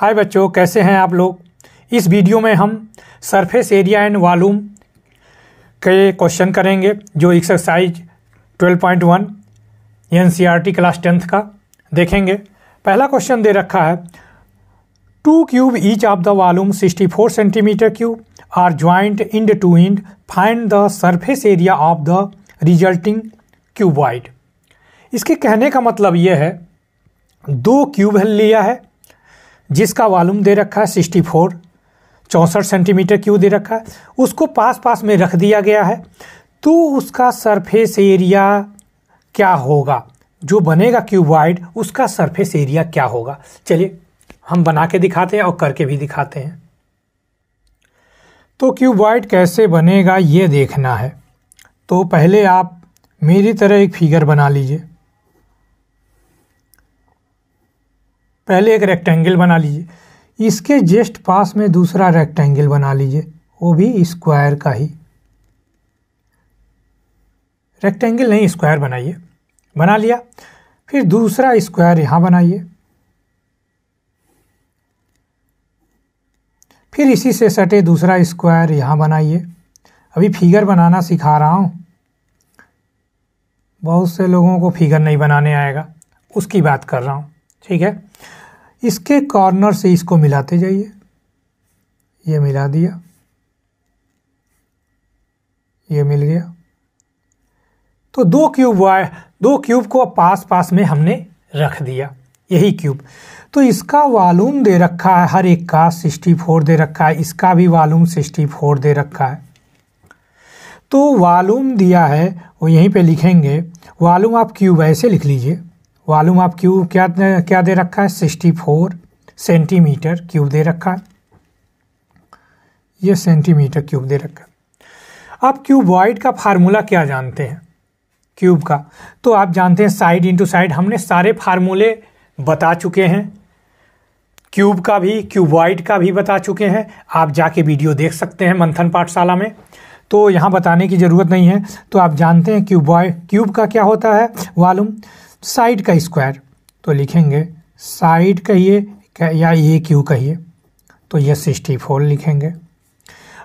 हाय बच्चों कैसे हैं आप लोग इस वीडियो में हम सरफेस एरिया एंड वॉल्यूम के क्वेश्चन करेंगे जो एक्सरसाइज 12.1 एनसीईआरटी क्लास टेंथ का देखेंगे पहला क्वेश्चन दे रखा है two cube each of the volume 64 centimetre cube are joint end to end find the surface area of the resulting wide इसके कहने का मतलब यह है दो क्यूब लिया है जिसका वॉल्यूम दे रखा है सिक्सटी फोर चौंसठ सेंटीमीटर क्यू दे रखा है उसको पास पास में रख दिया गया है तो उसका सरफेस एरिया क्या होगा जो बनेगा क्यूब वाइड उसका सरफेस एरिया क्या होगा चलिए हम बना के दिखाते हैं और करके भी दिखाते हैं तो क्यूब वाइड कैसे बनेगा ये देखना है तो पहले आप मेरी तरह एक फिगर बना लीजिए पहले एक रेक्टेंगल बना लीजिए इसके जस्ट पास में दूसरा रेक्टेंगल बना लीजिए वो भी स्क्वायर का ही रेक्टेंगल नहीं स्क्वायर बनाइए बना लिया फिर दूसरा स्क्वायर यहां बनाइए फिर इसी से सटे दूसरा स्क्वायर यहां बनाइए अभी फिगर बनाना सिखा रहा हूँ बहुत से लोगों को फिगर नहीं बनाने आएगा उसकी बात कर रहा हूँ ठीक है इसके कॉर्नर से इसको मिलाते जाइए ये मिला दिया ये मिल गया तो दो क्यूब वाय दो क्यूब को पास पास में हमने रख दिया यही क्यूब तो इसका वॉल्यूम दे रखा है हर एक का सिक्सटी फोर दे रखा है इसका भी वॉल्यूम सिक्सटी फोर दे रखा है तो वॉल्यूम दिया है वो यहीं पे लिखेंगे वॉल्यूम आप क्यूब ऐसे लिख लीजिए वॉल्यूम आप क्यूब क्या क्या दे रखा है सिक्सटी फोर सेंटीमीटर क्यूब दे रखा है ये सेंटीमीटर क्यूब दे रखा है आप क्यूब वाइड का फार्मूला क्या जानते हैं क्यूब का तो आप जानते हैं साइड इंटू साइड हमने सारे फार्मूले बता चुके हैं क्यूब का भी क्यूब वाइड का भी बता चुके हैं आप जाके वीडियो देख सकते हैं मंथन पाठशाला में तो यहाँ बताने की ज़रूरत नहीं है तो आप जानते हैं क्यूब वाइड क्यूब का क्या होता है वालूम साइड का स्क्वायर तो लिखेंगे साइड कहिए या ये क्यू कहिए तो ये सिक्सटी फोर लिखेंगे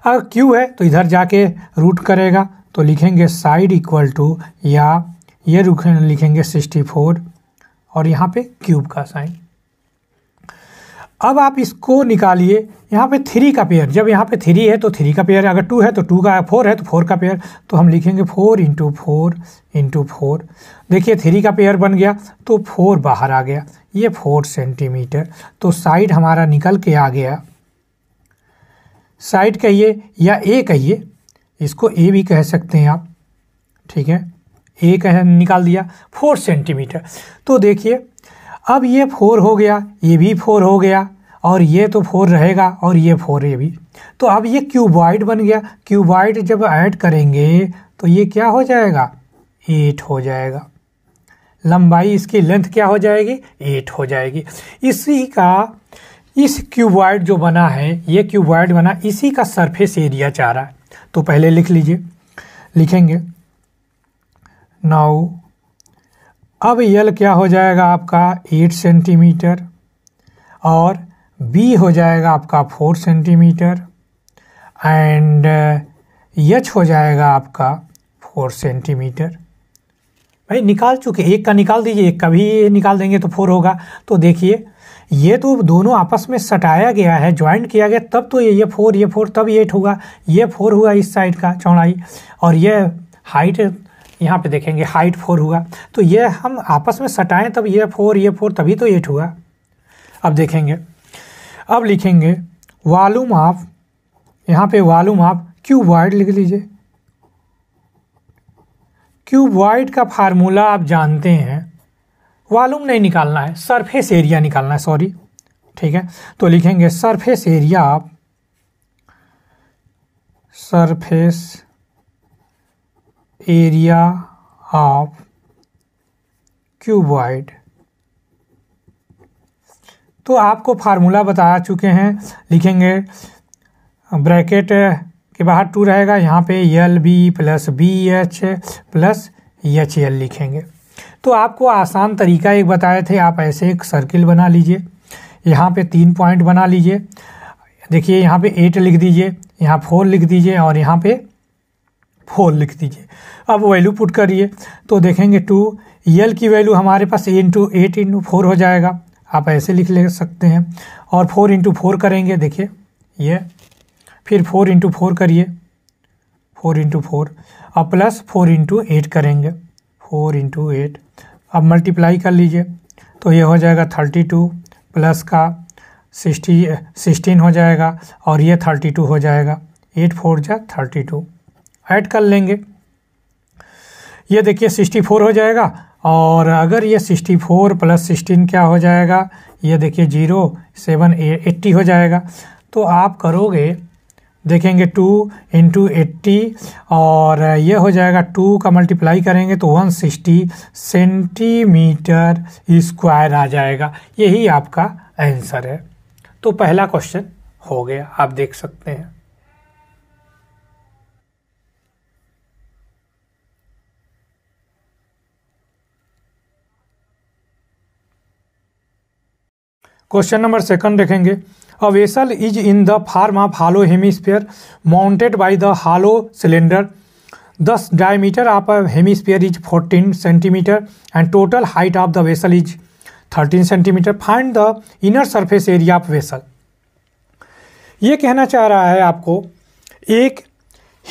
अगर क्यू है तो इधर जाके रूट करेगा तो लिखेंगे साइड इक्वल टू या ये लिखेंगे सिक्सटी फोर और यहाँ पे क्यूब का साइन अब आप इसको निकालिए यहाँ पे थ्री का पेयर जब यहाँ पे थ्री है तो थ्री का पेयर अगर टू है तो टू का फोर है तो फोर का पेयर तो हम लिखेंगे four into four into four देखिए थ्री का पेयर बन गया तो फोर बाहर आ गया ये फोर सेंटीमीटर तो साइड हमारा निकल के आ गया साइड कहिए या ए कहिए इसको ए भी कह सकते हैं आप ठीक है ए कह निकाल दिया फोर सेंटीमीटर तो देखिए अब ये फोर हो गया ये भी फोर हो गया और ये तो फोर रहेगा और ये फोर ये भी तो अब ये क्यूबॉइड बन गया क्यूबॉइड जब ऐड करेंगे तो ये क्या हो जाएगा एट हो जाएगा लंबाई इसकी लेंथ क्या हो जाएगी एट हो जाएगी इसी का इस क्यूबॉइड जो बना है ये क्यूबॉइड बना इसी का सरफेस एरिया चाह रहा है तो पहले लिख लीजिए लिखेंगे नाउ अब यल क्या हो जाएगा आपका एट सेंटीमीटर और बी हो जाएगा आपका फोर सेंटीमीटर एंड यच हो जाएगा आपका फोर सेंटीमीटर भाई निकाल चुके एक का निकाल दीजिए एक का भी निकाल देंगे तो फोर होगा तो देखिए ये तो दोनों आपस में सटाया गया है ज्वाइंट किया गया तब तो ये ये फोर ये फोर तब एट होगा ये फोर हुआ इस साइड का चौड़ाई और ये हाइट यहाँ पे देखेंगे हाइट फोर हुआ तो ये हम आपस में सटाएं तब ये फोर ये फोर तभी तो एट हुआ अब देखेंगे अब लिखेंगे वालूम ऑफ यहाँ पे वालूम ऑफ क्यूब वाइड लिख लीजिए क्यूब वाइड का फार्मूला आप जानते हैं वालूम नहीं निकालना है सरफेस एरिया निकालना है सॉरी ठीक है तो लिखेंगे सरफेस एरिया आप सरफेस एरिया ऑफ क्यूबॉइड तो आपको फार्मूला बता चुके हैं लिखेंगे ब्रैकेट के बाहर टू रहेगा यहाँ पे L B plus B H plus H L लिखेंगे तो आपको आसान तरीका एक बताए थे आप ऐसे एक सर्किल बना लीजिए यहाँ पे तीन पॉइंट बना लीजिए देखिए यहाँ पे एट लिख दीजिए यहाँ फोर लिख दीजिए और यहाँ पे फोर लिख दीजिए अब वैल्यू पुट करिए तो देखेंगे टू यल की वैल्यू हमारे पास ए इंटू एट इंटू फोर हो जाएगा आप ऐसे लिख ले सकते हैं और फोर इंटू फोर करेंगे देखिए ये फिर फोर इंटू फोर करिए फोर इंटू फोर और प्लस फोर इंटू एट करेंगे फोर इंटू एट अब मल्टीप्लाई कर लीजिए तो ये हो जाएगा थर्टी टू प्लस का सिक्सटी सिक्सटीन हो जाएगा और ये थर्टी टू हो जाएगा एट फोर जा थर्टी टू ऐड कर लेंगे ये देखिए सिक्सटी फोर हो जाएगा और अगर ये सिक्सटी फोर प्लस सिक्सटीन क्या हो जाएगा ये देखिए जीरो सेवन एट्टी हो जाएगा तो आप करोगे देखेंगे टू इंटू एट्टी और ये हो जाएगा टू का मल्टीप्लाई करेंगे तो वन सिक्सटी सेंटीमीटर स्क्वायर आ जाएगा यही आपका आंसर है तो पहला क्वेश्चन हो गया आप देख सकते हैं क्वेश्चन नंबर सेकंड देखेंगे a vessel is in the form of hollow hemisphere mounted by the hollow cylinder दस diameter of a is fourteen centimetre and total height of the vessel is thirteen centimetre find the inner surface area of vessel ये कहना चाह रहा है आपको एक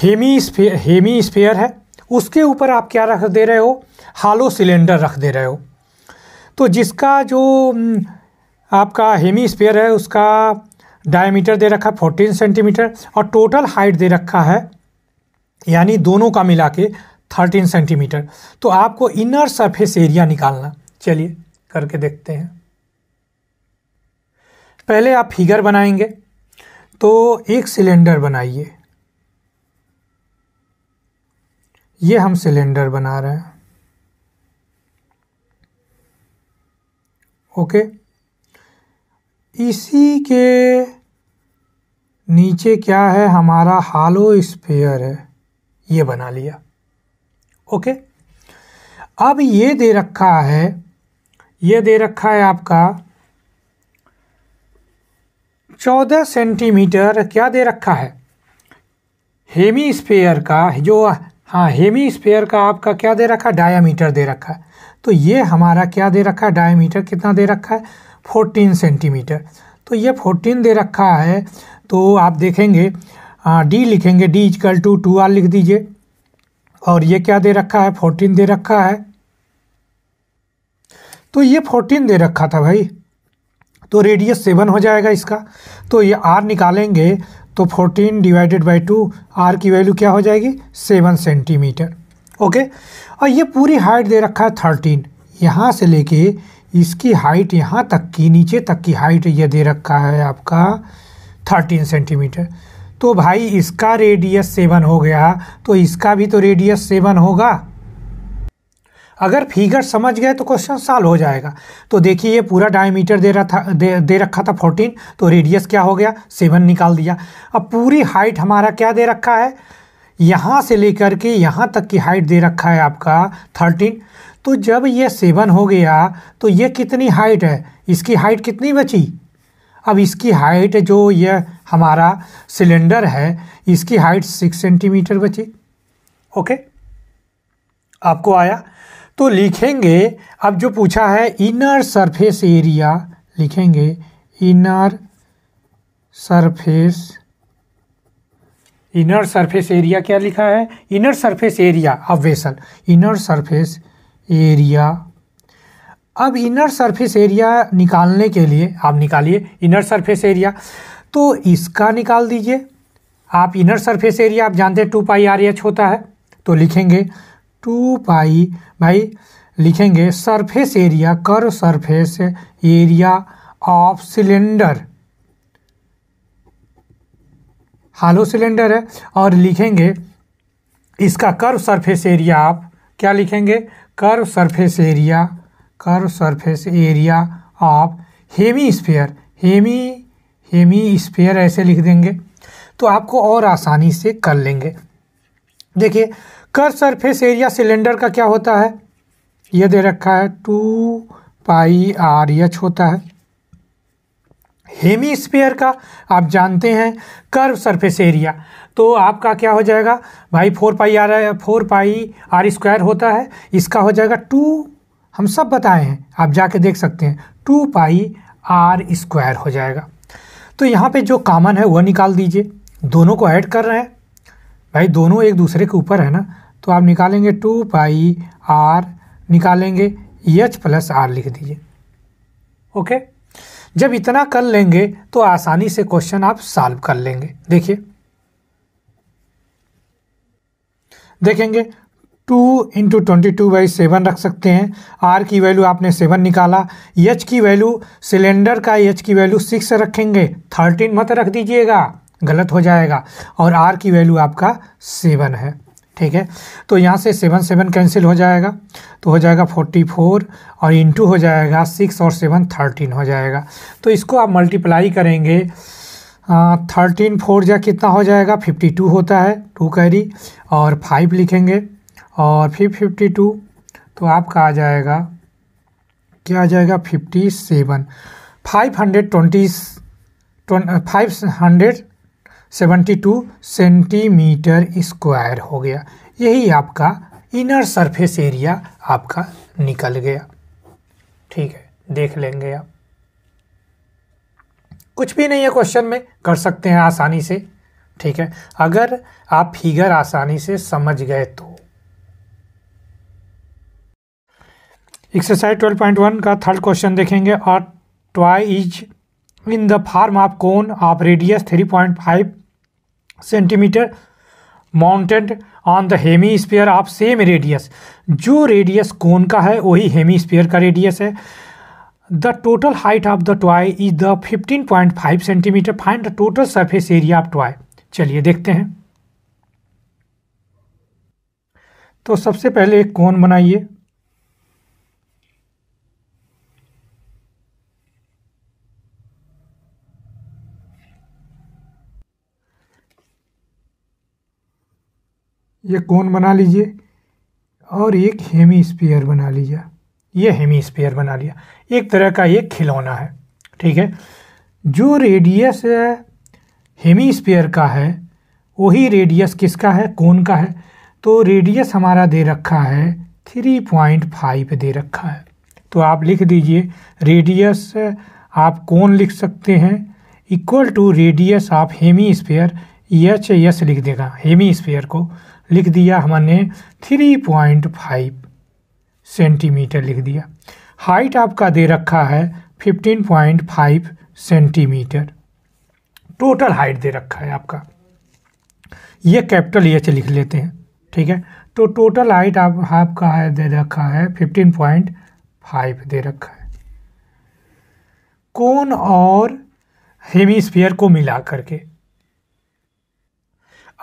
Hemy hemisphere है उसके ऊपर आप क्या रख दे रहे हो हालो सिलेंडर रख दे रहे हो तो जिसका जो आपका हेमी स्पेयर है उसका डायमीटर दे रखा है फोर्टीन सेंटीमीटर और टोटल हाइट दे रखा है यानी दोनों का मिला के थर्टीन सेंटीमीटर तो आपको इनर सरफेस एरिया निकालना चलिए करके देखते हैं पहले आप फिगर बनाएंगे तो एक सिलेंडर बनाइए ये हम सिलेंडर बना रहे हैं ओके okay. इसी के नीचे क्या है हमारा हालो स्पेयर है ये बना लिया ओके अब ये दे रखा है ये दे रखा है आपका चौदह सेंटीमीटर क्या दे रखा है हेमी स्पेयर का जो हाँ हेमी स्पेयर का आपका क्या दे रखा है डायामीटर दे रखा है तो ये हमारा क्या दे रखा है डायामीटर कितना दे रखा है फोर्टीन सेंटीमीटर तो ये फोर्टीन दे रखा है तो आप देखेंगे डी लिखेंगे D is equal to two R लिख दीजिए और ये क्या दे रखा है फोर्टीन दे रखा है तो ये फोर्टीन दे रखा था भाई तो रेडियस सेवन हो जाएगा इसका तो ये आर निकालेंगे तो fourteen divided by two are की वैल्यू क्या हो जाएगी सेवन सेंटीमीटर ओके और ये पूरी हाइट दे रखा है थर्टीन यहाँ से लेके इसकी हाइट यहाँ तक की नीचे तक की हाइट ये दे रखा है आपका थर्टीन सेंटीमीटर तो भाई इसका रेडियस सेवन हो गया तो इसका भी तो रेडियस सेवन होगा अगर फिगर समझ गए तो क्वेश्चन साल हो जाएगा तो देखिए ये पूरा डायमीटर दे रहा था दे, दे रखा था फोर्टीन तो रेडियस क्या हो गया सेवन निकाल दिया अब पूरी हाइट हमारा क्या दे रखा है यहाँ से लेकर के यहाँ तक की हाइट दे रखा है आपका थर्टीन तो जब ये सेवन हो गया तो ये कितनी हाइट है इसकी हाइट कितनी बची अब इसकी हाइट जो यह हमारा सिलेंडर है इसकी हाइट सिक्स सेंटीमीटर बची ओके आपको आया तो लिखेंगे अब जो पूछा है इनर सरफेस एरिया लिखेंगे inner surface inner surface area क्या लिखा है inner surface area of vessel inner surface area अब इनर सरफेस एरिया निकालने के लिए आप निकालिए इनर सरफेस एरिया तो इसका निकाल दीजिए आप इनर सरफेस एरिया आप जानते हैं टू पाई आर एच होता है तो लिखेंगे टू पाई भाई लिखेंगे सरफेस एरिया कर surface area of cylinder hollow cylinder है और लिखेंगे इसका कर्व सरफेस एरिया आप क्या लिखेंगे curve surface area curve surface area of hemisphere hemi hemisphere ऐसे लिख देंगे तो आपको और आसानी से कर लेंगे देखिए कर्व सरफेस एरिया सिलेंडर का क्या होता है यह दे रखा है टू पाई आर एच होता है हेमी स्पेयर का आप जानते हैं कर्व सरफेस एरिया तो आपका क्या हो जाएगा भाई four pi r four pi r square होता है इसका हो जाएगा टू हम सब बताए हैं आप जाके देख सकते हैं टू पाई आर स्क्वायर हो जाएगा तो यहाँ पे जो कामन है वह निकाल दीजिए दोनों को ऐड कर रहे हैं भाई दोनों एक दूसरे के ऊपर है ना तो आप निकालेंगे टू पाई आर निकालेंगे एच प्लस आर लिख दीजिए ओके जब इतना कर लेंगे तो आसानी से क्वेश्चन आप सॉल्व कर लेंगे देखिए देखेंगे two into twenty two by seven रख सकते हैं आर की वैल्यू आपने सेवन निकाला एच की वैल्यू सिलेंडर का एच की वैल्यू सिक्स रखेंगे थर्टीन मत रख दीजिएगा गलत हो जाएगा और आर की वैल्यू आपका सेवन है ठीक है तो यहाँ से सेवन सेवन कैंसिल हो जाएगा तो हो जाएगा फोर्टी फोर और इंटू हो जाएगा सिक्स और सेवन थर्टीन हो जाएगा तो इसको आप मल्टीप्लाई करेंगे थर्टीन फोर जा कितना हो जाएगा फिफ्टी टू होता है टू कैरी और फाइव लिखेंगे और फिर फिफ्टी टू तो आपका आ जाएगा क्या आ जाएगा fifty seven five hundred twenty five hundred seventy two centimetre square हो गया यही आपका इनर सरफेस एरिया आपका निकल गया ठीक है देख लेंगे आप कुछ भी नहीं है क्वेश्चन में कर सकते हैं आसानी से ठीक है अगर आप फिगर आसानी से समझ गए तो एक्सरसाइज 12.1 का थर्ड क्वेश्चन देखेंगे और toy is in the form of cone of radius 3.5 centimetre mounted on the hemisphere of same radius जो रेडियस कोन का है वही हेमी स्पेयर का रेडियस है The total height of the toy is the 15.5 centimeter. Find the total surface area of toy. चलिए देखते हैं तो सबसे पहले एक कोन बनाइए ये कोन बना लीजिए और एक हेमी स्पीयर बना लीजिए ये स्पेयर बना लिया एक तरह का ये खिलौना है ठीक है जो रेडियस हेमी स्पेयर का है वही रेडियस किसका है कौन का है तो रेडियस हमारा दे रखा है थ्री पॉइंट फाइव दे रखा है तो आप लिख दीजिए रेडियस आप कौन लिख सकते हैं equal to radius of hemisphere h s लिख देगा हेमी स्पेयर को लिख दिया हमने थ्री पॉइंट फाइव सेंटीमीटर लिख दिया हाइट आपका दे रखा है 15.5 सेंटीमीटर टोटल हाइट दे रखा है आपका ये कैपिटल एच लिख लेते हैं ठीक है तो टोटल हाइट आप आपका है दे रखा है 15.5 दे रखा है कौन और हेमीस्फीयर को मिला करके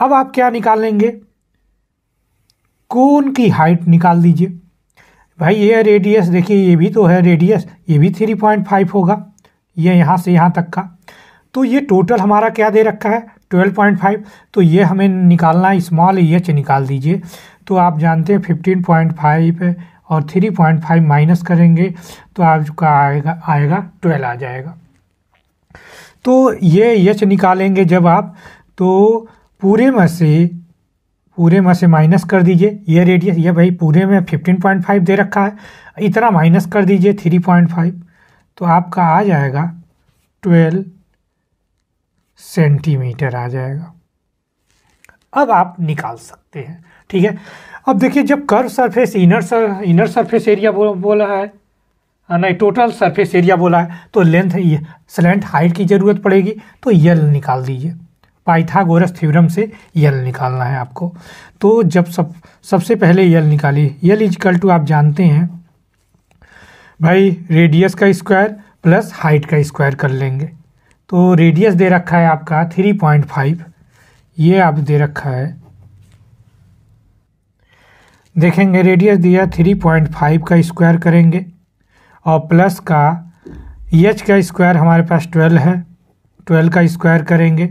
अब आप क्या निकालेंगे कौन की हाइट निकाल दीजिए भाई ये रेडियस देखिए ये भी तो है रेडियस ये भी थ्री पॉइंट फाइव होगा ये यहाँ से यहाँ तक का तो ये टोटल हमारा क्या दे रखा है ट्वेल्व पॉइंट फाइव तो ये हमें निकालना है स्मॉल ई एच निकाल दीजिए तो आप जानते हैं फिफ्टीन पॉइंट फाइव और थ्री पॉइंट फाइव माइनस करेंगे तो आपका आएगा आएगा ट्वेल्व आ जाएगा तो ये एच e निकालेंगे जब आप तो पूरे में से पूरे में से माइनस कर दीजिए ये रेडियस ये भाई पूरे में फिफ्टीन पॉइंट फाइव दे रखा है इतना माइनस कर दीजिए थ्री पॉइंट फाइव तो आपका आ जाएगा ट्वेल्व सेंटीमीटर आ जाएगा अब आप निकाल सकते हैं ठीक है अब देखिए जब कर्व सरफेस इनर सर इनर सरफेस एरिया बो, बोला है नहीं टोटल सरफेस एरिया बोला है तो लेंथ स्लेंट हाइट की ज़रूरत पड़ेगी तो यल निकाल दीजिए पाइथागोरस थ्योरम से यल निकालना है आपको तो जब सब सबसे पहले यल निकाली यल इजकल टू आप जानते हैं भाई रेडियस का स्क्वायर प्लस हाइट का स्क्वायर कर लेंगे तो रेडियस दे रखा है आपका थ्री पॉइंट फाइव ये आप दे रखा है देखेंगे रेडियस दिया थ्री पॉइंट फाइव का स्क्वायर करेंगे और प्लस का एच का स्क्वायर हमारे पास ट्वेल्व है ट्वेल्व का स्क्वायर करेंगे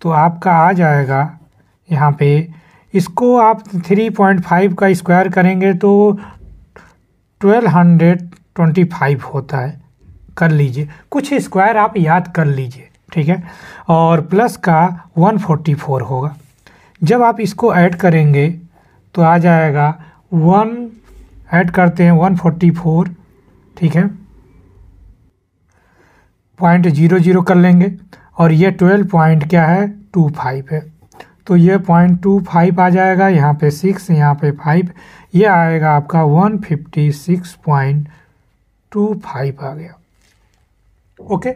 तो आपका आ जाएगा यहाँ पे इसको आप थ्री पॉइंट फाइव का स्क्वायर करेंगे तो ट्वेल्व हंड्रेड ट्वेंटी फाइव होता है कर लीजिए कुछ स्क्वायर आप याद कर लीजिए ठीक है और प्लस का वन फोर्टी फोर होगा जब आप इसको ऐड करेंगे तो आ जाएगा वन ऐड करते हैं वन फोर्टी फोर ठीक है पॉइंट जीरो जीरो कर लेंगे और ये ट्वेल्व पॉइंट क्या है टू फाइव है तो ये पॉइंट टू फाइव आ जाएगा यहाँ पे सिक्स यहाँ पे फाइव ये आएगा आपका one fifty six point two five आ गया ओके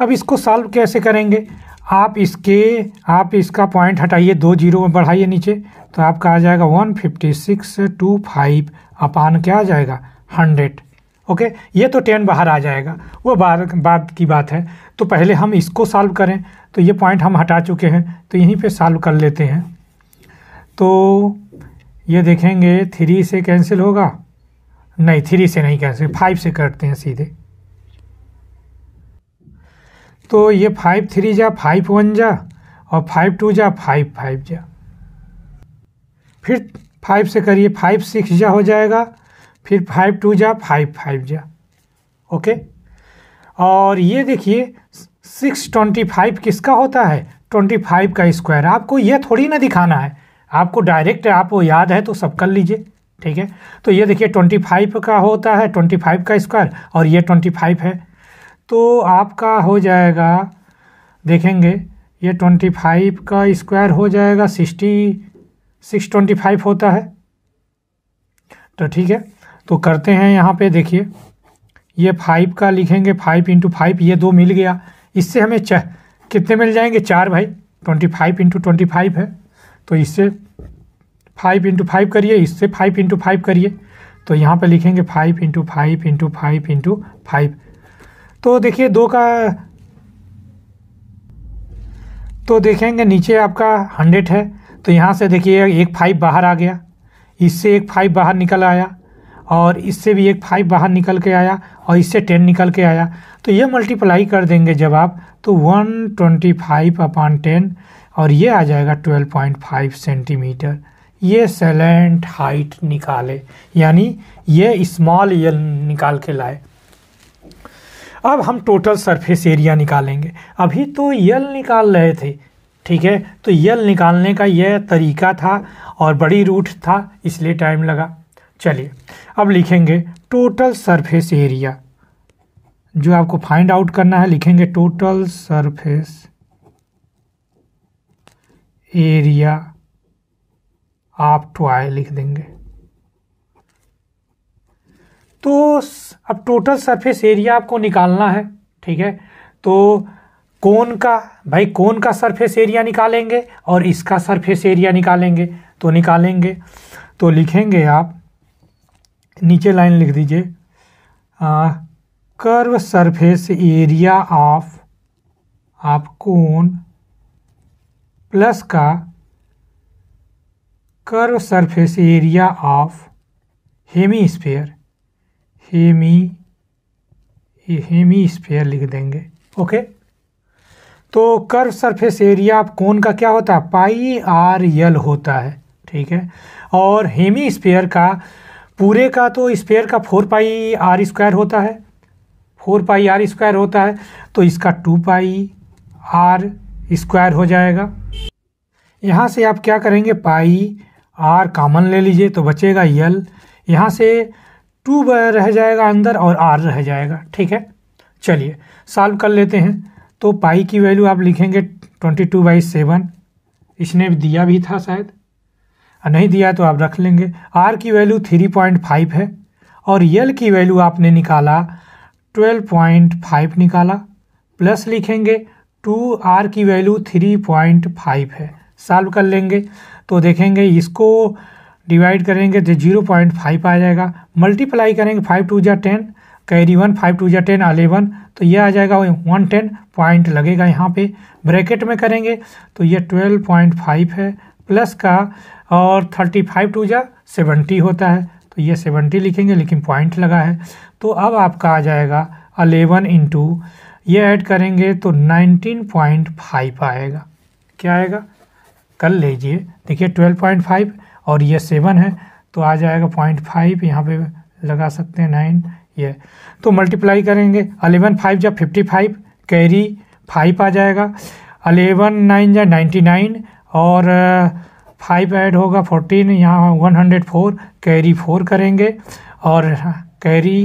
अब इसको सॉल्व कैसे करेंगे आप इसके आप इसका पॉइंट हटाइए दो जीरो में बढ़ाइए नीचे तो आपका आ जाएगा one fifty six two five upon क्या आ जाएगा हंड्रेड ओके ये तो टेन बाहर आ जाएगा वो बार बाद की बात है तो पहले हम इसको सॉल्व करें तो ये पॉइंट हम हटा चुके हैं तो यहीं पे सॉल्व कर लेते हैं तो ये देखेंगे थ्री से कैंसिल होगा नहीं थ्री से नहीं कैंसिल फाइव से करते हैं सीधे तो ये फाइव थ्री जा फाइव वन जा और फाइव टू जा फाइव फाइव जा फिर फाइव से करिए फाइव सिक्स जा हो जाएगा फिर फाइव टू जा फाइव फाइव जा ओके और ये देखिए सिक्स ट्वेंटी फाइव किसका होता है ट्वेंटी फाइव का स्क्वायर आपको यह थोड़ी ना दिखाना है आपको डायरेक्ट वो याद है तो सब कर लीजिए ठीक है तो ये देखिए ट्वेंटी फाइव का होता है ट्वेंटी फाइव का स्क्वायर और ये ट्वेंटी फाइव है तो आपका हो जाएगा देखेंगे ये ट्वेंटी फाइव का स्क्वायर हो जाएगा सिक्सटी सिक्स ट्वेंटी फाइव होता है तो ठीक है तो करते हैं यहाँ पे देखिए ये फाइव का लिखेंगे फाइव इंटू फाइव ये दो मिल गया इससे हमें चाह कितने मिल जाएंगे चार भाई twenty five into twenty five है तो इससे फाइव इंटू फाइव करिए इससे फाइव इंटू फाइव करिए तो यहाँ पे लिखेंगे five into five into five into five तो देखिए दो का तो देखेंगे नीचे आपका हंड्रेड है तो यहाँ से देखिए एक फाइव बाहर आ गया इससे एक फाइव बाहर निकल आया और इससे भी एक फाइव बाहर निकल के आया और इससे टेन निकल के आया तो ये मल्टीप्लाई कर देंगे जब आप तो one twenty five upon ten और ये आ जाएगा ट्वेल्व पॉइंट फाइव सेंटीमीटर ये सेलेंट हाइट निकाले यानी ये स्मॉल यल निकाल के लाए अब हम टोटल सरफेस एरिया निकालेंगे अभी तो यल निकाल रहे थे ठीक है तो यल निकालने का यह तरीका था और बड़ी रूट था इसलिए टाइम लगा चलिए अब लिखेंगे टोटल सरफेस एरिया जो आपको फाइंड आउट करना है लिखेंगे टोटल सरफेस एरिया आप टॉय लिख देंगे तो अब टोटल सरफेस एरिया आपको निकालना है ठीक है तो कौन का भाई कौन का सरफेस एरिया निकालेंगे और इसका सरफेस एरिया निकालेंगे तो निकालेंगे तो लिखेंगे आप नीचे लाइन लिख दीजिए कर्व सरफेस एरिया ऑफ आप कोन प्लस का curve surface area of hemisphere hemi hemisphere लिख देंगे ओके तो curve surface area of cone का क्या होता है पाई आर यल होता है ठीक है और हेमी स्फेयर का पूरे का तो स्पेयर का फोर पाई आर स्क्वायर होता है फोर पाई आर स्क्वायर होता है तो इसका टू पाई आर स्क्वायर हो जाएगा यहाँ से आप क्या करेंगे पाई आर कामन ले लीजिए तो बचेगा यल यहाँ से टू रह जाएगा अंदर और आर रह जाएगा ठीक है चलिए सॉल्व कर लेते हैं तो पाई की वैल्यू आप लिखेंगे ट्वेंटी टू बाई सेवन इसने दिया भी था शायद नहीं दिया तो आप रख लेंगे आर की वैल्यू थ्री पॉइंट फाइव है और यल की वैल्यू आपने निकाला ट्वेल्व पॉइंट फाइव निकाला प्लस लिखेंगे टू आर की वैल्यू थ्री पॉइंट फाइव है सॉल्व कर लेंगे तो देखेंगे इसको डिवाइड करेंगे तो जीरो पॉइंट फाइव आ जाएगा मल्टीप्लाई करेंगे फाइव टू जा ten carry one five two जा टेन अलेवन तो ये आ जाएगा वन टेन पॉइंट लगेगा यहाँ पे ब्रैकेट में करेंगे तो ये ट्वेल्व पॉइंट फाइव है प्लस का और थर्टी फाइव टू जा सेवेंटी होता है तो ये सेवेंटी लिखेंगे लेकिन पॉइंट लगा है तो अब आपका आ जाएगा अलेवन इंटू ये ऐड करेंगे तो नाइनटीन पॉइंट फाइव आएगा क्या आएगा कर लीजिए देखिए ट्वेल्व पॉइंट फाइव और ये सेवन है तो आ जाएगा पॉइंट फाइव यहाँ पर लगा सकते हैं नाइन ये तो मल्टीप्लाई करेंगे अलेवन फाइव जब फिफ्टी फाइव कैरी फाइव आ जाएगा अलेवन नाइन या नाइन्टी नाइन और फाइव ऐड होगा फोर्टीन यहाँ one hundred four carry four करेंगे और कैरी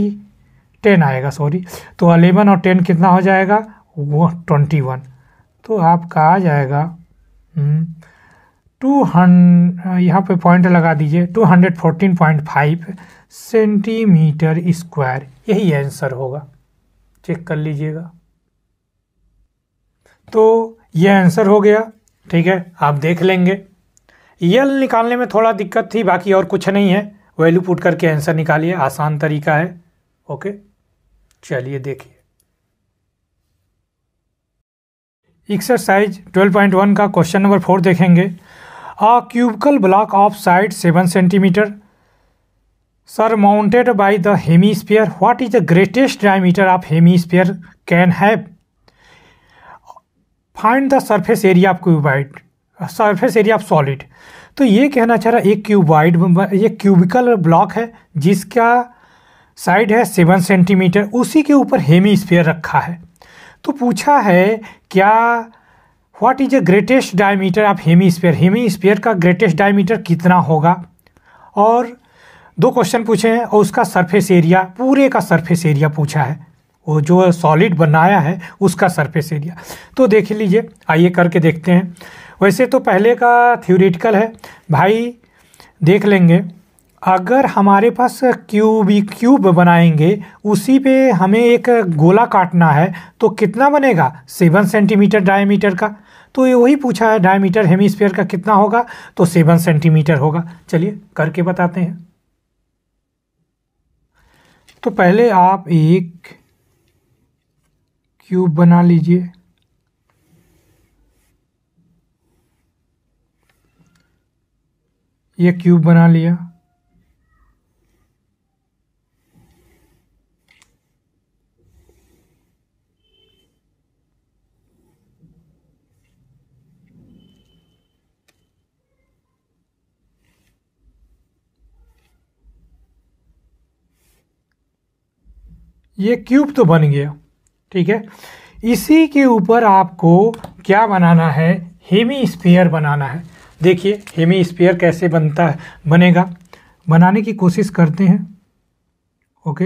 टेन आएगा सॉरी तो अलेवन और टेन कितना हो जाएगा वो ट्वेंटी वन तो आपका आ जाएगा टू हम्म, हंड यहाँ पे पॉइंट लगा दीजिए two hundred fourteen point five centimetre square यही आंसर होगा चेक कर लीजिएगा तो ये आंसर हो गया ठीक है आप देख लेंगे यल निकालने में थोड़ा दिक्कत थी बाकी और कुछ नहीं है वैल्यू पुट करके आंसर निकालिए आसान तरीका है ओके चलिए देखिए एक्सरसाइज 12.1 का क्वेश्चन नंबर फोर देखेंगे a cubical block of side seven centimetre surmounted by the hemisphere what is the greatest diameter of hemisphere can have find the surface area of cuboid surface area of solid तो ये कहना चाह रहा एक cuboid ये cubical block है जिसका side है सेवन सेंटीमीटर उसी के ऊपर हेमी स्पेयर रखा है तो पूछा है क्या what is the greatest diameter of hemisphere hemisphere का ग्रेटेस्ट डायमीटर कितना होगा और दो क्वेश्चन पूछे हैं और उसका सरफेस एरिया पूरे का सरफेस एरिया पूछा है वो जो सॉलिड बनाया है उसका सरफेस एरिया तो देख लीजिए आइए करके देखते हैं वैसे तो पहले का थ्योरेटिकल है भाई देख लेंगे अगर हमारे पास क्यूब क्यूब बनाएंगे उसी पे हमें एक गोला काटना है तो कितना बनेगा सेवन सेंटीमीटर डायमीटर का तो ये वही पूछा है डायमीटर हेमीस्फेयर का कितना होगा तो सेवन सेंटीमीटर होगा चलिए करके बताते हैं तो पहले आप एक क्यूब बना लीजिए ये क्यूब बना लिया ये क्यूब तो बन गया ठीक है इसी के ऊपर आपको क्या बनाना है हेमी स्पेयर बनाना है देखिए हेमी स्पेयर कैसे बनता है बनेगा बनाने की कोशिश करते हैं ओके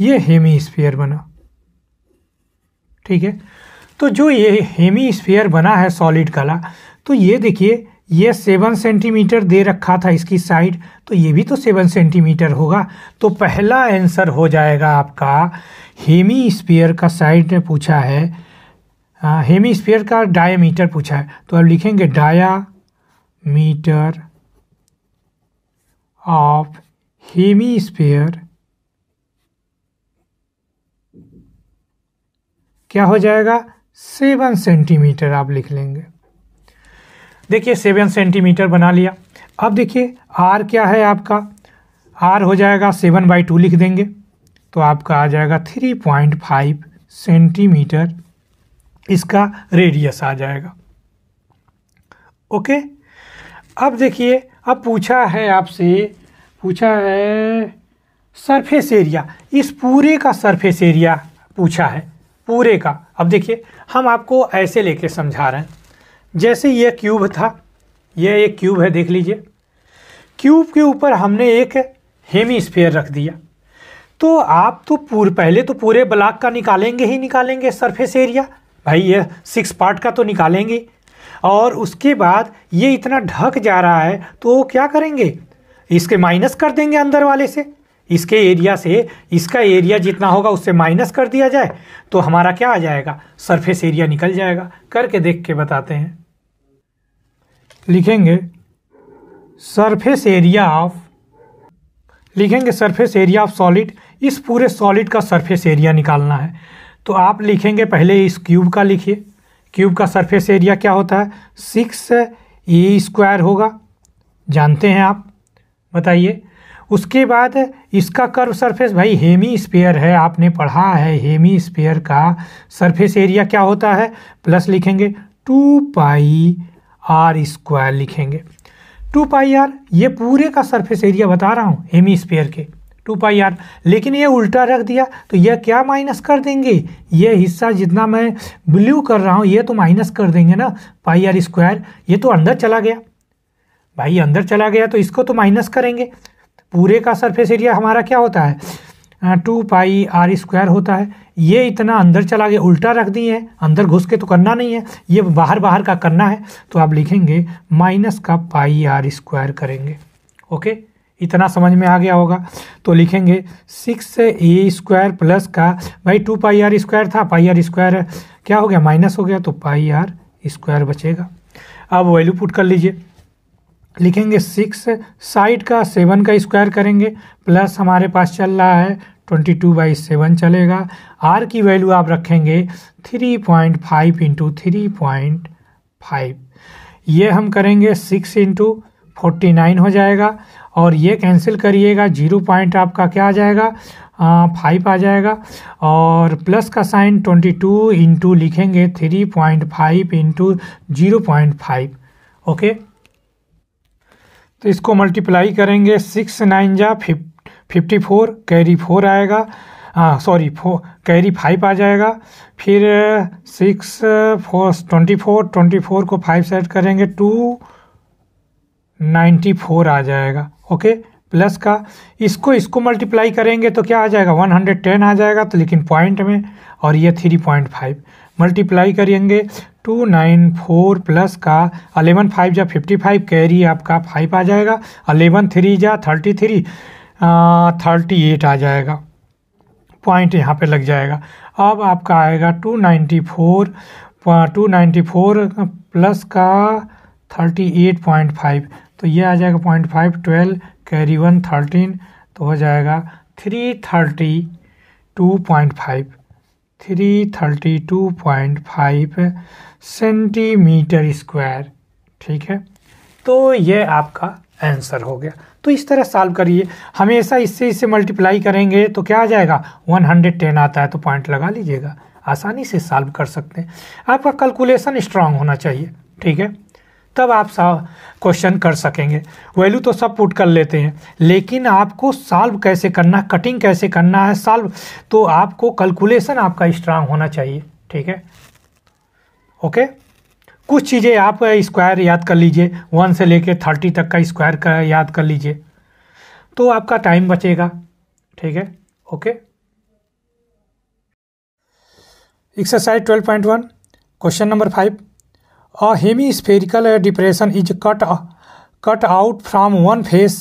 ये हेमी स्पेयर बना ठीक है तो जो ये हेमी स्फेयर बना है सॉलिड कला तो ये देखिए ये सेवन सेंटीमीटर दे रखा था इसकी साइड तो ये भी तो सेवन सेंटीमीटर होगा तो पहला आंसर हो जाएगा आपका हेमी स्पेयर का साइड ने पूछा है आ, हेमी स्पेयर का डायमीटर पूछा है तो आप लिखेंगे diameter of hemisphere क्या हो जाएगा सेवन सेंटीमीटर आप लिख लेंगे देखिए सेवन सेंटीमीटर बना लिया अब देखिए आर क्या है आपका आर हो जाएगा सेवन बाई टू लिख देंगे तो आपका आ जाएगा थ्री पॉइंट फाइव सेंटीमीटर इसका रेडियस आ जाएगा ओके अब देखिए अब पूछा है आपसे पूछा है सरफेस एरिया इस पूरे का सरफेस एरिया पूछा है पूरे का अब देखिए हम आपको ऐसे लेके समझा रहे हैं जैसे यह क्यूब था यह एक क्यूब है देख लीजिए क्यूब के ऊपर हमने एक हेमी स्फेयर रख दिया तो आप तो पूर पहले तो पूरे ब्लॉक का निकालेंगे ही निकालेंगे सरफेस एरिया भाई ये सिक्स पार्ट का तो निकालेंगे और उसके बाद ये इतना ढक जा रहा है तो क्या करेंगे इसके माइनस कर देंगे अंदर वाले से इसके एरिया से इसका एरिया जितना होगा उससे माइनस कर दिया जाए तो हमारा क्या आ जाएगा सरफेस एरिया निकल जाएगा करके देख के बताते हैं लिखेंगे सरफेस एरिया ऑफ लिखेंगे सरफेस एरिया ऑफ सॉलिड इस पूरे सॉलिड का सरफेस एरिया निकालना है तो आप लिखेंगे पहले इस क्यूब का लिखिए क्यूब का सरफेस एरिया क्या होता है सिक्स ए स्क्वायर होगा जानते हैं आप बताइए उसके बाद इसका कर्व सरफेस भाई हेमी स्पेयर है आपने पढ़ा है हेमी स्पेयर का सरफेस एरिया क्या होता है प्लस लिखेंगे टू पाई आर स्क्वायर लिखेंगे टू पाई आर ये पूरे का सरफेस एरिया बता रहा हूँ हेमी स्पेयर के टू पाई आर लेकिन ये उल्टा रख दिया तो यह क्या माइनस कर देंगे ये हिस्सा जितना मैं ब्लू कर रहा हूँ ये तो माइनस कर देंगे ना पाई आर स्क्वायर ये तो अंदर चला गया भाई अंदर चला गया तो इसको तो माइनस करेंगे पूरे का सरफेस एरिया हमारा क्या होता है टू पाई आर स्क्वायर होता है ये इतना अंदर चला गया उल्टा रख दिए हैं अंदर घुस के तो करना नहीं है ये बाहर बाहर का करना है तो आप लिखेंगे माइनस का पाई आर स्क्वायर करेंगे ओके इतना समझ में आ गया होगा तो लिखेंगे सिक्स ए स्क्वायर प्लस का भाई टू पाई आर स्क्वायर था पाई आर स्क्वायर क्या हो गया माइनस हो गया तो पाई आर स्क्वायर बचेगा अब वैल्यू पुट कर लीजिए लिखेंगे सिक्स साइड का सेवन का स्क्वायर करेंगे प्लस हमारे पास चल रहा है ट्वेंटी टू बाई सेवन चलेगा आर की वैल्यू आप रखेंगे three point five into three point five ये हम करेंगे सिक्स इंटू फोर्टी नाइन हो जाएगा और ये कैंसिल करिएगा जीरो पॉइंट आपका क्या आ जाएगा फाइव आ जाएगा और प्लस का साइन ट्वेंटी टू इंटू लिखेंगे three point five into zero point five okay तो इसको मल्टीप्लाई करेंगे सिक्स नाइन जा फिफ्टी फोर कैरी फोर आएगा हाँ सॉरी फो कैरी फाइव आ जाएगा फिर six four twenty four twenty four को फाइव सेट करेंगे टू नाइन्टी फोर आ जाएगा ओके प्लस का इसको इसको मल्टीप्लाई करेंगे तो क्या आ जाएगा वन हंड्रेड टेन आ जाएगा तो लेकिन पॉइंट में और ये थ्री पॉइंट फाइव मल्टीप्लाई करेंगे टू नाइन फोर प्लस का अलेवन फाइव जा फिफ्टी फाइव कैरी आपका फाइव आ जाएगा अलेवन थ्री जा थर्टी थ्री थर्टी एट आ जाएगा पॉइंट यहाँ पे लग जाएगा अब आपका आएगा two ninety four two ninety four plus का थर्टी एट पॉइंट फाइव तो ये आ जाएगा point five twelve carry one thirteen तो हो जाएगा three thirty two point five 332.5 centimetre square ठीक है तो ये आपका आंसर हो गया तो इस तरह सॉल्व करिए हमेशा इससे इससे मल्टीप्लाई करेंगे तो क्या आ जाएगा 110 आता है तो पॉइंट लगा लीजिएगा आसानी से सॉल्व कर सकते हैं आपका कैलकुलेशन स्ट्रांग होना चाहिए ठीक है तब आप क्वेश्चन कर सकेंगे वैल्यू तो सब पुट कर लेते हैं लेकिन आपको सॉल्व कैसे करना है कटिंग कैसे करना है सॉल्व तो आपको कैलकुलेशन आपका स्ट्रांग होना चाहिए ठीक है ओके कुछ चीज़ें आप स्क्वायर याद कर लीजिए वन से लेके थर्टी तक का स्क्वायर का याद कर लीजिए तो आपका टाइम बचेगा ठीक है okay exercise twelve point one question number five A hemispherical depression is cut cut out from one face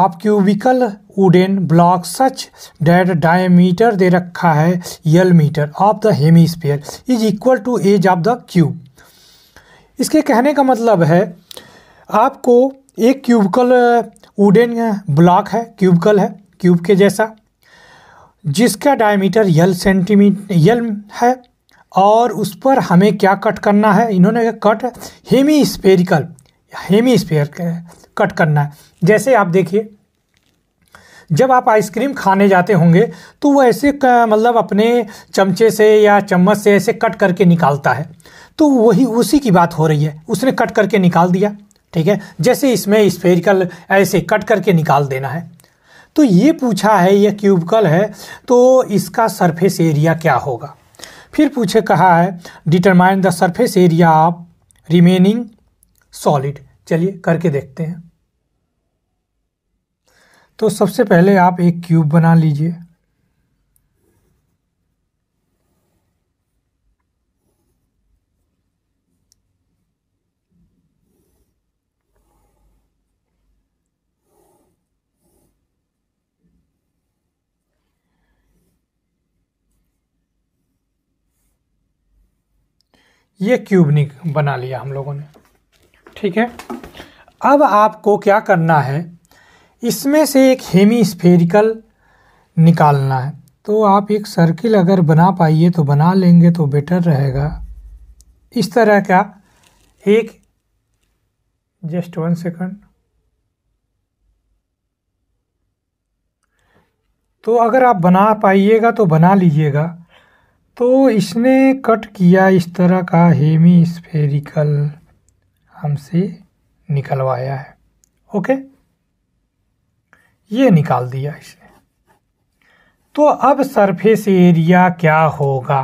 of cubical wooden block such that diameter दे रखा है diameter of the hemisphere is equal to edge of the cube इसके कहने का मतलब है आपको एक क्यूबिकल उडेन ब्लॉक है क्यूबिकल है क्यूब के जैसा जिसका डायमीटर यल सेंटीमीटर यल है और उस पर हमें क्या कट करना है इन्होंने cut hemispherical hemisphere cut करना है जैसे आप देखिए जब आप आइसक्रीम खाने जाते होंगे तो वह ऐसे मतलब अपने चमचे से या चम्मच से ऐसे कट करके निकालता है तो वही उसी की बात हो रही है उसने कट करके निकाल दिया ठीक है जैसे इसमें स्पेरिकल ऐसे कट करके निकाल देना है तो ये पूछा है ये क्यूबिकल है तो इसका सरफेस एरिया क्या होगा फिर पूछे कहा है determine the surface area of remaining solid चलिए करके देखते हैं तो सबसे पहले आप एक क्यूब बना लीजिए ये क्यूब नहीं बना लिया हम लोगों ने ठीक है अब आपको क्या करना है इसमें से एक हेमी स्फेरिकल निकालना है तो आप एक सर्किल अगर बना पाइए तो बना लेंगे तो बेटर रहेगा इस तरह का एक जस्ट वन सेकंड तो अगर आप बना पाइएगा तो बना लीजिएगा तो इसने कट किया इस तरह का हेमी स्फेरिकल हमसे निकलवाया है ओके ये निकाल दिया इसने तो अब सरफेस एरिया क्या होगा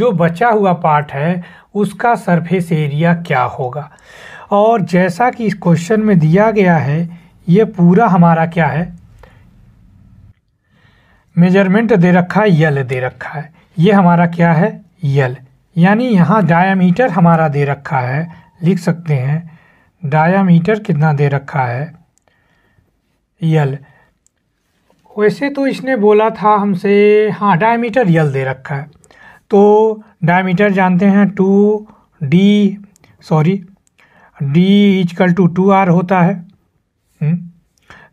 जो बचा हुआ पार्ट है उसका सरफेस एरिया क्या होगा और जैसा कि इस क्वेश्चन में दिया गया है ये पूरा हमारा क्या है मेजरमेंट दे रखा है यल दे रखा है ये हमारा क्या है यल यानी यहाँ डायामीटर हमारा दे रखा है लिख सकते हैं डायामीटर कितना दे रखा है यल वैसे तो इसने बोला था हमसे हाँ डायमीटर यल दे रखा है तो डायमीटर जानते हैं two d sorry d is equal to two r होता है हुँ? हम्म।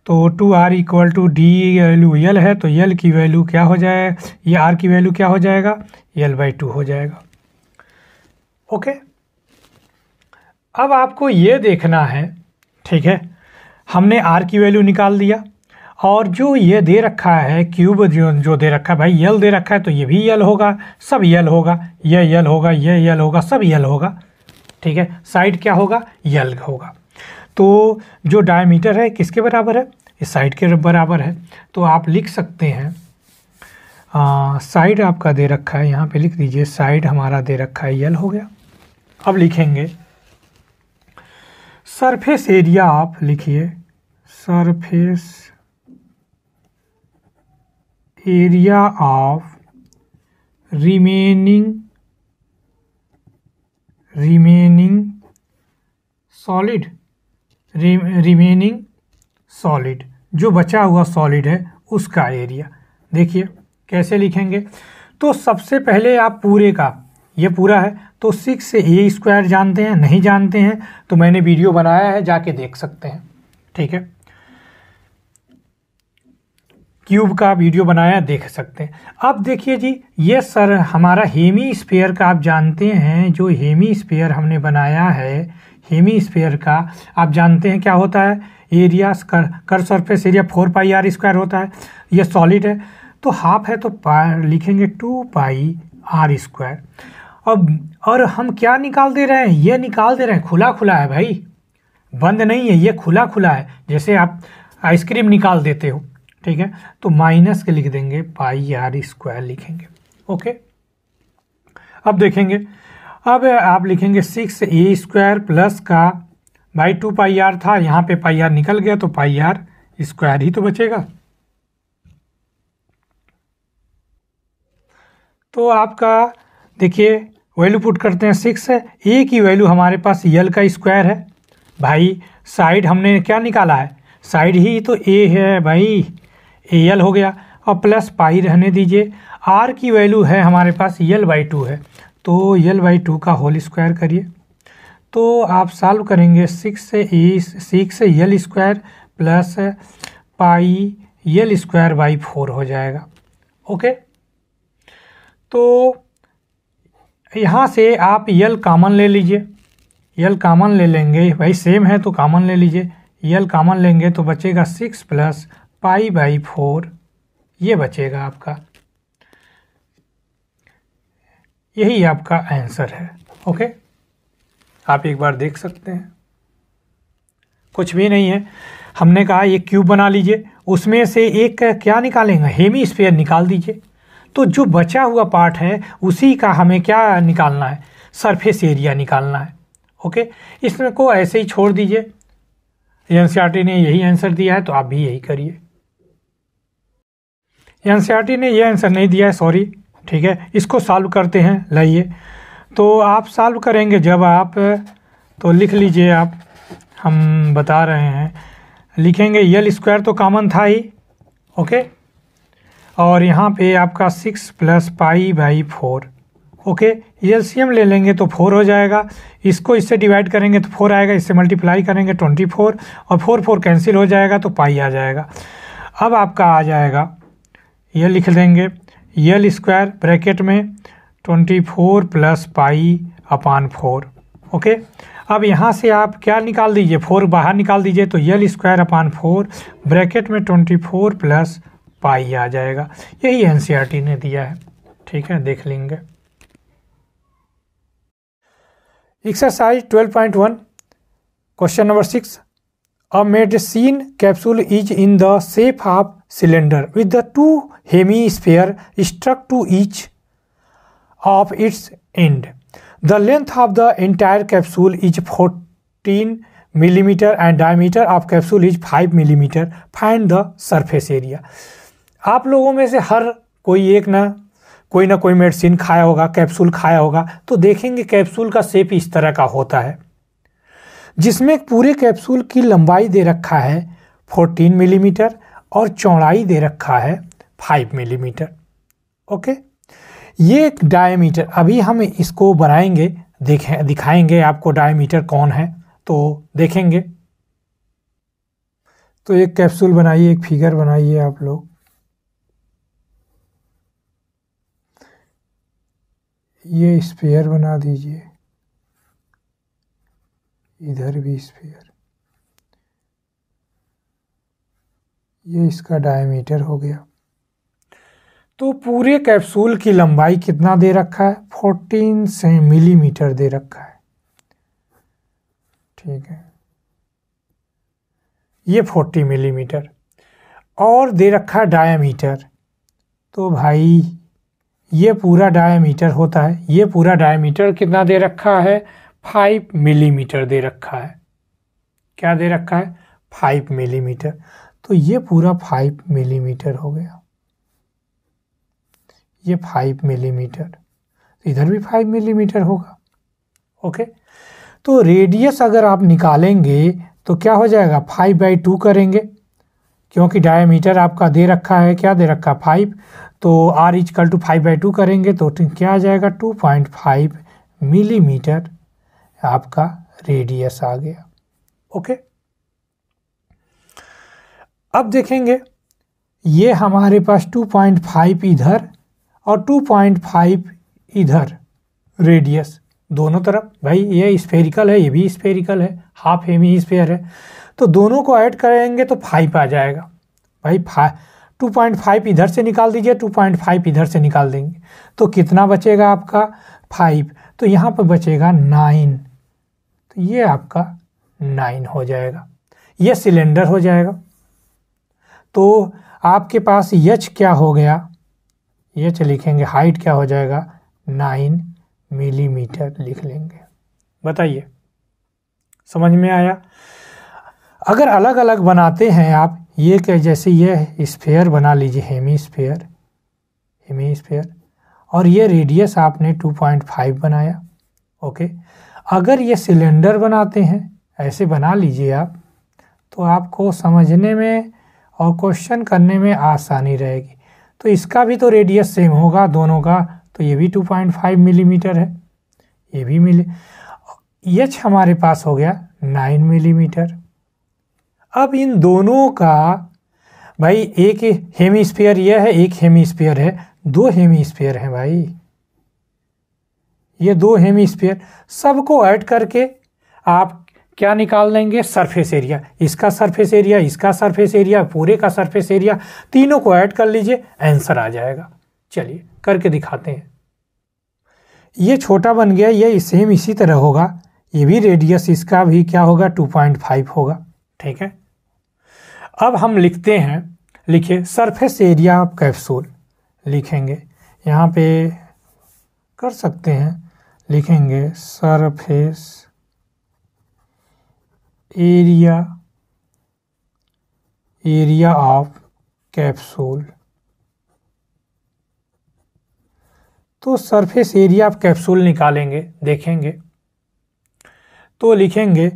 तो two r equal to d value l है तो यल की वैल्यू क्या हो जाए ये आर की वैल्यू क्या हो जाएगा यल बाई टू हो जाएगा ओके अब आपको ये देखना है ठीक है हमने आर की वैल्यू निकाल दिया और जो ये दे रखा है क्यूब जो जो दे रखा है भाई यल दे रखा है तो ये भी यल होगा सब यल होगा ये यल होगा ये यल होगा सब यल होगा ठीक है साइड क्या होगा यल होगा तो जो डायमीटर है किसके बराबर है इस साइड के बराबर है तो आप लिख सकते हैं साइड आपका दे रखा है यहाँ पे लिख दीजिए साइड हमारा दे रखा है यल हो गया अब लिखेंगे सरफेस एरिया आप लिखिए surface area of remaining remaining solid remaining solid जो बचा हुआ सॉलिड है उसका एरिया देखिए कैसे लिखेंगे तो सबसे पहले आप पूरे का ये पूरा है तो सिक्स ए स्क्वायर जानते हैं नहीं जानते हैं तो मैंने वीडियो बनाया है जाके देख सकते हैं ठीक है क्यूब का वीडियो बनाया देख सकते हैं अब देखिए जी ये सर हमारा हेमी स्पेयर का आप जानते हैं जो हेमी स्पेयर हमने बनाया है हेमी स्पेयर का आप जानते हैं क्या होता है एरिया कर कर surface area four pi r square होता है ये सॉलिड है तो हाफ है तो लिखेंगे टू पाई आर स्क्वायर अब और हम क्या निकाल दे रहे हैं ये निकाल दे रहे हैं खुला खुला है भाई बंद नहीं है ये खुला खुला है जैसे आप आइसक्रीम निकाल देते हो ठीक है तो माइनस के लिख देंगे पाई आर स्क्वायर लिखेंगे ओके अब देखेंगे अब आप लिखेंगे सिक्स ए स्क्वायर प्लस का बाई टू पाई आर था यहाँ पे पाई आर निकल गया तो पाई आर स्क्वायर ही तो बचेगा तो आपका देखिए वैल्यू पुट करते हैं सिक्स है ए की वैल्यू हमारे पास यल का स्क्वायर है भाई साइड हमने क्या निकाला है साइड ही तो ए है भाई ए यल हो गया और प्लस पाई रहने दीजिए आर की वैल्यू है हमारे पास यल बाई टू है तो यल बाई टू का होल स्क्वायर करिए तो आप सॉल्व करेंगे सिक्स से ई e, सिक्स से l square plus pi l square by four हो जाएगा ओके तो यहाँ से आप यल कामन ले लीजिए यल कामन ले लेंगे भाई सेम है तो कामन ले लीजिए यल कामन लेंगे तो बचेगा six plus pi by four ये बचेगा आपका यही आपका आंसर है ओके आप एक बार देख सकते हैं कुछ भी नहीं है हमने कहा ये क्यूब बना लीजिए उसमें से एक क्या निकालेंगे हेमी स्पेयर निकाल दीजिए तो जो बचा हुआ पार्ट है उसी का हमें क्या निकालना है सरफेस एरिया निकालना है ओके इसमें को ऐसे ही छोड़ दीजिए एन ने यही आंसर दिया है तो आप भी यही करिए एन ने यह आंसर नहीं दिया है सॉरी ठीक है इसको सॉल्व करते हैं लाइए तो आप सॉल्व करेंगे जब आप तो लिख लीजिए आप हम बता रहे हैं लिखेंगे यल स्क्वायर तो कॉमन था ही ओके और यहाँ पे आपका six plus pi by four okay l सी ले लेंगे तो फोर हो जाएगा इसको इससे डिवाइड करेंगे तो फोर आएगा इससे मल्टीप्लाई करेंगे ट्वेंटी फोर और फोर फोर कैंसिल हो जाएगा तो पाई आ जाएगा अब आपका आ जाएगा यह लिख देंगे यल स्क्वायर ब्रैकेट में twenty four plus pi upon four okay अब यहाँ से आप क्या निकाल दीजिए फोर बाहर निकाल दीजिए तो l square upon four bracket में ट्वेंटी फोर प्लस पाई आ जाएगा यही एन e ने दिया है ठीक है देख लेंगे exercise 12.1 question number six a medicine capsule is in the shape of cylinder with the two hemisphere stuck to each of its end. The length of the entire capsule is 14 mm and diameter of capsule is 5 mm Find the surface area. aap logo mein se har koi ek na कोई ना कोई medicine खाया होगा capsule खाया होगा तो देखेंगे capsule का शेप इस तरह का होता है जिसमें पूरे कैप्सूल की लंबाई दे रखा है 14 मिलीमीटर mm, और चौड़ाई दे रखा है फाइव मिलीमीटर ओके ये एक डायमीटर अभी हम इसको बनाएंगे देखें दिखाएंगे आपको डायमीटर कौन है तो देखेंगे तो एक कैप्सूल बनाइए एक फिगर बनाइए आप लोग ये स्पेयर बना दीजिए इधर भी स्पेयर ये इसका डायमीटर हो गया तो पूरे कैप्सूल की लंबाई कितना दे रखा है फोर्टीन से मिलीमीटर दे रखा है ठीक है ये फोर्टी मिलीमीटर और दे रखा है डायमीटर तो भाई ये पूरा डायमीटर होता है ये पूरा डायमीटर कितना दे रखा है फाइव मिलीमीटर दे रखा है क्या दे रखा है फाइव मिलीमीटर तो ये पूरा फाइव मिलीमीटर हो गया ये फाइव मिलीमीटर तो इधर भी फाइव मिलीमीटर होगा ओके तो रेडियस अगर आप निकालेंगे तो क्या हो जाएगा फाइव बाई टू करेंगे क्योंकि डायमीटर आपका दे रखा है क्या दे रखा है फाइव तो आर कल टू फाइव बाई टू करेंगे तो क्या आ जाएगा टू पॉइंट फाइव मिलीमीटर आपका रेडियस आ गया ओके अब देखेंगे ये हमारे पास 2.5 इधर और 2.5 इधर रेडियस दोनों तरफ भाई ये स्फेरिकल है ये भी स्फेरिकल है हाफ हेमी स्फेयर है तो दोनों को ऐड करेंगे तो फाइव आ जाएगा भाई फाइव टू पॉइंट फाइव इधर से निकाल दीजिए टू पॉइंट फाइव इधर से निकाल देंगे तो कितना बचेगा आपका फाइव तो यहाँ पर बचेगा नाइन तो ये आपका नाइन हो जाएगा ये सिलेंडर हो जाएगा तो आपके पास यच क्या हो गया यच लिखेंगे हाइट क्या हो जाएगा नाइन मिलीमीटर लिख लेंगे बताइए समझ में आया अगर अलग अलग बनाते हैं आप ये क्या जैसे ये स्फेयर बना लीजिए हेमी स्फेयर हेमी स्फेयर और ये रेडियस आपने 2.5 बनाया ओके अगर ये सिलेंडर बनाते हैं ऐसे बना लीजिए आप तो आपको समझने में और क्वेश्चन करने में आसानी रहेगी तो इसका भी तो रेडियस सेम होगा दोनों का तो ये भी 2.5 मिलीमीटर mm है ये भी मिले एच हमारे पास हो गया 9 मिलीमीटर mm. अब इन दोनों का भाई एक हेमीस्फीयर यह है एक हेमीस्फीयर है दो हेमीस्फीयर है भाई ये दो हेमीस्फीयर सबको ऐड करके आप क्या निकाल लेंगे सरफेस एरिया इसका सरफेस एरिया इसका सरफेस एरिया पूरे का सरफेस एरिया तीनों को ऐड कर लीजिए आंसर आ जाएगा चलिए करके दिखाते हैं ये छोटा बन गया ये सेम इसी तरह होगा ये भी रेडियस इसका भी क्या होगा 2.5 होगा ठीक है अब हम लिखते हैं लिखिए सरफेस एरिया ऑफ कैप्सूल लिखेंगे यहाँ पे कर सकते हैं लिखेंगे surface area area of capsule तो सरफेस एरिया ऑफ कैप्सूल निकालेंगे देखेंगे तो लिखेंगे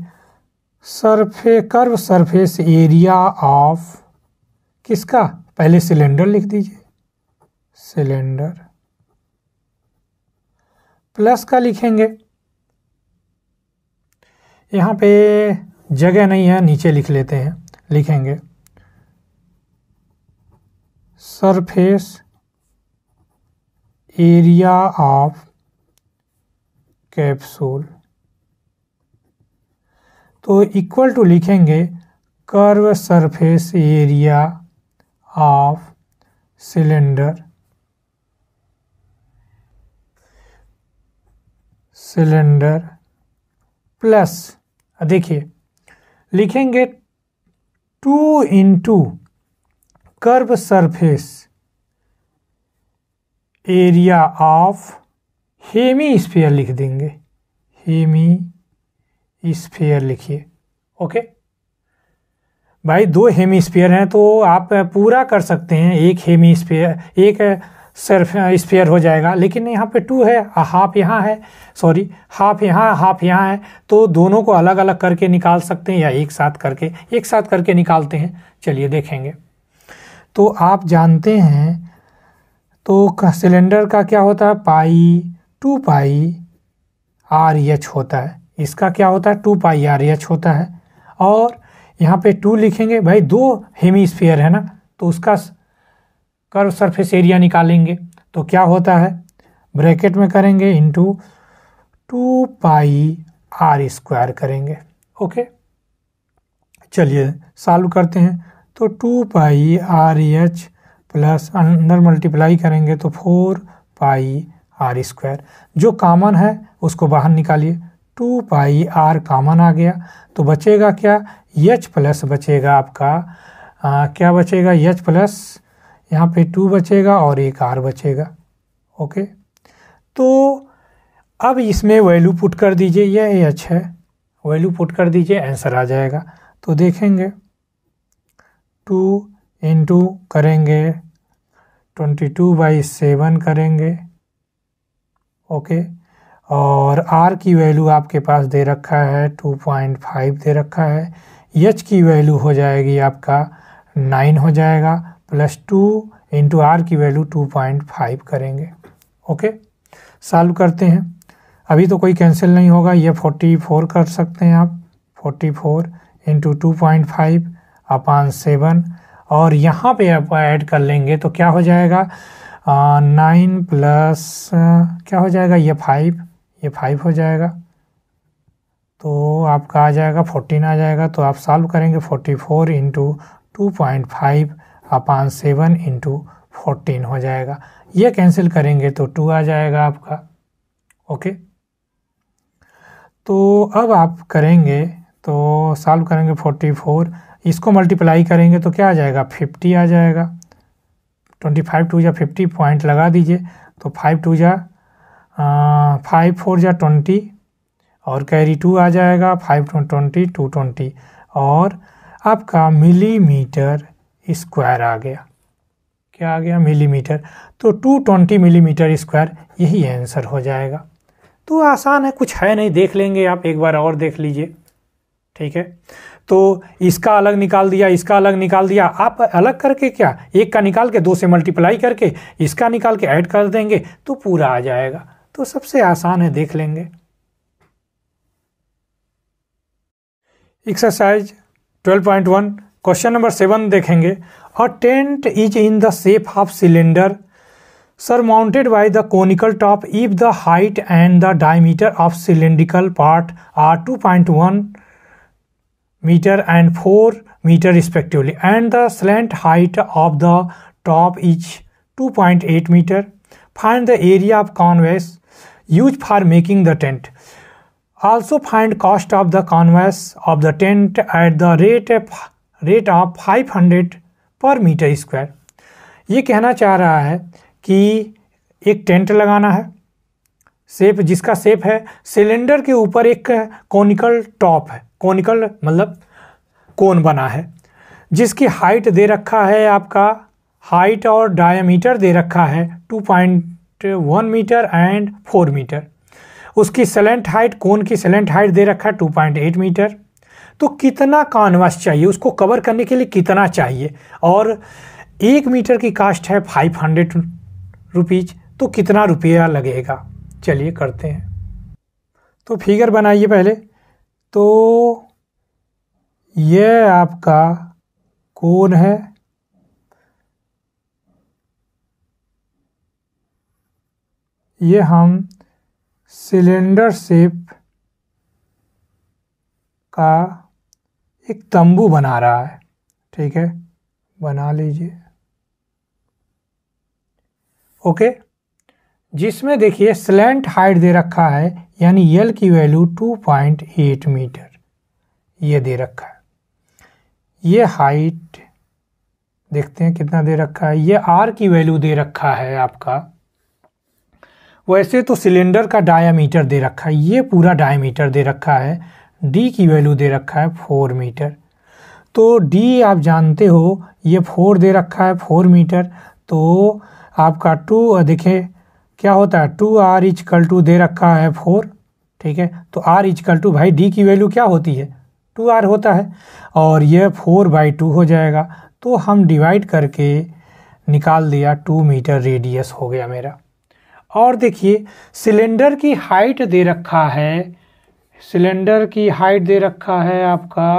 surface curve surface area of किसका पहले सिलेंडर लिख दीजिए सिलेंडर प्लस का लिखेंगे यहां पे जगह नहीं है नीचे लिख लेते हैं लिखेंगे सरफेस एरिया ऑफ कैप्सूल तो इक्वल टू लिखेंगे curve surface area of cylinder cylinder plus देखिए लिखेंगे two into curve surface area of hemisphere लिख देंगे हेमी स्पेयर लिखिए ओके भाई दो हेमी स्पेयर हैं तो आप पूरा कर सकते हैं एक हेमी स्पेयर एक सर्फ स्पेयर हो जाएगा लेकिन यहाँ पे टू है हाफ यहाँ है सॉरी हाफ यहाँ हाफ यहाँ है तो दोनों को अलग अलग करके निकाल सकते हैं या एक साथ करके एक साथ करके निकालते हैं चलिए देखेंगे तो आप जानते हैं तो सिलेंडर का क्या होता है pi two pi r h होता है इसका क्या होता है टू पाई आर एच होता है और यहाँ पे टू लिखेंगे भाई दो हेमी स्पेयर है ना तो उसका कर्व सरफेस एरिया निकालेंगे तो क्या होता है ब्रैकेट में करेंगे into two pi r square करेंगे ओके चलिए सॉल्व करते हैं तो two pi r h plus अंदर मल्टीप्लाई करेंगे तो फोर पाई आर स्क्वायर जो कॉमन है उसको बाहर निकालिए टू पाई आर कॉमन आ गया तो बचेगा क्या एच प्लस बचेगा आपका आ, क्या बचेगा एच प्लस यहाँ पे टू बचेगा और एक आर बचेगा ओके तो अब इसमें वैल्यू पुट कर दीजिए यह एच है वैल्यू पुट कर दीजिए आंसर आ जाएगा तो देखेंगे टू इंटू करेंगे ट्वेंटी टू बाई सेवन करेंगे ओके और आर की वैल्यू आपके पास दे रखा है टू पॉइंट फाइव दे रखा है एच की वैल्यू हो जाएगी आपका नाइन हो जाएगा प्लस टू इंटू आर की वैल्यू टू पॉइंट फाइव करेंगे ओके सॉल्व करते हैं अभी तो कोई कैंसिल नहीं होगा ये फोर्टी फोर कर सकते हैं आप forty four into two point five upon seven और यहाँ पे आप ऐड कर लेंगे तो क्या हो जाएगा नाइन प्लस क्या हो जाएगा ये फाइव ये फाइव हो जाएगा तो आपका आ जाएगा फोर्टीन आ जाएगा तो आप सॉल्व करेंगे forty four into two point five upon seven into fourteen हो जाएगा ये कैंसिल करेंगे तो टू आ जाएगा आपका ओके तो अब आप करेंगे तो सॉल्व करेंगे फोर्टी फोर इसको मल्टीप्लाई करेंगे तो क्या आ जाएगा फिफ्टी आ जाएगा ट्वेंटी फाइव टू या फिफ्टी पॉइंट लगा दीजिए तो फाइव टू या फाइव फोर या ट्वेंटी और कैरी टू आ जाएगा फाइव ट्वेंटी टू ट्वेंटी और आपका मिलीमीटर स्क्वायर आ गया क्या आ गया मिलीमीटर तो टू ट्वेंटी मिलीमीटर स्क्वायर यही आंसर हो जाएगा तो आसान है कुछ है नहीं देख लेंगे आप एक बार और देख लीजिए ठीक है तो इसका अलग निकाल दिया इसका अलग निकाल दिया आप अलग करके क्या एक का निकाल के दो से मल्टीप्लाई करके इसका निकाल के ऐड कर देंगे तो पूरा आ जाएगा तो सबसे आसान है देख लेंगे एक्सरसाइज 12.1 क्वेश्चन नंबर सेवन देखेंगे A tent is in the shape of cylinder surmounted by the conical top if the height and the diameter of cylindrical part are 2.1 meter and 4 meter respectively and the slant height of the top is 2.8 meter find the area of convex used for making the tent also find cost of the convex of the tent at the rate of rate of 500 पर metre square ये कहना चाह रहा है कि एक tent लगाना है सेप जिसका सेप है सिलेंडर के ऊपर एक कॉनिकल टॉप है कॉनिकल मतलब कोन बना है जिसकी हाइट दे रखा है आपका हाइट और डायमीटर दे रखा है 2.1 मीटर एंड 4 मीटर उसकी सेलेंट हाइट कोन की सलेंट हाइट दे रखा है 2.8 मीटर तो कितना कानवास चाहिए उसको कवर करने के लिए कितना चाहिए और एक मीटर की कास्ट है फाइव हंड्रेड रुपीज़ तो कितना रुपया लगेगा चलिए करते हैं तो फिगर बनाइए पहले तो ये आपका कौन है ये हम सिलेंडर शेप का एक तंबू बना रहा है ठीक है बना लीजिए ओके जिसमें देखिए स्लेंट हाइट दे रखा है यानी यल की वैल्यू 2.8 मीटर ये दे रखा है ये हाइट देखते हैं कितना दे रखा है ये आर की वैल्यू दे रखा है आपका वैसे तो सिलेंडर का डायमीटर दे रखा है ये पूरा डायमीटर दे रखा है डी की वैल्यू दे रखा है फोर मीटर तो डी आप जानते हो ये फोर दे रखा है फोर मीटर तो आपका टू देखें क्या होता है टू आर इचकल टू दे रखा है फोर ठीक है तो आर इचकल टू भाई डी की वैल्यू क्या होती है टू आर होता है और ये फोर बाई टू हो जाएगा तो हम डिवाइड करके निकाल दिया टू मीटर रेडियस हो गया मेरा और देखिए सिलेंडर की हाइट दे रखा है सिलेंडर की हाइट दे रखा है आपका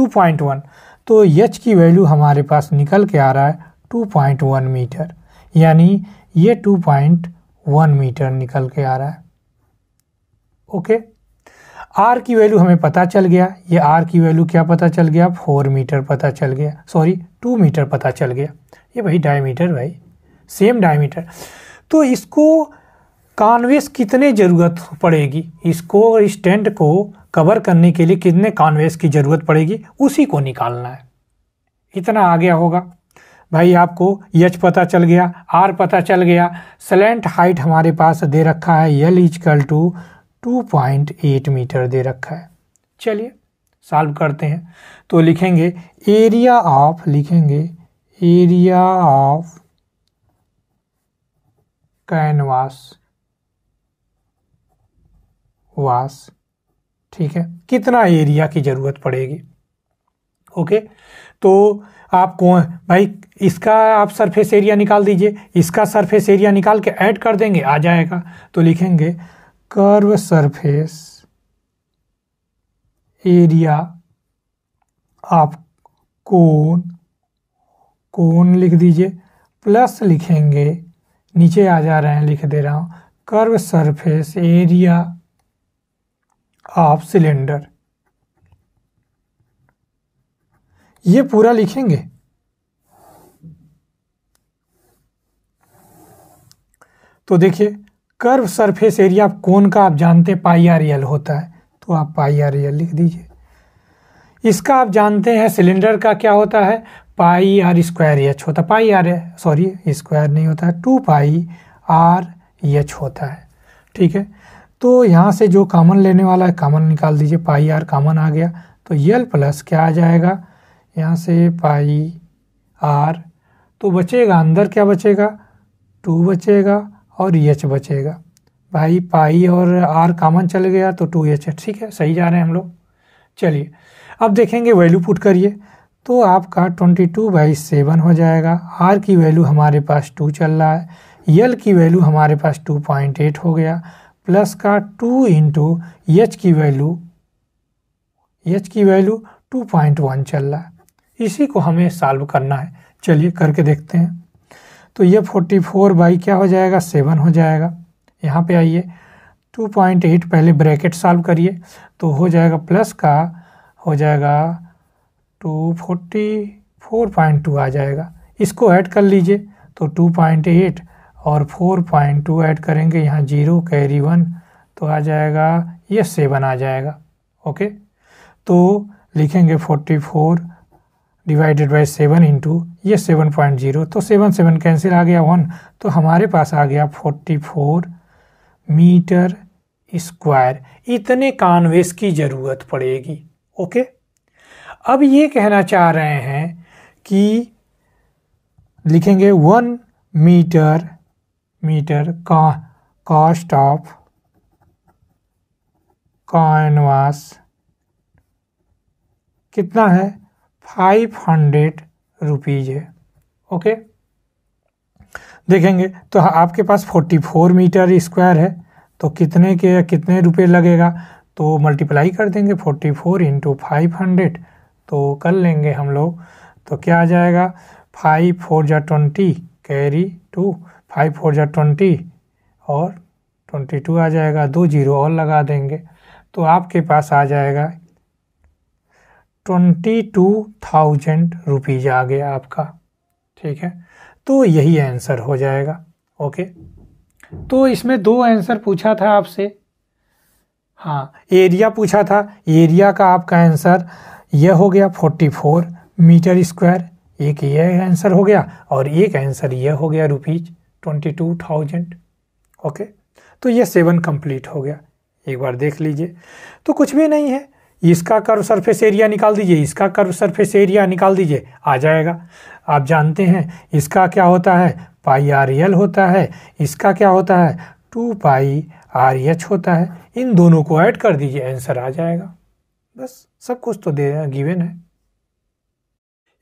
2.1 तो यच की वैल्यू हमारे पास निकल के आ रहा है 2.1 मीटर यानी ये 2.1 मीटर निकल के आ रहा है ओके आर की वैल्यू हमें पता चल गया ये आर की वैल्यू क्या पता चल गया फोर मीटर पता चल गया सॉरी टू मीटर पता चल गया ये भाई डायमीटर भाई सेम डायमीटर तो इसको कानवेस कितने ज़रूरत पड़ेगी इसको स्टैंड को कवर करने के लिए कितने कानवेस की ज़रूरत पड़ेगी उसी को निकालना है इतना आ गया होगा भाई आपको यच पता चल गया आर पता चल गया सलेंट हाइट हमारे पास दे रखा है l equal to two point eight metre दे रखा है चलिए सॉल्व करते हैं तो लिखेंगे एरिया ऑफ लिखेंगे एरिया ऑफ कैनवास वास ठीक है कितना एरिया की ज़रूरत पड़ेगी ओके तो आप कौन भाई इसका आप सरफेस एरिया निकाल दीजिए इसका सरफेस एरिया निकाल के ऐड कर देंगे आ जाएगा तो लिखेंगे कर्व सरफेस एरिया आप कोन कोन लिख दीजिए प्लस लिखेंगे नीचे आ जा रहे हैं लिख दे रहा हूँ curve surface area of cylinder ये पूरा लिखेंगे तो देखिए कर्व सरफेस एरिया कौन कोन का आप जानते पाई आर एल होता है तो आप पाई आर एल लिख दीजिए इसका आप जानते हैं सिलेंडर का क्या होता है पाई आर स्क्वायर एच होता है पाई आर सॉरी स्क्वायर नहीं होता है टू पाई आर एच होता है ठीक है तो यहाँ से जो कॉमन लेने वाला है कॉमन निकाल दीजिए पाई आर कॉमन आ गया तो यल प्लस क्या आ जाएगा यहाँ से पाई आर तो बचेगा अंदर क्या बचेगा टू बचेगा और एच बचेगा भाई पाई और आर कॉमन चल गया तो टू एच है ठीक है सही जा रहे हैं हम लोग चलिए अब देखेंगे वैल्यू पुट करिए तो आपका ट्वेंटी टू बाई सेवन हो जाएगा आर की वैल्यू हमारे पास टू चल रहा है यल की वैल्यू हमारे पास टू पॉइंट एट हो गया प्लस का टू इंटू एच की वैल्यू एच की वैल्यू टू पॉइंट वन चल रहा है इसी को हमें सॉल्व करना है चलिए करके देखते हैं तो ये फोर्टी फोर बाई क्या हो जाएगा सेवन हो जाएगा यहाँ पे आइए टू पॉइंट एट पहले ब्रैकेट सॉल्व करिए तो हो जाएगा प्लस का हो जाएगा two forty four point two आ जाएगा इसको ऐड कर लीजिए तो टू पॉइंट एट और फोर पॉइंट टू ऐड करेंगे यहाँ जीरो कैरी वन तो आ जाएगा ये सेवन आ जाएगा ओके तो लिखेंगे forty four divided by seven into ये सेवन पॉइंट जीरो तो सेवन सेवन कैंसिल आ गया वन तो हमारे पास आ गया फोर्टी फोर मीटर स्क्वायर इतने कानवेस की ज़रूरत पड़ेगी ओके अब ये कहना चाह रहे हैं कि लिखेंगे वन मीटर मीटर का कॉस्ट ऑफ कॉनवास कितना है फाइव हंड्रेड रुपीज है ओके देखेंगे तो आपके पास फोर्टी फोर मीटर स्क्वायर है तो कितने के कितने रुपए लगेगा तो मल्टीप्लाई कर देंगे forty four into five hundred तो कर लेंगे हम लोग तो क्या आ जाएगा फाइव फोर जा twenty carry two five four ज़ा ट्वेंटी और ट्वेंटी टू आ जाएगा दो जीरो और लगा देंगे तो आपके पास आ जाएगा ट्वेंटी टू थाउजेंड रुपीज़ आ गया आपका ठीक है तो यही आंसर हो जाएगा ओके तो इसमें दो आंसर पूछा था आपसे हाँ एरिया पूछा था एरिया का आपका आंसर यह हो गया फोर्टी फोर मीटर स्क्वायर एक यह आंसर हो गया और एक आंसर यह हो गया rupees twenty two thousand okay तो ये सेवन कंप्लीट हो गया एक बार देख लीजिए तो कुछ भी नहीं है इसका कर्व सरफेस एरिया निकाल दीजिए इसका कर्व सरफेस एरिया निकाल दीजिए आ जाएगा आप जानते हैं इसका क्या होता है पाई आर एल होता है इसका क्या होता है टू पाई आर एच होता है इन दोनों को ऐड कर दीजिए आंसर आ जाएगा बस सब कुछ तो दे गिवेन है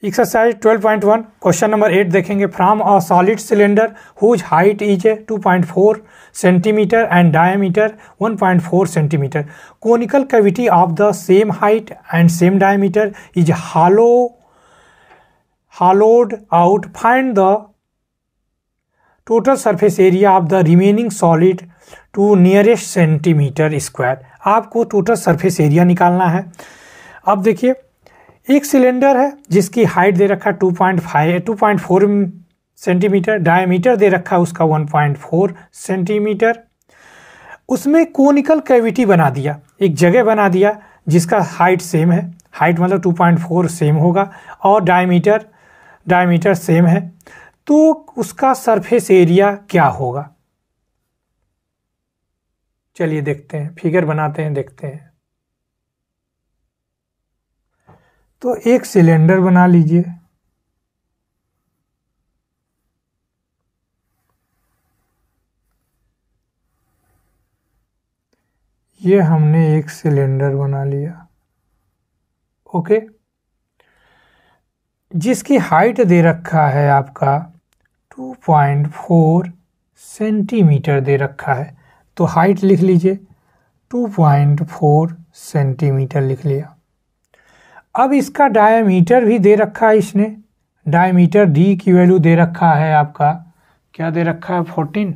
एक्सरसाइज 12.1 क्वेश्चन नंबर एट देखेंगे from a solid cylinder whose height is 2.4 centimetre and diameter 1.4 centimetre conical cavity of the same height and same diameter is hollow hollowed out find the total surface area of the remaining solid to nearest centimetre square आपको total surface area निकालना है अब देखिए एक cylinder है जिसकी height दे रखा two point five two point four centimetre diameter दे रखा उसका वन पॉइंट फोर सेंटीमीटर उसमें कोनिकल कैविटी बना दिया एक जगह बना दिया जिसका हाइट सेम है हाइट मतलब टू पॉइंट फोर सेम होगा और डायमीटर डायमीटर सेम है तो उसका सरफेस एरिया क्या होगा चलिए देखते हैं फिगर बनाते हैं देखते हैं तो एक सिलेंडर बना लीजिए ये हमने एक सिलेंडर बना लिया ओके जिसकी हाइट दे रखा है आपका 2.4 सेंटीमीटर दे रखा है तो हाइट लिख लीजिए 2.4 सेंटीमीटर लिख लिया अब इसका डायमीटर भी दे रखा है इसने डायमीटर डी की वैल्यू दे रखा है आपका क्या दे रखा है फोर्टीन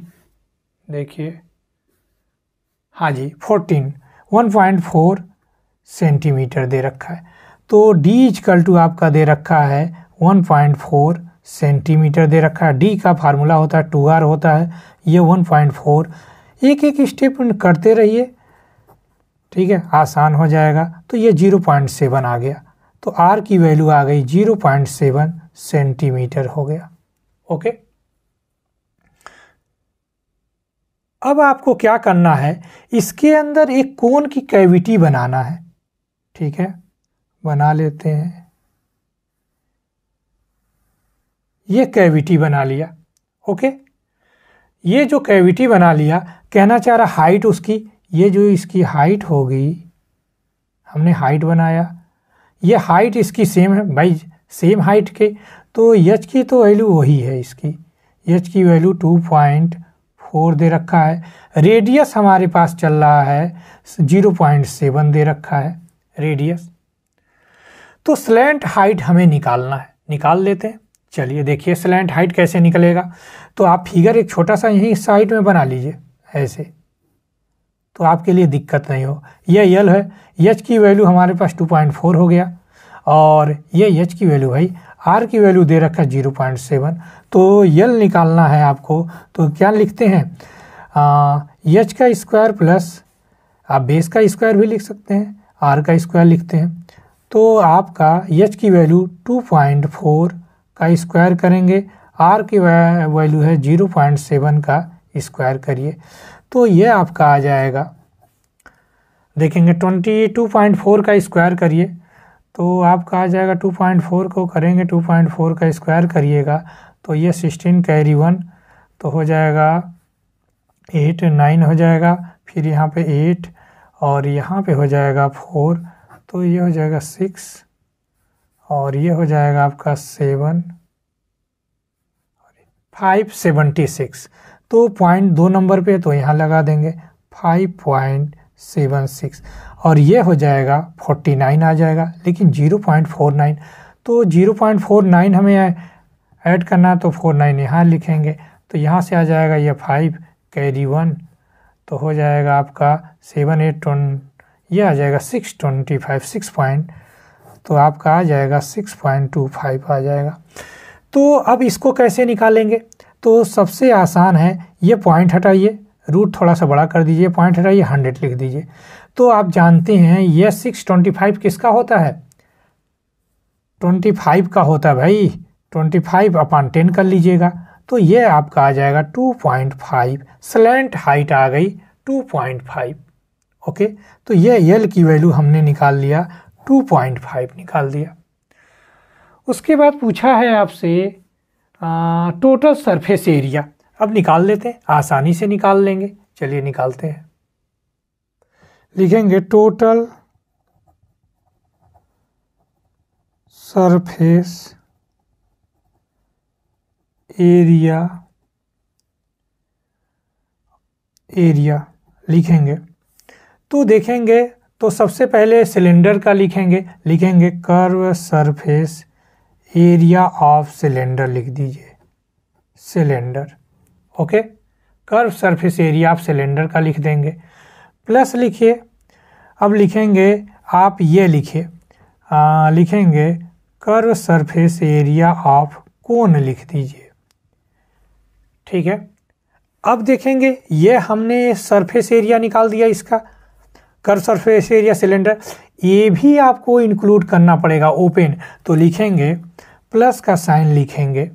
देखिए हाँ जी fourteen one point four centimetre दे रखा है तो डी इजकल टू आपका दे रखा है वन पॉइंट फोर सेंटीमीटर दे रखा है डी का फार्मूला होता है टू आर होता है ये वन पॉइंट फोर एक एक स्टेप करते रहिए ठीक है आसान हो जाएगा तो ये जीरो पॉइंट सेवन आ गया तो आर की वैल्यू आ गई जीरो पॉइंट सेवन सेंटीमीटर हो गया ओके अब आपको क्या करना है इसके अंदर एक कोन की कैविटी बनाना है ठीक है बना लेते हैं ये कैविटी बना लिया ओके ये जो कैविटी बना लिया कहना चाह रहा हाइट उसकी ये जो इसकी हाइट होगी हमने हाइट बनाया ये हाइट इसकी सेम है भाई सेम हाइट के तो यच की तो वैल्यू वही है इसकी यच की वैल्यू टू पॉइंट फोर दे रखा है रेडियस हमारे पास चल रहा है जीरो पॉइंट सेवन दे रखा है रेडियस तो स्लेंट हाइट हमें निकालना है निकाल लेते हैं चलिए देखिए स्लेंट हाइट कैसे निकलेगा तो आप फिगर एक छोटा सा यहीं साइड में बना लीजिए ऐसे तो आपके लिए दिक्कत नहीं हो यह यल है यच की वैल्यू हमारे पास 2.4 हो गया और यह यच की वैल्यू भाई आर की वैल्यू दे रखा है जीरो पॉइंट सेवन तो यल निकालना है आपको तो क्या लिखते हैं यच का स्क्वायर प्लस आप बेस का स्क्वायर भी लिख सकते हैं आर का स्क्वायर लिखते हैं तो आपका यच की वैल्यू फोर का स्क्वायर करेंगे आर की वैल्यू है सेवन का स्क्वायर करिए तो ये आपका आ जाएगा देखेंगे ट्वेंटी टू पॉइंट फोर का स्क्वायर करिए तो आपका आ जाएगा टू पॉइंट फोर को करेंगे टू पॉइंट फोर का स्क्वायर करिएगा तो ये सिक्सटीन कैरी वन तो हो जाएगा एट नाइन हो जाएगा फिर यहाँ पे एट और यहाँ पे हो जाएगा फोर तो ये हो जाएगा सिक्स और ये हो जाएगा आपका सेवन फाइव सेवेंटी सिक्स तो पॉइंट दो नंबर पे तो यहाँ लगा देंगे फाइव पॉइंट सेवन सिक्स और ये हो जाएगा फोर्टी नाइन आ जाएगा लेकिन जीरो पॉइंट फोर नाइन तो जीरो पॉइंट फोर नाइन हमें ऐड करना तो फोर नाइन यहाँ लिखेंगे तो यहाँ से आ जाएगा ये फाइव कैरी वन तो हो जाएगा आपका सेवन एट ट्वेंट ये आ जाएगा six twenty five six point तो आपका आ जाएगा सिक्स पॉइंट टू फाइव आ जाएगा तो अब इसको कैसे निकालेंगे तो सबसे आसान है ये पॉइंट हटाइए रूट थोड़ा सा बड़ा कर दीजिए पॉइंट हटाइए हंड्रेड लिख दीजिए तो आप जानते हैं ये सिक्स ट्वेंटी फाइव किसका होता है ट्वेंटी फाइव का होता है भाई ट्वेंटी फाइव अपॉन टेन कर लीजिएगा तो ये आपका आ जाएगा two point five slant height आ गई टू पॉइंट फाइव ओके तो ये एल की वैल्यू हमने निकाल लिया टू पॉइंट फाइव निकाल दिया उसके बाद पूछा है आपसे टोटल सरफेस एरिया अब निकाल लेते हैं आसानी से निकाल लेंगे चलिए निकालते हैं लिखेंगे टोटल सरफेस एरिया एरिया लिखेंगे तो देखेंगे तो सबसे पहले सिलेंडर का लिखेंगे लिखेंगे curve surface area of cylinder लिख दीजिए cylinder okay curve surface area of cylinder का लिख देंगे प्लस लिखिए अब लिखेंगे आप ये लिखिए लिखेंगे curve surface area of cone लिख दीजिए ठीक है अब देखेंगे ये हमने सरफेस एरिया निकाल दिया इसका कर्व सरफेस एरिया सिलेंडर ये भी आपको इंक्लूड करना पड़ेगा ओपन तो लिखेंगे प्लस का साइन लिखेंगे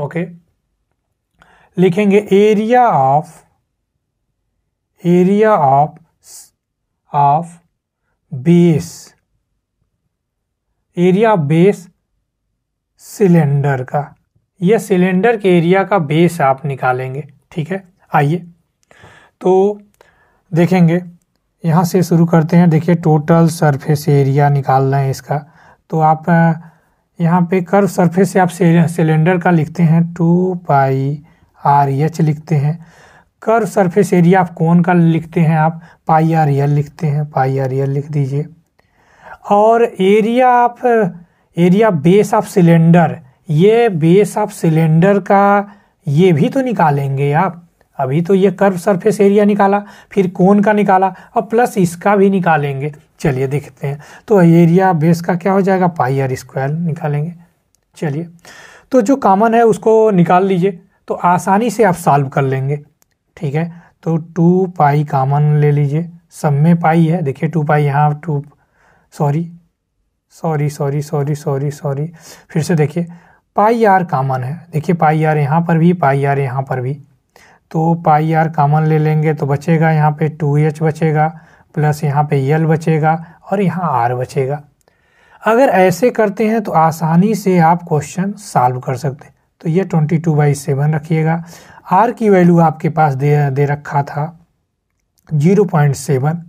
ओके लिखेंगे area of area of of base area base cylinder का यह सिलेंडर के एरिया का बेस आप निकालेंगे ठीक है आइए तो देखेंगे यहाँ से शुरू करते हैं देखिए टोटल सरफेस एरिया निकालना है इसका तो आप यहाँ पे कर्व सरफेस से आप सिलेंडर का लिखते हैं टू पाई आर एच लिखते हैं कर्व सरफेस एरिया आप कौन का लिखते हैं आप पाई आर एल लिखते हैं पाई आर एल लिख दीजिए और एरिया आप एरिया बेस ऑफ सिलेंडर ये बेस ऑफ सिलेंडर का ये भी तो निकालेंगे आप अभी तो ये कर्व सरफेस एरिया निकाला फिर कोन का निकाला और प्लस इसका भी निकालेंगे चलिए देखते हैं तो एरिया बेस का क्या हो जाएगा पाई आर स्क्वायर निकालेंगे चलिए तो जो कॉमन है उसको निकाल लीजिए तो आसानी से आप सॉल्व कर लेंगे ठीक है तो टू पाई कॉमन ले लीजिए सब में पाई है देखिए टू पाई यहाँ two sorry sorry sorry sorry sorry sorry फिर से देखिए पाई आर कॉमन है देखिए पाई आर यहाँ पर भी पाई आर यहाँ पर भी तो पाई आर कॉमन ले लेंगे तो बचेगा यहाँ पे टू एच बचेगा प्लस यहाँ पे यल बचेगा और यहाँ आर बचेगा अगर ऐसे करते हैं तो आसानी से आप क्वेश्चन सॉल्व कर सकते हैं तो ये ट्वेंटी टू बाई सेवन रखिएगा आर की वैल्यू आपके पास दे दे रखा था जीरो पॉइंट सेवन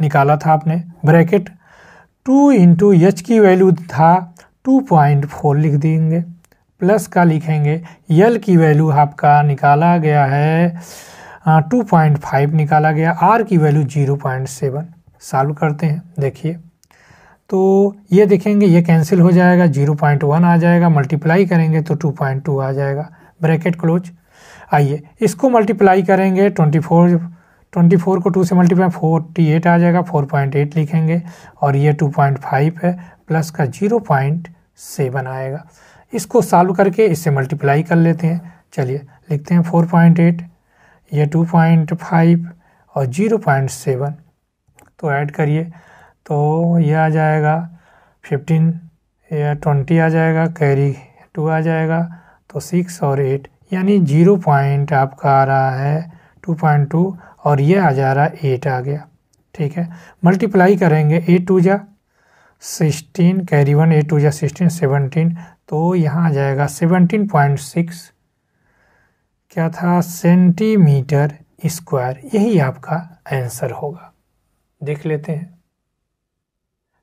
निकाला था आपने ब्रैकेट टू इंटू एच की वैल्यू था टू पॉइंट फोर लिख देंगे प्लस का लिखेंगे यल की वैल्यू आपका निकाला गया है टू पॉइंट फाइव निकाला गया आर की value zero point seven solve करते हैं देखिए तो ये देखेंगे ये कैंसिल हो जाएगा जीरो पॉइंट वन आ जाएगा मल्टीप्लाई करेंगे तो टू पॉइंट टू आ जाएगा ब्रैकेट क्लोज आइए इसको मल्टीप्लाई करेंगे ट्वेंटी फोर ट्वेंटी फोर को टू से मल्टीप्लाई फोर्टी एट आ जाएगा फोर पॉइंट एट लिखेंगे और ये टू पॉइंट फाइव है प्लस का जीरो पॉइंट सेवन आएगा इसको सॉल्व करके इससे मल्टीप्लाई कर लेते हैं चलिए लिखते हैं फोर पॉइंट एट या टू पॉइंट फाइव और जीरो पॉइंट सेवन तो ऐड करिए तो ये आ जाएगा फिफ्टीन या ट्वेंटी आ जाएगा कैरी टू आ जाएगा तो सिक्स और एट यानी जीरो पॉइंट आपका आ रहा है टू पॉइंट टू और ये आ जा रहा है एट आ गया ठीक है मल्टीप्लाई करेंगे एट टू जा sixteen carry one eight two जा सिक्सटीन सेवनटीन तो यहाँ आ जाएगा सेवनटीन पॉइंट सिक्स क्या था सेंटीमीटर स्क्वायर यही आपका आंसर होगा देख लेते हैं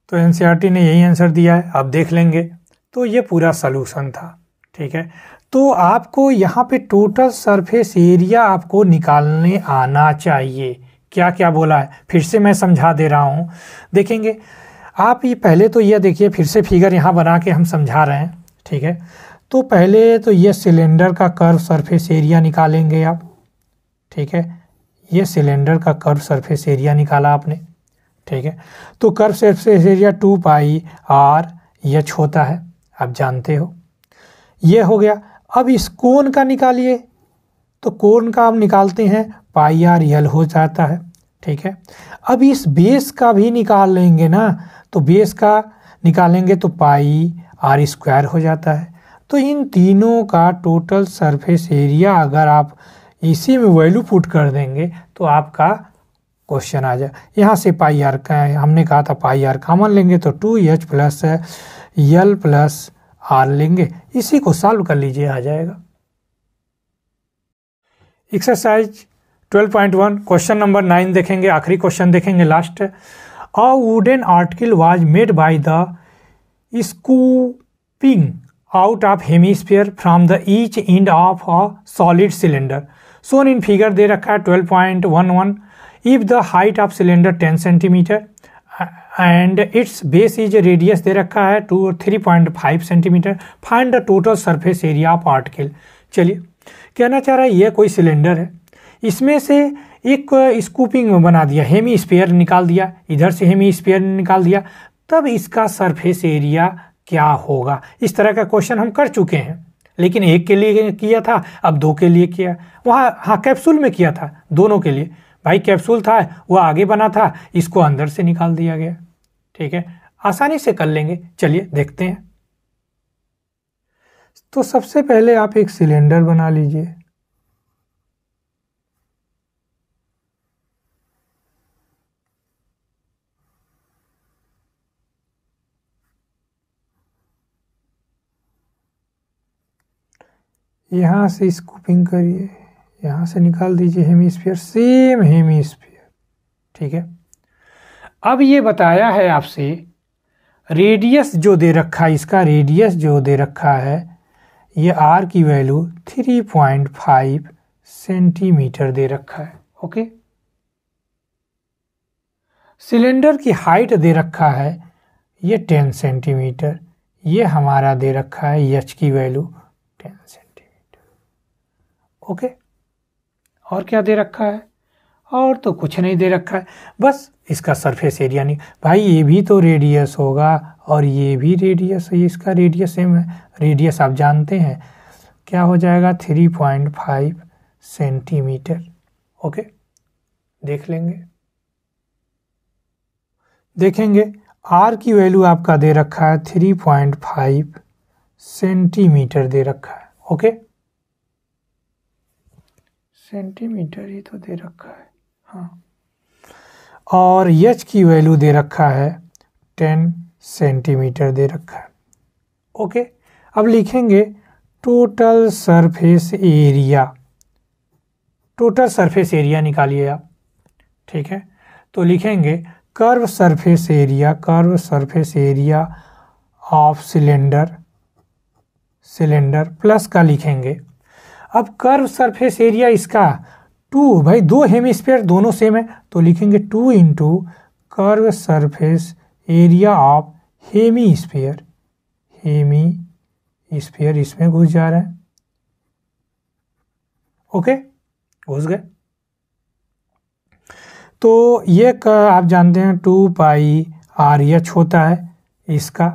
तो एन e ने यही आंसर दिया है आप देख लेंगे तो ये पूरा सलूशन था ठीक है तो आपको यहाँ पे टोटल सरफेस एरिया आपको निकालने आना चाहिए क्या क्या बोला है फिर से मैं समझा दे रहा हूँ देखेंगे आप ये पहले तो यह देखिए फिर से फिगर यहाँ बना के हम समझा रहे हैं ठीक है तो पहले तो ये सिलेंडर का कर्व सरफेस एरिया निकालेंगे आप ठीक है ये सिलेंडर का कर्व सरफेस एरिया निकाला आपने ठीक है तो curve surface area two pi r h होता है आप जानते हो ये हो गया अब इस कोन का निकालिए तो कोन का हम निकालते हैं पाई आर यल हो जाता है ठीक है अब इस बेस का भी निकाल लेंगे ना तो बेस का निकालेंगे तो पाई आर स्क्वायर हो जाता है तो इन तीनों का टोटल सरफेस एरिया अगर आप इसी में वैल्यू पुट कर देंगे तो आपका क्वेश्चन आ जाए यहाँ से पाई आर का हमने कहा था पाई आर कॉमन लेंगे तो two h plus l plus r लेंगे इसी को सॉल्व कर लीजिए आ जाएगा एक्सरसाइज 12.1 क्वेश्चन नंबर नाइन देखेंगे आखिरी क्वेश्चन देखेंगे last a wooden article was made by the scooping out of hemisphere from the each end of a solid cylinder shown in figure दे रखा है 12.11 if the height of cylinder ten centimetre and its base is radius दे रखा है two three point five centimetre find the total surface area of article चलिए कहना चाह रहा है यह कोई सिलेंडर है इसमें से एक स्कूपिंग uh, बना दिया हेमी स्पेयर निकाल दिया इधर से हेमी स्पेयर निकाल दिया तब इसका सरफेस एरिया क्या होगा इस तरह का क्वेश्चन हम कर चुके हैं लेकिन एक के लिए किया था अब दो के लिए किया वहाँ हाँ कैप्सूल में किया था दोनों के लिए भाई कैप्सूल था वह आगे बना था इसको अंदर से निकाल दिया गया ठीक है आसानी से कर लेंगे चलिए देखते हैं तो सबसे पहले आप एक सिलेंडर बना लीजिए यहाँ से स्कूपिंग करिए यहाँ से निकाल दीजिए हेमीस्फीयर सेम हेमीस्फीयर ठीक है अब ये बताया है आपसे रेडियस जो दे रखा है इसका रेडियस जो दे रखा है ये आर की वैल्यू 3.5 सेंटीमीटर दे रखा है ओके सिलेंडर की हाइट दे रखा है ये 10 सेंटीमीटर ये हमारा दे रखा है यच की वैल्यू ओके और क्या दे रखा है और तो कुछ नहीं दे रखा है बस इसका सरफेस एरिया नहीं भाई ये भी तो रेडियस होगा और ये भी रेडियस है इसका रेडियस सेम है रेडियस आप जानते हैं क्या हो जाएगा three point five centimetre okay देख लेंगे देखेंगे आर की वैल्यू आपका दे रखा है थ्री पॉइंट फाइव सेंटीमीटर दे रखा है ओके सेंटीमीटर ही तो दे रखा है हाँ और यच की वैल्यू दे रखा है टेन सेंटीमीटर दे रखा है ओके अब लिखेंगे total surface area total surface area निकालिए आप ठीक है तो लिखेंगे curve surface area curve surface area of cylinder cylinder plus का लिखेंगे अब कर्व सरफेस एरिया इसका टू भाई दो हेमिस्फेयर दोनों सेम है तो लिखेंगे two into curve surface area of hemisphere hemisphere इसमें घुस जा रहा है ओके घुस गए तो ये आप जानते हैं टू पाई आर एच होता है इसका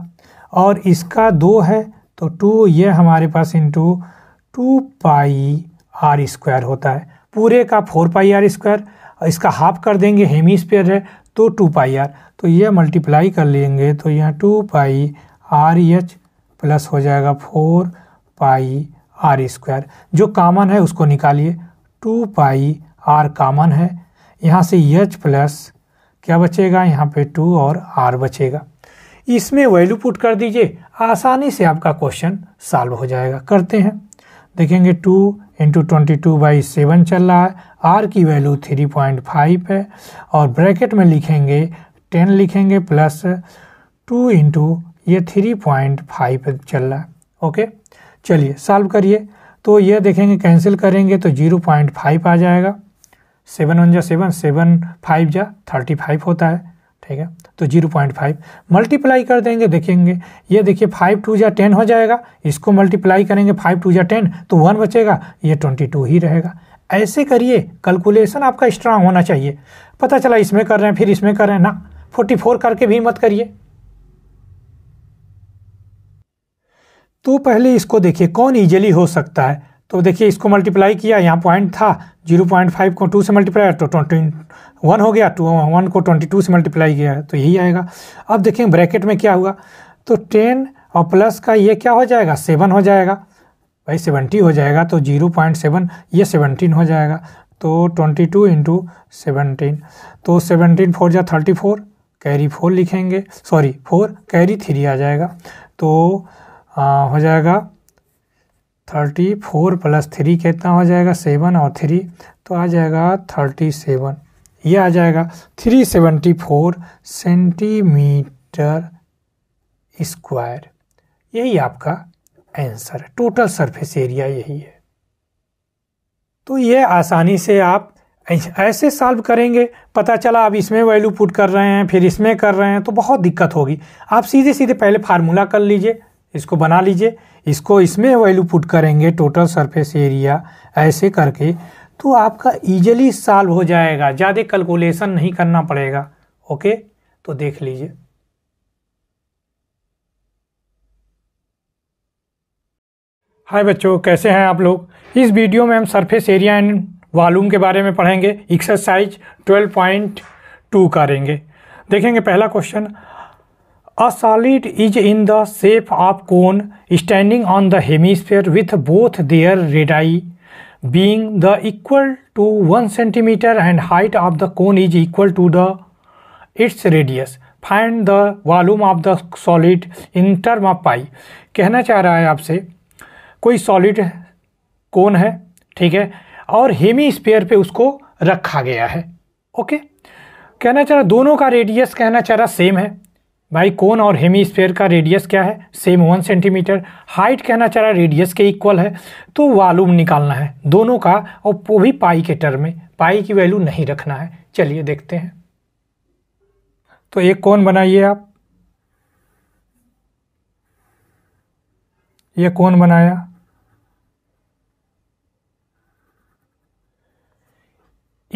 और इसका दो है तो टू ये हमारे पास into two pi r square होता है पूरे का फोर पाई आर स्क्वायर इसका हाफ कर देंगे हेमी स्पेयर है तो टू पाई आर तो यह मल्टीप्लाई कर लेंगे तो यहाँ two pi r h plus हो जाएगा फोर पाई आर स्क्वायर जो कामन है उसको निकालिए टू पाई आर कामन है यहाँ से एच प्लस क्या बचेगा यहाँ पे टू और आर बचेगा इसमें वैल्यू पुट कर दीजिए आसानी से आपका क्वेश्चन सॉल्व हो जाएगा करते हैं देखेंगे two into twenty two by seven चल रहा है आर की वैल्यू थ्री पॉइंट फाइव है और ब्रैकेट में लिखेंगे टेन लिखेंगे प्लस टू इंटू ये थ्री पॉइंट फाइव चल रहा है ओके चलिए सॉल्व करिए तो ये देखेंगे कैंसिल करेंगे तो जीरो पॉइंट फाइव आ जाएगा सेवन वन जा सेवन सेवन फाइव जा थर्टी फाइव होता है ठीक है तो जीरो पॉइंट फाइव मल्टीप्लाई कर देंगे देखेंगे ये देखिए फाइव टू या टेन हो जाएगा इसको मल्टीप्लाई करेंगे फाइव टू या टेन तो वन बचेगा ये ट्वेंटी टू ही रहेगा ऐसे करिए कैलकुलेशन आपका स्ट्रांग होना चाहिए पता चला इसमें कर रहे हैं फिर इसमें कर रहे हैं ना फोर्टी फोर करके भी मत करिए तो पहले इसको देखिए कौन इजीली हो सकता है तो देखिए इसको मल्टीप्लाई किया यहाँ पॉइंट था जीरो पॉइंट फाइव को टू से मल्टीप्लाई तो ट्वेंटी वन हो गया टू वन को ट्वेंटी टू से मल्टीप्लाई किया है तो यही आएगा अब देखें ब्रैकेट में क्या हुआ तो टेन और प्लस का ये क्या हो जाएगा सेवन हो जाएगा भाई सेवेंटी हो जाएगा तो जीरो पॉइंट सेवन ये सेवनटीन हो जाएगा तो ट्वेंटी टू इंटू सेवनटीन तो सेवनटीन फोर जा थर्टी फोर कैरी फोर लिखेंगे सॉरी फोर कैरी थ्री आ जाएगा तो आ, हो जाएगा थर्टी फोर प्लस थ्री कितना हो जाएगा सेवन और थ्री तो आ जाएगा थर्टी सेवन ये आ जाएगा 374 सेंटीमीटर स्क्वायर यही आपका आंसर है टोटल सरफेस एरिया यही है तो ये आसानी से आप ऐसे सॉल्व करेंगे पता चला आप इसमें वैल्यू पुट कर रहे हैं फिर इसमें कर रहे हैं तो बहुत दिक्कत होगी आप सीधे सीधे पहले फार्मूला कर लीजिए इसको बना लीजिए इसको इसमें वैल्यू पुट करेंगे टोटल सरफेस एरिया ऐसे करके तो आपका इजिली सॉल्व हो जाएगा ज़्यादा कैलकुलेशन नहीं करना पड़ेगा ओके तो देख लीजिए हाय बच्चों कैसे हैं आप लोग इस वीडियो में हम सरफेस एरिया एंड वॉल्यूम के बारे में पढ़ेंगे एक्सरसाइज 12.2 करेंगे देखेंगे पहला question a solid is in the shape of cone standing on the hemisphere with both their radii being the equal to 1 centimeter and height of the cone is equal to the its radius find the volume of the solid in term of pi कहना चाह रहा है आपसे कोई solid कौन है ठीक है और हेमी स्पेयर पे उसको रखा गया है ओके कहना चाह रहा दोनों का रेडियस कहना चाह रहा सेम है भाई कोन और हेमी स्पेयर का रेडियस क्या है सेम वन सेंटीमीटर हाइट कहना चाह रहा रेडियस के इक्वल है तो वालूम निकालना है दोनों का और वो भी पाई के टर्म में पाई की वैल्यू नहीं रखना है चलिए देखते हैं तो एक कोन बनाइए आप ये कोन बनाया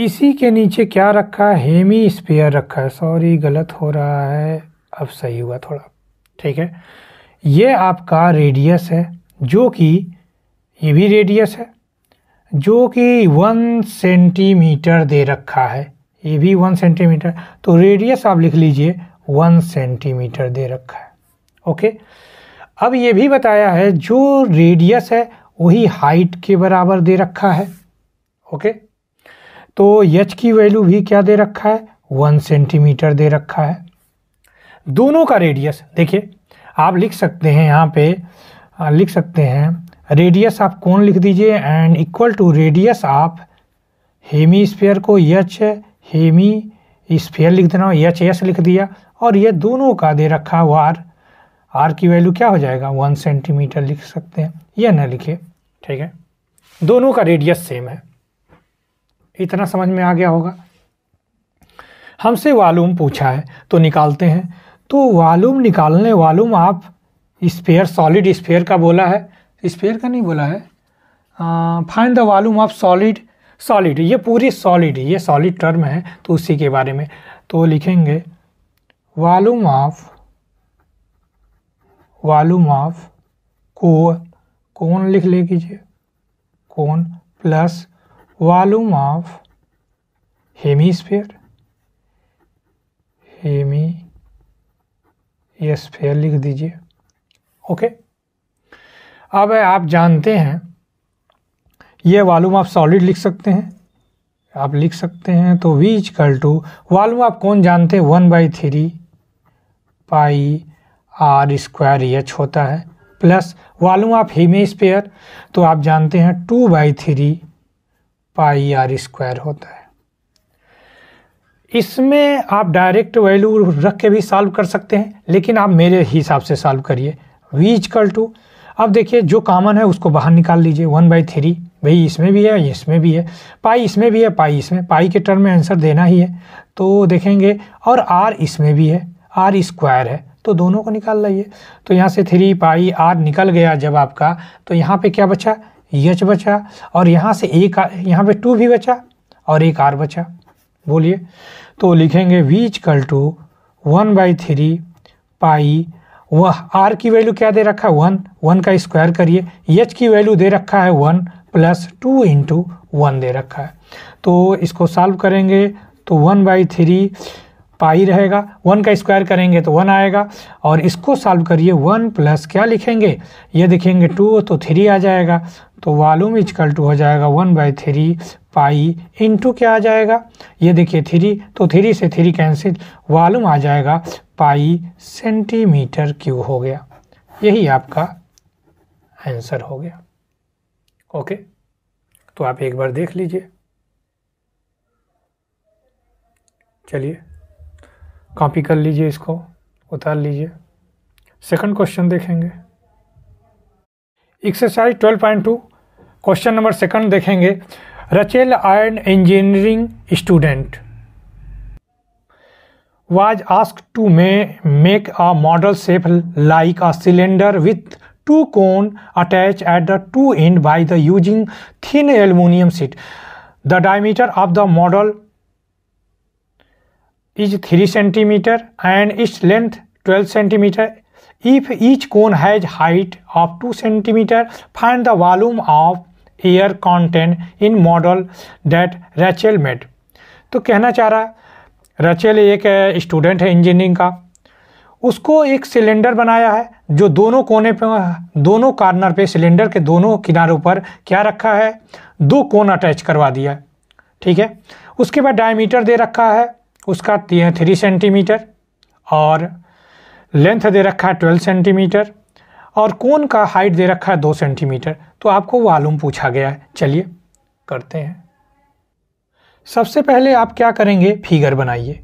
इसी के नीचे क्या रखा है हेमी स्पेयर रखा है सॉरी गलत हो रहा है अब सही हुआ थोड़ा ठीक है ये आपका रेडियस है जो कि ये भी रेडियस है जो कि वन सेंटीमीटर दे रखा है ये भी वन सेंटीमीटर तो रेडियस आप लिख लीजिए वन सेंटीमीटर दे रखा है ओके अब ये भी बताया है जो रेडियस है वही हाइट के बराबर दे रखा है ओके तो यच की वैल्यू भी क्या दे रखा है वन सेंटीमीटर दे रखा है दोनों का रेडियस देखिए आप लिख सकते हैं यहाँ पे लिख सकते हैं रेडियस आप कौन लिख दीजिए एंड इक्वल टू रेडियस आप हेमी स्पेयर को यच हेमी स्पेयर लिख देना यच यस लिख दिया और ये दोनों का दे रखा हुआ आर आर की वैल्यू क्या हो जाएगा वन सेंटीमीटर लिख सकते हैं या ना लिखे ठीक है दोनों का रेडियस सेम है इतना समझ में आ गया होगा हमसे वालूम पूछा है तो निकालते हैं तो वॉल्यूम निकालने वॉल्यूम आप स्पेयर सॉलिड स्पेयर का बोला है स्पेयर का नहीं बोला है find the volume of solid solid ये पूरी सॉलिड ये सॉलिड टर्म है तो उसी के बारे में तो लिखेंगे वॉल्यूम ऑफ वॉल्यूम ऑफ को कौन लिख ले कीजिए कौन plus volume of hemisphere hemi ये स्फेयर लिख दीजिए ओके अब आप जानते हैं ये वॉल्यूम आप सॉलिड लिख सकते हैं आप लिख सकते हैं तो वी कल टू वॉल्यूम आप कौन जानते हैं one by three pi r square h होता है प्लस वॉल्यूम आप हीमे स्पेयर तो आप जानते हैं two by three pi r square होता है इसमें आप डायरेक्ट वैल्यू रख के भी सॉल्व कर सकते हैं लेकिन आप मेरे हिसाब से सॉल्व करिए वी इजकल टू अब देखिए जो कॉमन है उसको बाहर निकाल लीजिए वन बाई थ्री भाई इसमें भी है इसमें भी है पाई इसमें भी है पाई इसमें पाई के टर्म में आंसर देना ही है तो देखेंगे और आर इसमें भी है आर स्क्वायर है तो दोनों को निकाल लाइए तो यहाँ से थ्री पाई आर निकल गया जब आपका तो यहाँ पे क्या बचा यच बचा और यहाँ से एक यहाँ पे टू भी बचा और एक आर बचा बोलिए तो लिखेंगे V equal to one by three pi वह आर की वैल्यू क्या दे रखा है वन वन का स्क्वायर करिए एच की वैल्यू दे रखा है one plus two into one दे रखा है तो इसको सॉल्व करेंगे तो वन बाई थ्री पाई रहेगा वन का स्क्वायर करेंगे तो वन आएगा और इसको सॉल्व करिए वन प्लस क्या लिखेंगे ये देखेंगे टू तो थ्री आ जाएगा तो वॉल्यूम इजकल टू हो जाएगा one by three pi into क्या आ जाएगा ये देखिए थ्री तो थ्री से थ्री कैंसिल वॉलूम आ जाएगा पाई सेंटीमीटर क्यू हो गया यही आपका आंसर हो गया ओके तो आप एक बार देख लीजिए चलिए कॉपी कर लीजिए इसको उतार लीजिए सेकंड क्वेश्चन देखेंगे एक्सरसाइज 12.2 क्वेश्चन नंबर सेकंड देखेंगे Rachel an engineering student was asked to may make a model shape like a cylinder with two cone attach at the two end by the using thin aluminium sheet the diameter of the model is three centimetre and its length twelve centimetre if each cone has height of two centimetre find the volume of air content in model that Rachel made तो कहना चाह रहा Rachel एक student है engineering का उसको एक cylinder बनाया है जो दोनों कोने पे दोनों कार्नर पे सिलेंडर के दोनों किनारों पर क्या रखा है दो कोन अटैच करवा दिया ठीक है उसके बाद डायमीटर दे रखा है उसका थ्री सेंटीमीटर और लेंथ दे रखा है ट्वेल्व सेंटीमीटर और कोन का हाइट दे रखा है दो सेंटीमीटर तो आपको वालूम पूछा गया है चलिए करते हैं सबसे पहले आप क्या करेंगे फिगर बनाइए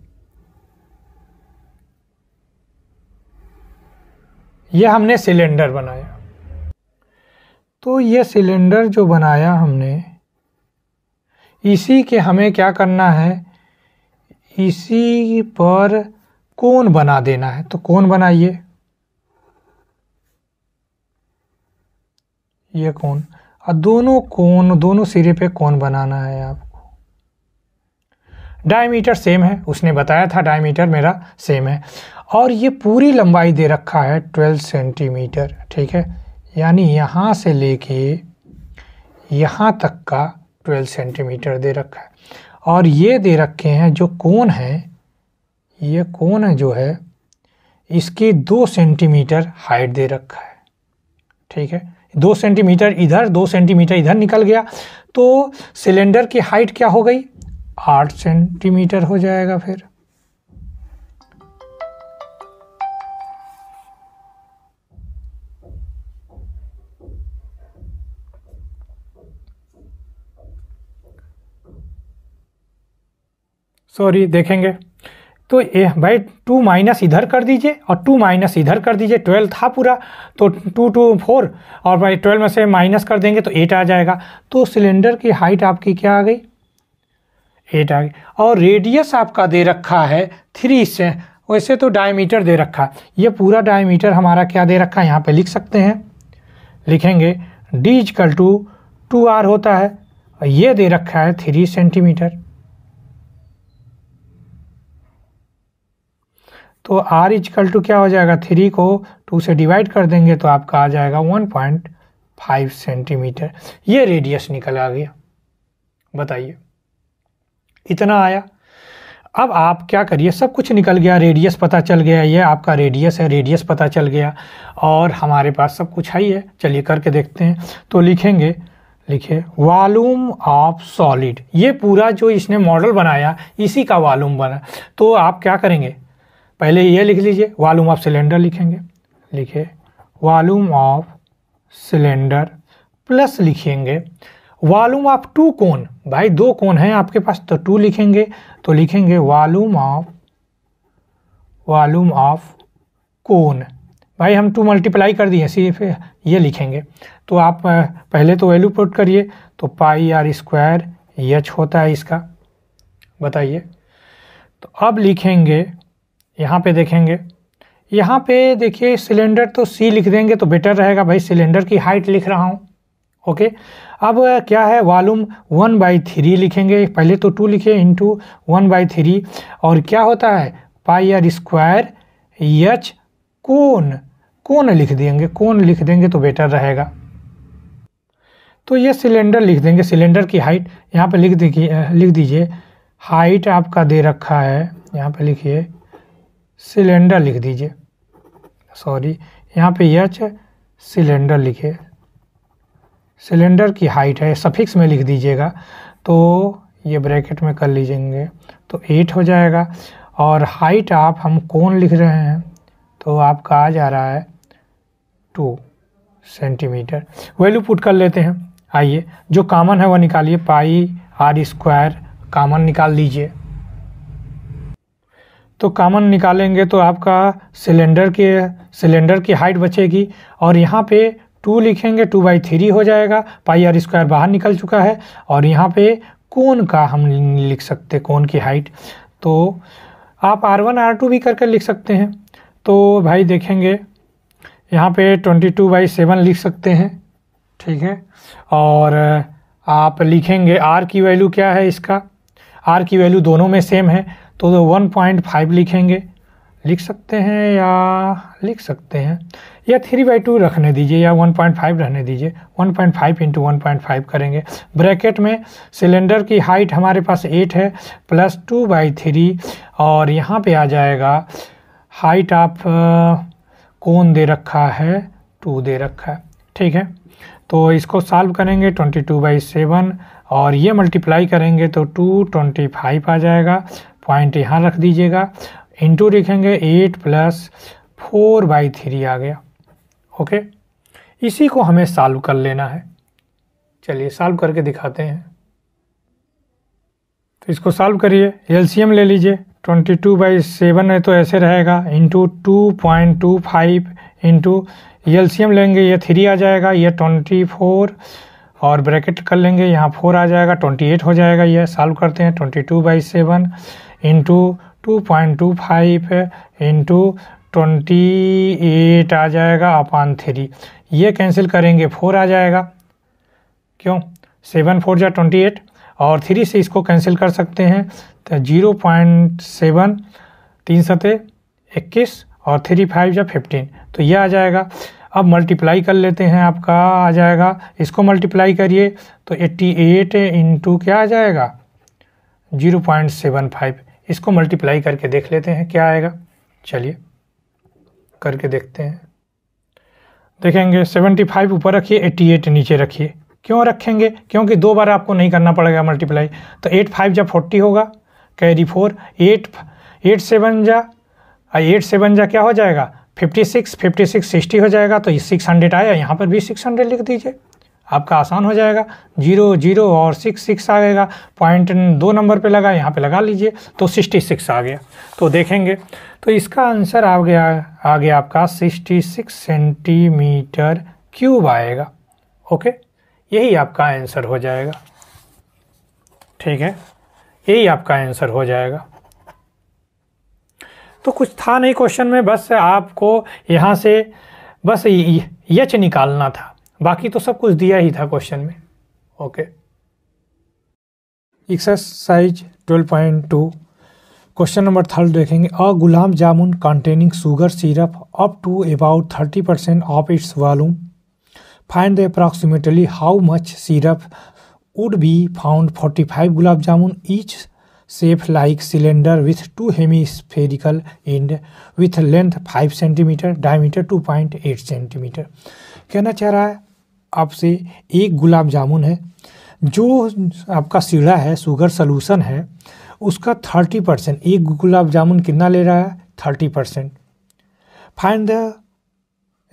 यह हमने सिलेंडर बनाया तो ये सिलेंडर जो बनाया हमने इसी के हमें क्या करना है इसी पर कोन बना देना है तो कोन बनाइए ये कौन और दोनों कोन दोनों सिरे पे कोन बनाना है आपको डायमीटर सेम है उसने बताया था डायमीटर मेरा सेम है और ये पूरी लंबाई दे रखा है 12 सेंटीमीटर ठीक है यानी यहाँ से लेके यहाँ तक का 12 सेंटीमीटर दे रखा है और ये दे रखे हैं जो कोन है ये कोन है जो है इसकी दो सेंटीमीटर हाइट दे रखा है ठीक है दो सेंटीमीटर इधर दो सेंटीमीटर इधर निकल गया तो सिलेंडर की हाइट क्या हो गई आठ सेंटीमीटर हो जाएगा फिर सॉरी देखेंगे तो ए भाई टू माइनस इधर कर दीजिए और टू माइनस इधर कर दीजिए ट्वेल्व था पूरा तो टू टू फोर और भाई ट्वेल्व में से माइनस कर देंगे तो एट आ जाएगा तो सिलेंडर की हाइट आपकी क्या आ गई एट आ गई और रेडियस आपका दे रखा है थ्री से वैसे तो डायमीटर दे रखा है ये पूरा डायमीटर हमारा क्या दे रखा है यहाँ पर लिख सकते हैं लिखेंगे D is equal to two r होता है ये दे रखा है थ्री सेंटीमीटर तो आर इजकल टू क्या हो जाएगा थ्री को टू से डिवाइड कर देंगे तो आपका आ जाएगा वन पॉइंट फाइव सेंटीमीटर ये रेडियस निकल आ गया बताइए इतना आया अब आप क्या करिए सब कुछ निकल गया रेडियस पता चल गया ये आपका रेडियस है रेडियस पता चल गया और हमारे पास सब कुछ है ही है चलिए करके देखते हैं तो लिखेंगे लिखिए वॉलूम ऑफ सॉलिड ये पूरा जो इसने मॉडल बनाया इसी का वॉलूम बना तो आप क्या करेंगे पहले ये लिख लीजिए वॉल्यूम ऑफ सिलेंडर लिखेंगे लिखे वॉल्यूम ऑफ सिलेंडर प्लस लिखेंगे वॉल्यूम ऑफ टू कोन भाई दो कोन है आपके पास तो टू लिखेंगे तो लिखेंगे volume of volume of cone भाई हम टू मल्टीप्लाई कर दिए सिर्फ ये लिखेंगे तो आप पहले तो वैल्यू पुट करिए तो पाई आर स्क्वायर एच होता है इसका बताइए तो अब लिखेंगे यहाँ पे देखेंगे यहाँ पे देखिए सिलेंडर तो सी लिख देंगे तो बेटर रहेगा भाई सिलेंडर की हाइट लिख रहा हूँ ओके अब क्या है वॉलूम वन बाई थ्री लिखेंगे पहले तो टू लिखे इंटू वन बाई थ्री और क्या होता है पाई आर स्क्वायर यच कोन कोन लिख देंगे कोन लिख देंगे तो बेटर रहेगा तो ये सिलेंडर लिख देंगे सिलेंडर की हाइट यहाँ पे लिख देखिए लिख दीजिए हाइट आपका दे रखा है यहाँ पे लिखिए सिलेंडर लिख दीजिए सॉरी यहाँ पे यच सिलेंडर लिखे सिलेंडर की हाइट है सफिक्स में लिख दीजिएगा तो ये ब्रैकेट में कर लीजिएंगे तो एट हो जाएगा और हाइट आप हम कौन लिख रहे हैं तो आपका आ जा रहा है टू सेंटीमीटर वैल्यू पुट कर लेते हैं आइए जो कॉमन है वह निकालिए पाई आर स्क्वायर कॉमन निकाल लीजिए तो कामन निकालेंगे तो आपका सिलेंडर के सिलेंडर की हाइट बचेगी और यहाँ पे टू लिखेंगे टू बाई थ्री हो जाएगा पाई आर स्क्वायर बाहर निकल चुका है और यहाँ पे कोन का हम लिख सकते कोन की हाइट तो आप आर वन आर टू भी करके लिख सकते हैं तो भाई देखेंगे यहाँ पे ट्वेंटी टू बाई सेवन लिख सकते हैं ठीक है और आप लिखेंगे आर की वैल्यू क्या है इसका आर की वैल्यू दोनों में सेम है तो वन पॉइंट फाइव लिखेंगे लिख सकते हैं या लिख सकते हैं या थ्री बाई टू रखने दीजिए या वन पॉइंट फाइव रहने दीजिए one point five into one point five करेंगे ब्रैकेट में सिलेंडर की हाइट हमारे पास एट है प्लस टू बाई थ्री और यहाँ पे आ जाएगा हाइट आप कौन दे रखा है टू दे रखा है ठीक है तो इसको सॉल्व करेंगे ट्वेंटी टू बाई सेवन और ये मल्टीप्लाई करेंगे तो टू ट्वेंटी फाइव आ जाएगा पॉइंट यहाँ रख दीजिएगा इंटू लिखेंगे eight plus four by three आ गया ओके इसी को हमें सॉल्व कर लेना है चलिए सॉल्व करके दिखाते हैं तो इसको सॉल्व करिए एलसीएम ले लीजिए ट्वेंटी टू बाई सेवन है तो ऐसे रहेगा into two point two five into एल लेंगे ये थ्री आ जाएगा ये ट्वेंटी फोर और ब्रैकेट कर लेंगे यहाँ फोर आ जाएगा ट्वेंटी एट हो जाएगा ये सॉल्व करते हैं twenty two by seven into two point two five into twenty eight आ जाएगा अपान थ्री ये कैंसिल करेंगे फोर आ जाएगा क्यों सेवन फोर या ट्वेंटी एट और थ्री से इसको कैंसिल कर सकते हैं तो जीरो पॉइंट सेवन तीन सतह इक्कीस और थ्री फाइव या फिफ्टीन तो ये आ जाएगा अब मल्टीप्लाई कर लेते हैं आपका आ जाएगा इसको मल्टीप्लाई करिए तो एट्टी एट इंटू क्या आ जाएगा जीरो पॉइंट सेवन फाइव इसको मल्टीप्लाई करके देख लेते हैं क्या आएगा चलिए करके देखते हैं देखेंगे 75 फाइव ऊपर रखिए एट्टी एट नीचे रखिए क्यों रखेंगे क्योंकि दो बार आपको नहीं करना पड़ेगा मल्टीप्लाई तो एट फाइव जा फोर्टी होगा carry four eight eight seven जा एट सेवन जा क्या हो जाएगा fifty six fifty six sixty हो जाएगा तो ये सिक्स हंड्रेड आया यहाँ पर भी सिक्स हंड्रेड लिख दीजिए आपका आसान हो जाएगा जीरो जीरो और सिक्स सिक्स आ गएगा पॉइंट दो नंबर पे लगा यहाँ पे लगा लीजिए तो सिक्सटी सिक्स आ गया तो देखेंगे तो इसका आंसर आ गया आ गया आपका सिक्सटी सिक्स सेंटीमीटर क्यूब आएगा ओके यही आपका आंसर हो जाएगा ठीक है यही आपका आंसर हो जाएगा तो कुछ था नहीं क्वेश्चन में बस आपको यहाँ से बस यच निकालना था बाकी तो सब कुछ दिया ही था क्वेश्चन में okay exercise 12.2 question number third देखेंगे a gulab jamun containing sugar syrup up to about 30 percent of its volume find the approximately how much syrup would be found 45 gulab jamun each shaped like cylinder with two with length five centimetre 5 two point 2.8 centimetre कहना चाह रहा है आपसे एक गुलाब जामुन है जो आपका सीढ़ा है शुगर सोलूसन है उसका थर्टी परसेंट एक गुलाब जामुन कितना ले रहा है thirty percent find the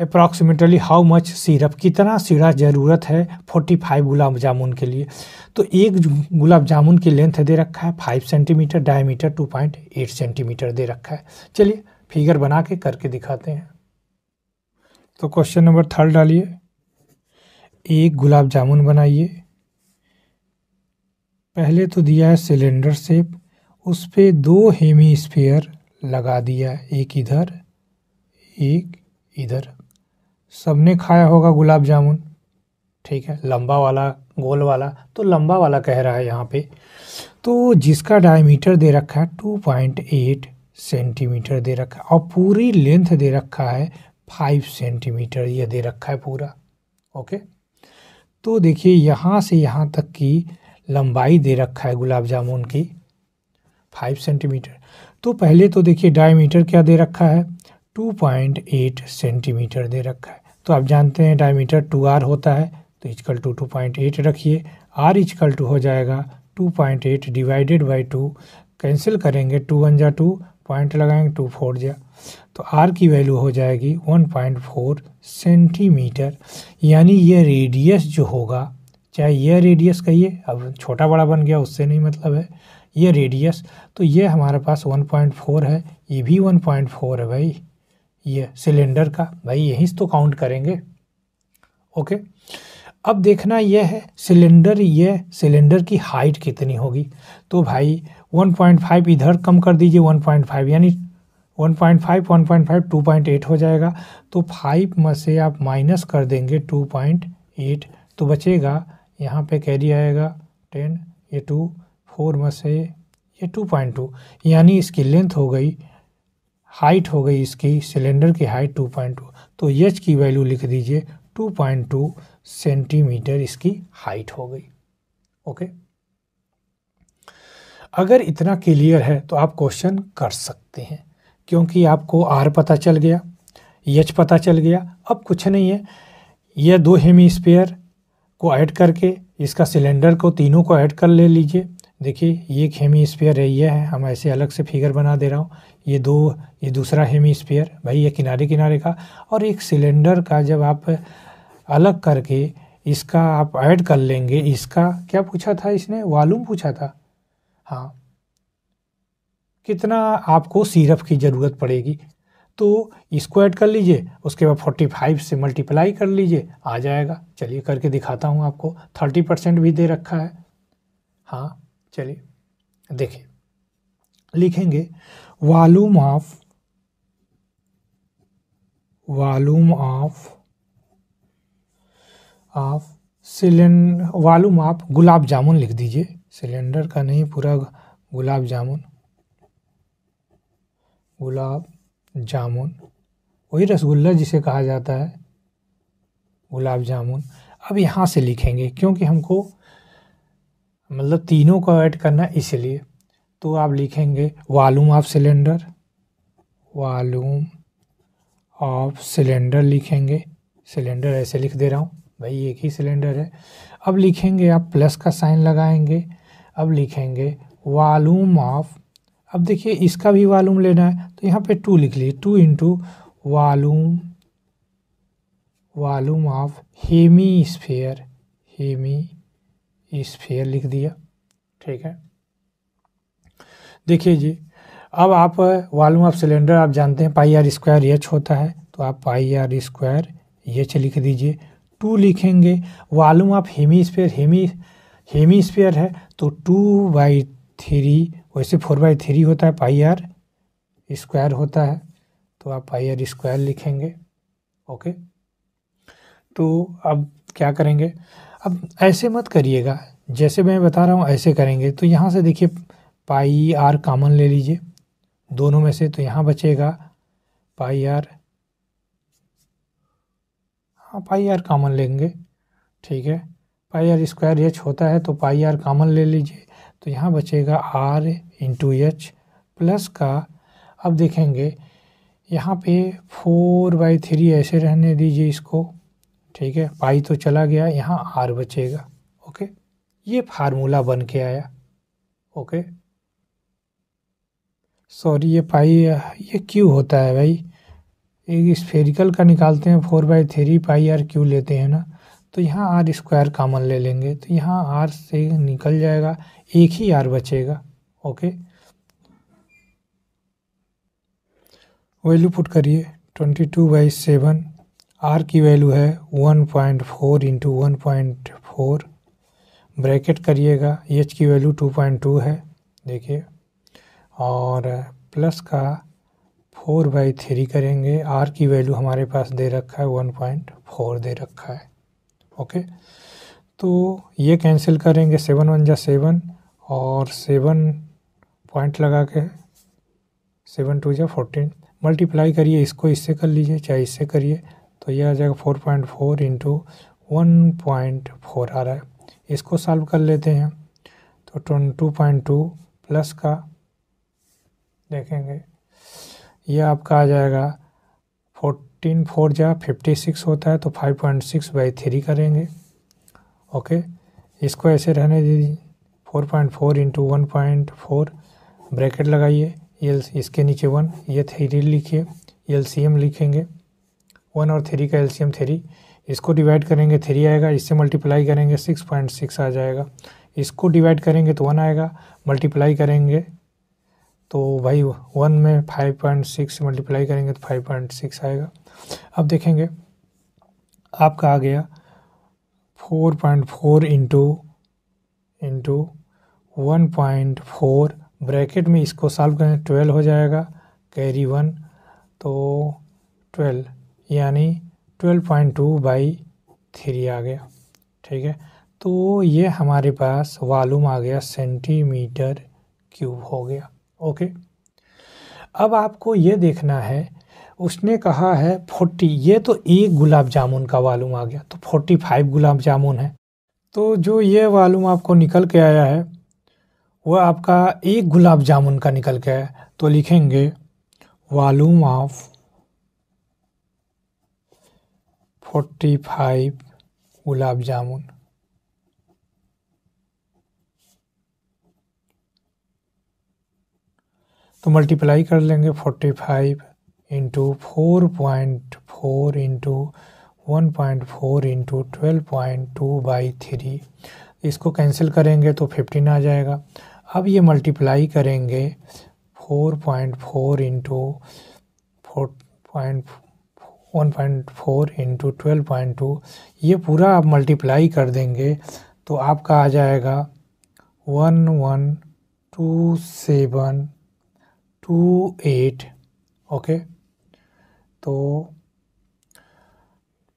approximately how much syrup कितना सीढ़ा ज़रूरत है फोर्टी फाइव गुलाब जामुन के लिए तो एक गुलाब जामुन की लेंथ दे रखा है five centimetre diameter two point eight centimetre दे रखा है चलिए फिगर बना के करके दिखाते हैं तो क्वेश्चन नंबर थर्ड डालिए एक गुलाब जामुन बनाइए पहले तो दिया है सिलेंडर सेप उस पर दो हेमी स्पेयर लगा दिया एक इधर एक इधर सबने खाया होगा गुलाब जामुन ठीक है लंबा वाला गोल वाला तो लंबा वाला कह रहा है यहाँ पे तो जिसका डायमीटर दे रखा है टू पॉइंट एट सेंटीमीटर दे रखा है और पूरी लेंथ दे रखा है फाइव सेंटीमीटर यह दे रखा है पूरा ओके तो देखिए यहाँ से यहाँ तक की लंबाई दे रखा है गुलाब जामुन की फाइव सेंटीमीटर तो पहले तो देखिए डायमीटर क्या दे रखा है टू पॉइंट एट सेंटीमीटर दे रखा है तो आप जानते हैं डायमीटर टू आर होता है तो equal to two point eight रखिए आर इजकल टू हो जाएगा two point eight divided by two cancel करेंगे टू वन जा टू पॉइंट लगाएंगे टू फोर जा तो आर की वैल्यू हो जाएगी 1.4 सेंटीमीटर यानी ये रेडियस जो होगा चाहे ये रेडियस कहिए अब छोटा बड़ा बन गया उससे नहीं मतलब है ये रेडियस तो ये हमारे पास 1.4 है ये भी 1.4 है भाई ये सिलेंडर का भाई यहीं से तो काउंट करेंगे ओके अब देखना यह है सिलेंडर ये सिलेंडर की हाइट कितनी होगी तो भाई 1.5 इधर कम कर दीजिए 1.5 यानी one point five one point five two point eight हो जाएगा तो फाइव में से आप माइनस कर देंगे टू पॉइंट एट तो बचेगा यहाँ पे कैरी आएगा टेन ये टू फोर में से ये टू पॉइंट टू यानी इसकी लेंथ हो गई हाइट हो गई इसकी सिलेंडर की हाइट टू पॉइंट टू तो यच की वैल्यू लिख दीजिए टू पॉइंट टू सेंटीमीटर इसकी हाइट हो गई ओके अगर इतना क्लियर है तो आप क्वेश्चन कर सकते हैं क्योंकि आपको आर पता चल गया यच पता चल गया अब कुछ नहीं है यह दो हेमी स्पेयर को ऐड करके इसका सिलेंडर को तीनों को ऐड कर ले लीजिए देखिए ये एक हेमी स्पेयर है ये है हम ऐसे अलग से फिगर बना दे रहा हूँ ये दो ये दूसरा हेमी स्पेयर भाई ये किनारे किनारे का और एक सिलेंडर का जब आप अलग करके इसका आप ऐड कर लेंगे इसका क्या पूछा था इसने वालूम पूछा था हाँ कितना आपको सिरप की ज़रूरत पड़ेगी तो इसको ऐड कर लीजिए उसके बाद फोर्टी फाइव से मल्टीप्लाई कर लीजिए आ जाएगा चलिए करके दिखाता हूँ आपको थर्टी परसेंट भी दे रखा है हाँ चलिए देखिए लिखेंगे volume of volume of of cylinder volume of gulab jamun लिख दीजिए सिलेंडर का नहीं पूरा गुलाब जामुन गुलाब जामुन वही रसगुल्ला जिसे कहा जाता है गुलाब जामुन अब यहाँ से लिखेंगे क्योंकि हमको मतलब तीनों को ऐड करना इसलिए तो आप लिखेंगे volume of cylinder volume of cylinder लिखेंगे सिलेंडर ऐसे लिख दे रहा हूँ भाई एक ही सिलेंडर है अब लिखेंगे आप प्लस का साइन लगाएंगे अब लिखेंगे वॉलूम ऑफ अब देखिए इसका भी वॉल्यूम लेना है तो यहाँ पे टू लिख लीजिए two into volume volume of hemisphere hemisphere लिख दिया ठीक है देखिए जी अब आप वॉल्यूम ऑफ सिलेंडर आप जानते हैं पाई आर स्क्वायर एच होता है तो आप पाई आर स्क्वायर एच लिख दीजिए टू लिखेंगे volume of hemisphere hemi hemisphere है तो टू बाई थ्री वैसे फोर बाई थ्री होता है पाई आर स्क्वायर होता है तो आप पाई आर स्क्वायर लिखेंगे ओके तो अब क्या करेंगे अब ऐसे मत करिएगा जैसे मैं बता रहा हूँ ऐसे करेंगे तो यहाँ से देखिए पाई आर कामन ले लीजिए दोनों में से तो यहाँ बचेगा पाई आर हाँ पाई आर कामन लेंगे ठीक है पाई आर स्क्वायर एच होता है तो पाई आर कामन ले लीजिए तो यहाँ बचेगा r into h plus का अब देखेंगे यहाँ पे फोर बाई थ्री ऐसे रहने दीजिए इसको ठीक है पाई तो चला गया यहाँ आर बचेगा ओके ये फार्मूला बन के आया ओके सॉरी ये पाई ये क्यू होता है भाई एक स्फेरिकल का निकालते हैं four by three pi r cube लेते हैं ना तो यहाँ आर स्क्वायर कामन ले लेंगे तो यहाँ आर से निकल जाएगा एक ही आर बचेगा ओके वैल्यू पुट करिए twenty two by seven r की वैल्यू है one point four into one point four bracket करिएगा एच की वैल्यू टू पॉइंट टू है देखिए और प्लस का फोर बाई थ्री करेंगे आर की वैल्यू हमारे पास दे रखा है वन पॉइंट फोर दे रखा है ओके तो ये कैंसिल करेंगे सेवन वन जा सेवन और सेवन पॉइंट लगा के सेवन टू या फोर्टीन मल्टीप्लाई करिए इसको इससे कर लीजिए चाहे इससे करिए तो यह आ जाएगा four point four into one point four आ रहा है इसको सॉल्व कर लेते हैं तो twenty two point two plus का देखेंगे यह आपका आ जाएगा फोर्टीन फोर जा फिफ्टी सिक्स होता है तो five point six by three करेंगे ओके इसको ऐसे रहने दीजिए four point four into one point four bracket लगाइए एल इसके नीचे वन ये थ्री लिखिए एल लिखेंगे वन और थ्री का एल सी थ्री इसको डिवाइड करेंगे थ्री आएगा इससे मल्टीप्लाई करेंगे सिक्स पॉइंट सिक्स आ जाएगा इसको डिवाइड करेंगे तो वन आएगा मल्टीप्लाई करेंगे तो भाई वन में फाइव पॉइंट सिक्स मल्टीप्लाई करेंगे तो फाइव पॉइंट सिक्स आएगा अब देखेंगे आपका आ गया four point four into into one point four bracket में इसको सॉल्व करें ट्वेल्व हो जाएगा कैरी वन तो ट्वेल्व यानी twelve point two by three आ गया ठीक है तो ये हमारे पास वालूम आ गया सेंटीमीटर क्यूब हो गया ओके अब आपको ये देखना है उसने कहा है फोर्टी ये तो एक गुलाब जामुन का वालूम आ गया तो फोर्टी फाइव गुलाब जामुन है तो जो ये वालूम आपको निकल के आया है वह आपका एक गुलाब जामुन का निकल के तो लिखेंगे volume of forty five gulab jamun तो मल्टीप्लाई कर लेंगे forty five into four point four into one point four into twelve point two by three इसको कैंसिल करेंगे तो फिफ्टीन आ जाएगा अब ये मल्टीप्लाई करेंगे four point four into four point one point four into twelve point two ये पूरा आप मल्टीप्लाई कर देंगे तो आपका आ जाएगा one one two seven two eight okay तो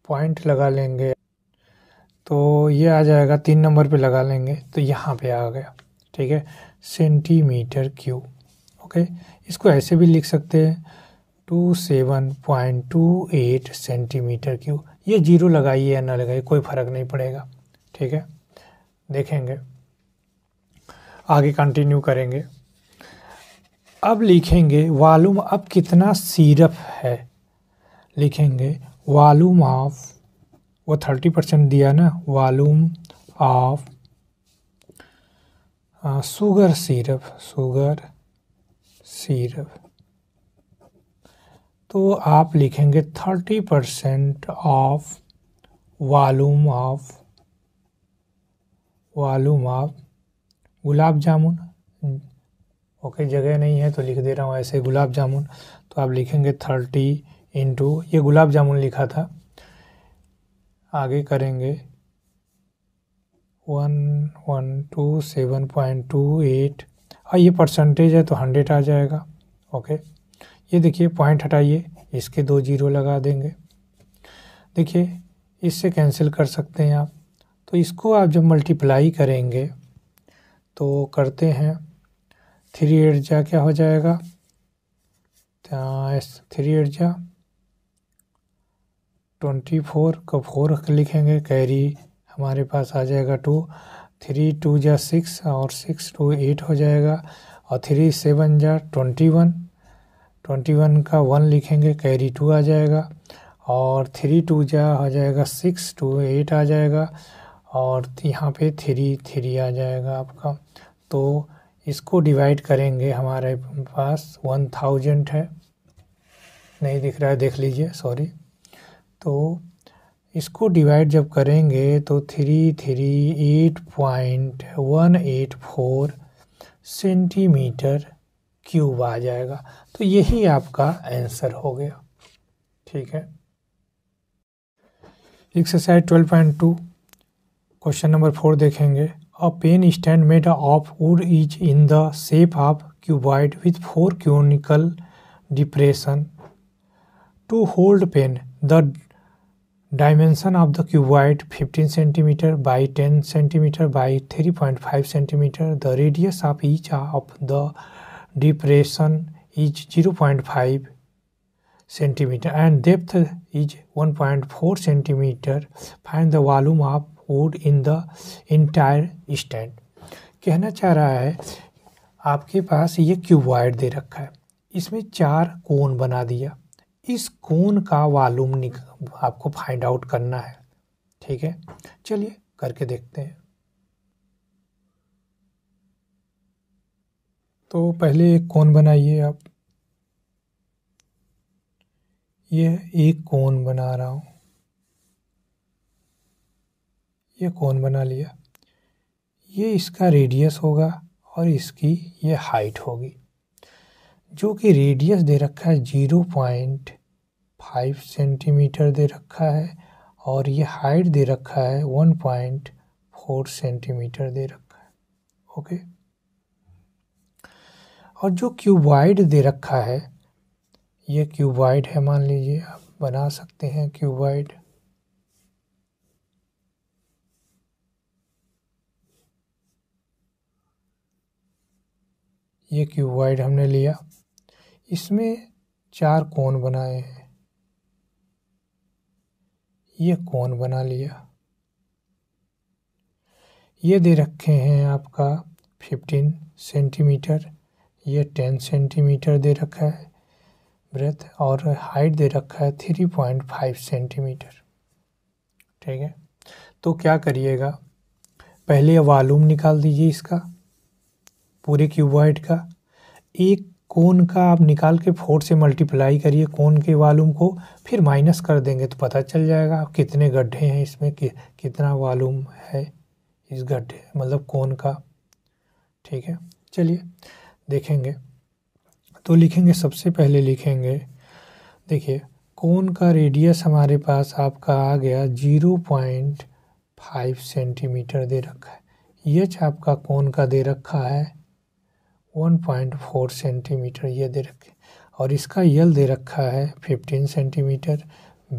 पॉइंट लगा लेंगे तो ये आ जाएगा तीन नंबर पे लगा लेंगे तो यहाँ पे आ गया ठीक है सेंटीमीटर क्यूब ओके इसको ऐसे भी लिख सकते हैं two seven point two eight centimetre cube ये जीरो लगाइए या ना लगाइए कोई फ़र्क नहीं पड़ेगा ठीक है देखेंगे आगे कंटिन्यू करेंगे अब लिखेंगे वालूम अब कितना सीरप है लिखेंगे वालूम ऑफ वो थर्टी परसेंट दिया ना volume of sugar syrup sugar syrup तो आप लिखेंगे thirty percent of volume of volume of gulab jamun okay जगह नहीं है तो लिख दे रहा हूँ ऐसे गुलाब जामुन तो आप लिखेंगे थर्टी इंटू ये गुलाब जामुन लिखा था आगे करेंगे one one two seven point two eight और ये परसेंटेज है तो हंड्रेड आ जाएगा ओके ये देखिए पॉइंट हटाइए इसके दो जीरो लगा देंगे देखिए इससे कैंसिल कर सकते हैं आप तो इसको आप जब मल्टीप्लाई करेंगे तो करते हैं थ्री एट जा क्या हो जाएगा थ्री एट जा ट्वेंटी फोर का फोर लिखेंगे कैरी हमारे पास आ जाएगा टू थ्री टू जा सिक्स और सिक्स टू एट हो जाएगा और थ्री सेवन जा ट्वेंटी वन ट्वेंटी वन का वन लिखेंगे कैरी टू आ जाएगा और थ्री टू जा हो जाएगा सिक्स टू एट आ जाएगा और यहाँ पे थ्री थ्री आ जाएगा आपका तो इसको डिवाइड करेंगे हमारे पास वन थाउजेंड है नहीं दिख रहा है देख लीजिए सॉरी तो इसको डिवाइड जब करेंगे तो three three eight point one eight four centimetre cube आ जाएगा तो यही आपका आंसर हो गया ठीक है exercise twelve point two question number four देखेंगे a pen stand made of wood is in the shape of cuboid with four conical depression to hold pen the dimension of the cuboid 15 centimetre by 10 centimetre by 3.5 centimetre the radius of each of the depression is 0.5 centimetre and depth is 1.4 centimetre find the volume of wood in the entire stand कहना चाह रहा है आपके पास ये cuboid दे रखा है इसमें चार कोन बना दिया इस कोन का वालूम आपको फाइंड आउट करना है ठीक है चलिए करके देखते हैं तो पहले एक कोन बनाइए आप यह एक कोन बना रहा हूं ये कोन बना लिया ये इसका रेडियस होगा और इसकी ये हाइट होगी जो कि रेडियस दे रखा है जीरो पॉइंट फाइव सेंटीमीटर दे रखा है और ये हाइट दे रखा है वन पॉइंट फोर सेंटीमीटर दे रखा है ओके और जो क्यूबॉइड दे रखा है ये क्यूबॉइड है मान लीजिए आप बना सकते हैं क्यूबॉइड ये क्यूबॉइड हमने लिया इसमें चार कोण बनाए हैं ये कोण बना लिया ये दे रखे हैं आपका फिफ्टीन सेंटीमीटर ये टेन सेंटीमीटर दे रखा है ब्रेथ और हाइट दे रखा है थ्री पॉइंट फाइव सेंटीमीटर ठीक है तो क्या करिएगा पहले वॉल्यूम निकाल दीजिए इसका पूरे क्यूबॉइड का एक कोन का आप निकाल के फोर से मल्टीप्लाई करिए कोन के वालूम को फिर माइनस कर देंगे तो पता चल जाएगा कितने गड्ढे हैं इसमें कि, कितना वालूम है इस गड्ढे मतलब कोन का ठीक है चलिए देखेंगे तो लिखेंगे सबसे पहले लिखेंगे देखिए कोन का रेडियस हमारे पास आपका आ गया जीरो पॉइंट फाइव सेंटीमीटर दे रखा है यच आपका कोन का दे रखा है 1.4 सेंटीमीटर ये दे रखे और इसका यल दे रखा है 15 सेंटीमीटर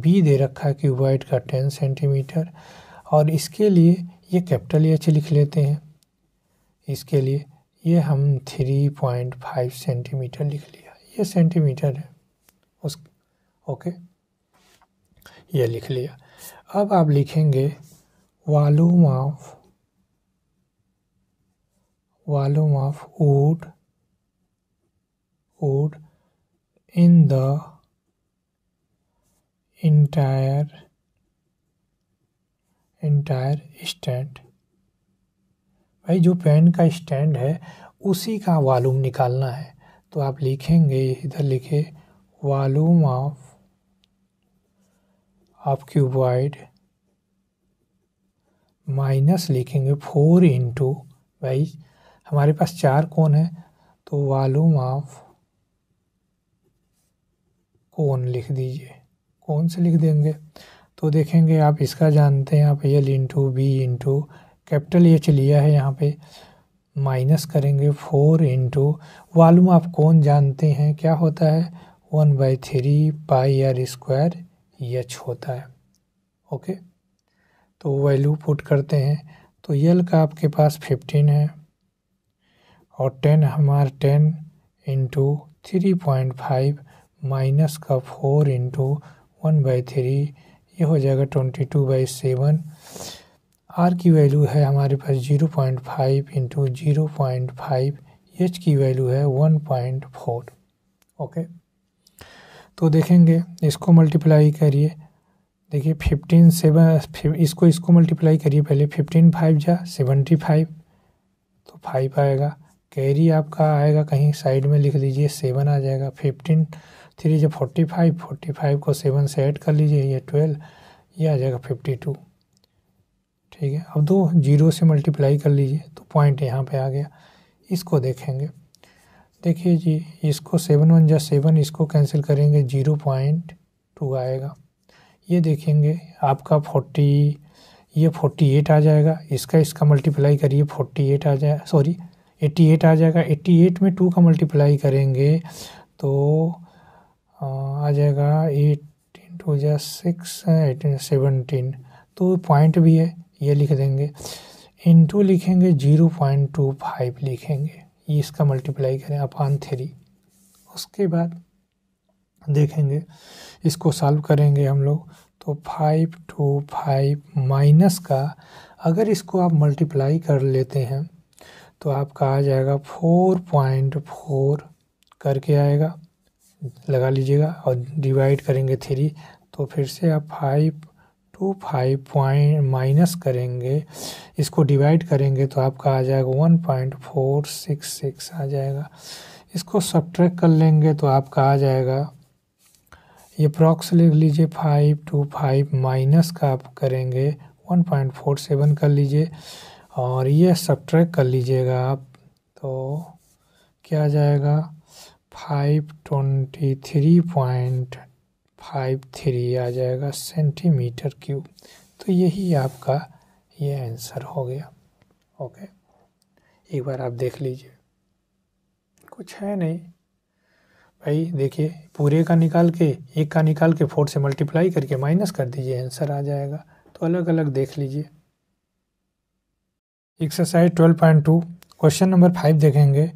बी दे रखा है कि वाइट का 10 सेंटीमीटर और इसके लिए ये कैपिटल एच e लिख लेते हैं इसके लिए ये हम 3.5 सेंटीमीटर लिख लिया ये सेंटीमीटर है उस ओके ये लिख लिया अब आप लिखेंगे volume of volume of wood wood in the entire entire stand भाई जो पेन का स्टैंड है उसी का वॉल्यूम निकालना है तो आप लिखेंगे इधर लिखे volume of of cuboid minus लिखेंगे फोर इंटू भाई हमारे पास चार कोन है तो वॉल्यूम ऑफ कोन लिख दीजिए कौन से लिख देंगे तो देखेंगे आप इसका जानते हैं आप L into B into capital H लिया है यहाँ पे माइनस करेंगे फोर इंटू वॉल्यूम आप कौन जानते हैं क्या होता है one by three pi r square h होता है ओके तो वैल्यू पुट करते हैं तो यल का आपके पास फिफ्टीन है और टेन हमारा ten into three point five minus का four into one by three ये हो जाएगा twenty two by seven r की वैल्यू है हमारे पास zero point five into zero point five h की वैल्यू है वन पॉइंट फोर ओके तो देखेंगे इसको मल्टीप्लाई करिए देखिए फिफ्टीन सेवन इसको इसको मल्टीप्लाई करिए पहले फिफ्टीन फाइव जा सेवेंटी फाइव तो फाइव आएगा कैरी आपका आएगा कहीं साइड में लिख लीजिए सेवन आ जाएगा फिफ्टीन थ्री जो फोर्टी फाइव फोर्टी फाइव को सेवन से ऐड कर लीजिए ये ट्वेल्व ये आ जाएगा फिफ्टी टू ठीक है अब दो जीरो से मल्टीप्लाई कर लीजिए तो पॉइंट यहाँ पे आ गया इसको देखेंगे देखिए जी इसको सेवन वन या सेवन इसको कैंसिल करेंगे जीरो पॉइंट टू आएगा ये देखेंगे आपका फोर्टी ये फोर्टी एट आ जाएगा इसका इसका मल्टीप्लाई करिए फोर्टी एट आ जाए सॉरी एट्टी एट आ जाएगा एट्टी एट में टू का मल्टीप्लाई करेंगे तो आ जाएगा एटीन टू जै सिक्स एटीन सेवनटीन तो पॉइंट भी है ये लिख देंगे इनटू लिखेंगे जीरो पॉइंट टू फाइव लिखेंगे ये इसका मल्टीप्लाई करें अपान थ्री उसके बाद देखेंगे इसको सॉल्व करेंगे हम लोग तो फाइव टू फाइव माइनस का अगर इसको आप मल्टीप्लाई कर लेते हैं तो आपका आ जाएगा फोर पॉइंट फोर करके आएगा लगा लीजिएगा और डिवाइड करेंगे थ्री तो फिर से आप five two five point minus करेंगे इसको डिवाइड करेंगे तो आपका आ जाएगा one point four six six आ जाएगा इसको सब्ट्रैक कर लेंगे तो आपका आ जाएगा ये प्रॉक्स लिख लीजिए फाइव टू फाइव माइनस का आप करेंगे वन पॉइंट फोर सेवन कर लीजिए और ये सब ट्रैक कर लीजिएगा आप तो क्या जाएगा five twenty three point five three आ जाएगा सेंटीमीटर क्यूब तो यही आपका ये आंसर हो गया ओके एक बार आप देख लीजिए कुछ है नहीं भाई देखिए पूरे का निकाल के एक का निकाल के फोर से मल्टीप्लाई करके माइनस कर दीजिए आंसर आ जाएगा तो अलग अलग देख लीजिए एक्सरसाइज 12.2 क्वेश्चन नंबर फाइव देखेंगे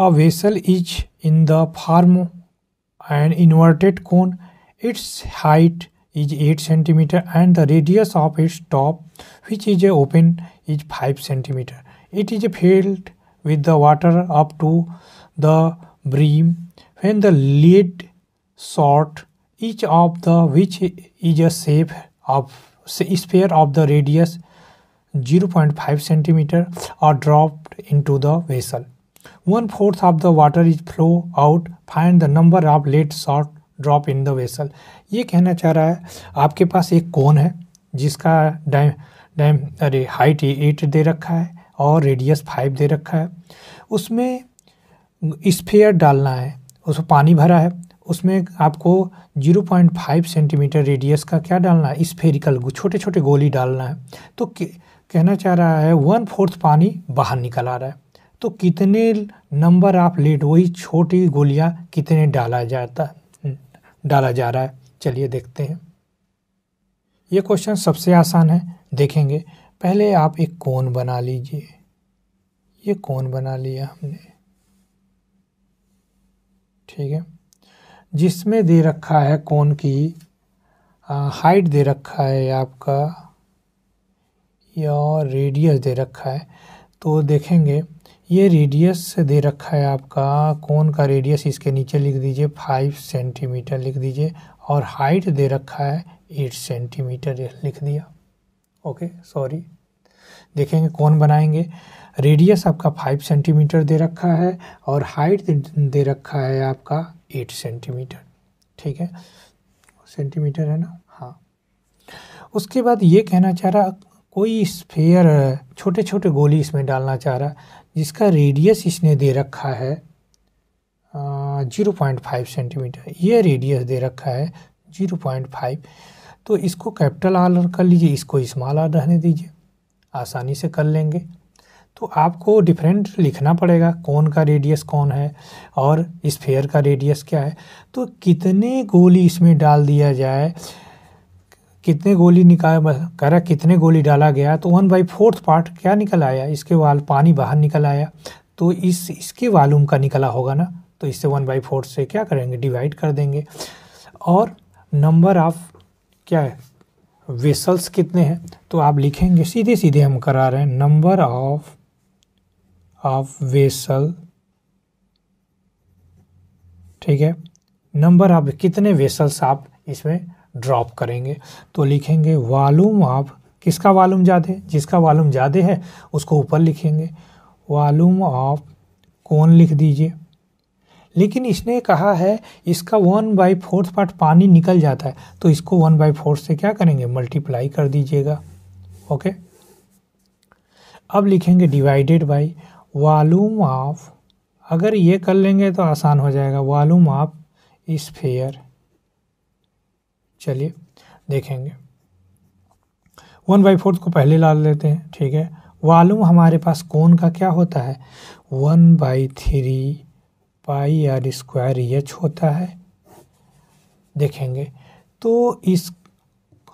a vessel is in the form and inverted cone its height is eight centimetre and the radius of its top which is a open is five centimetre it is a filled with the water up to the brim when the lead shot each of the which is a shape of sphere of the radius 0.5 centimeter are dropped into the vessel. One fourth of the water is flow out. Find the number of lead shot drop in the vessel ये कहना चाह रहा है आपके पास एक cone है जिसका डैम डैम अरे हाइट एट दे रखा है और रेडियस फाइव दे रखा है उसमें स्फेयर डालना है उसमें पानी भरा है उसमें आपको 0.5 सेंटीमीटर रेडियस का क्या डालना है स्फेरिकल छोटे छोटे गोली डालना है तो कहना चाह रहा है वन फोर्थ पानी बाहर निकल आ रहा है तो कितने नंबर आप लेट वही छोटी गोलियां कितने डाला जाता डाला जा रहा है चलिए देखते हैं ये क्वेश्चन सबसे आसान है देखेंगे पहले आप एक कोन बना लीजिए ये कोन बना लिया हमने ठीक है जिसमें दे रखा है कोन की हाइट दे रखा है आपका या रेडियस दे रखा है तो देखेंगे ये रेडियस दे रखा है आपका कौन का रेडियस इसके नीचे लिख दीजिए फाइव सेंटीमीटर लिख दीजिए और हाइट दे रखा है एट सेंटीमीटर लिख दिया ओके सॉरी देखेंगे कौन बनाएंगे रेडियस आपका फाइव सेंटीमीटर दे रखा है और हाइट दे रखा है आपका एट सेंटीमीटर ठीक है सेंटीमीटर है ना हाँ उसके बाद ये कहना चाह रहा कोई स्फेयर छोटे छोटे गोली इसमें डालना चाह रहा है जिसका रेडियस इसने दे रखा है ज़ीरो पॉइंट फाइव सेंटीमीटर ये रेडियस दे रखा है ज़ीरो पॉइंट फाइव तो इसको कैपिटल आर कर लीजिए इसको इस्माल आर रहने दीजिए आसानी से कर लेंगे तो आपको डिफरेंट लिखना पड़ेगा कौन का रेडियस कौन है और स्फेयर का रेडियस क्या है तो कितने गोली इसमें डाल दिया जाए कितने गोली निकाल कह रहा कितने गोली डाला गया तो वन बाई फोर्थ पार्ट क्या निकल आया इसके वाल पानी बाहर निकल आया तो इस इसके वालूम का निकला होगा ना तो इससे वन बाई फोर्थ से क्या करेंगे डिवाइड कर देंगे और नंबर ऑफ क्या है वेसल्स कितने हैं तो आप लिखेंगे सीधे सीधे हम करा रहे हैं नंबर ऑफ ऑफ वेसल ठीक है नंबर ऑफ कितने वेसल्स आप इसमें ड्रॉप करेंगे तो लिखेंगे वालूम ऑफ किसका वालूम ज़्यादा है जिसका वालूम ज़्यादा है उसको ऊपर लिखेंगे वालूम ऑफ कौन लिख दीजिए लेकिन इसने कहा है इसका वन बाई फोर्थ पार्ट पानी निकल जाता है तो इसको वन बाई फोर्थ से क्या करेंगे मल्टीप्लाई कर दीजिएगा ओके अब लिखेंगे डिवाइडेड बाई वालूम ऑफ अगर ये कर लेंगे तो आसान हो जाएगा वालूम ऑफ स्फेयर चलिए देखेंगे वन बाई फोर्थ को पहले ला लेते हैं ठीक है वालूम हमारे पास कौन का क्या होता है one by three pi r square h होता है देखेंगे तो इस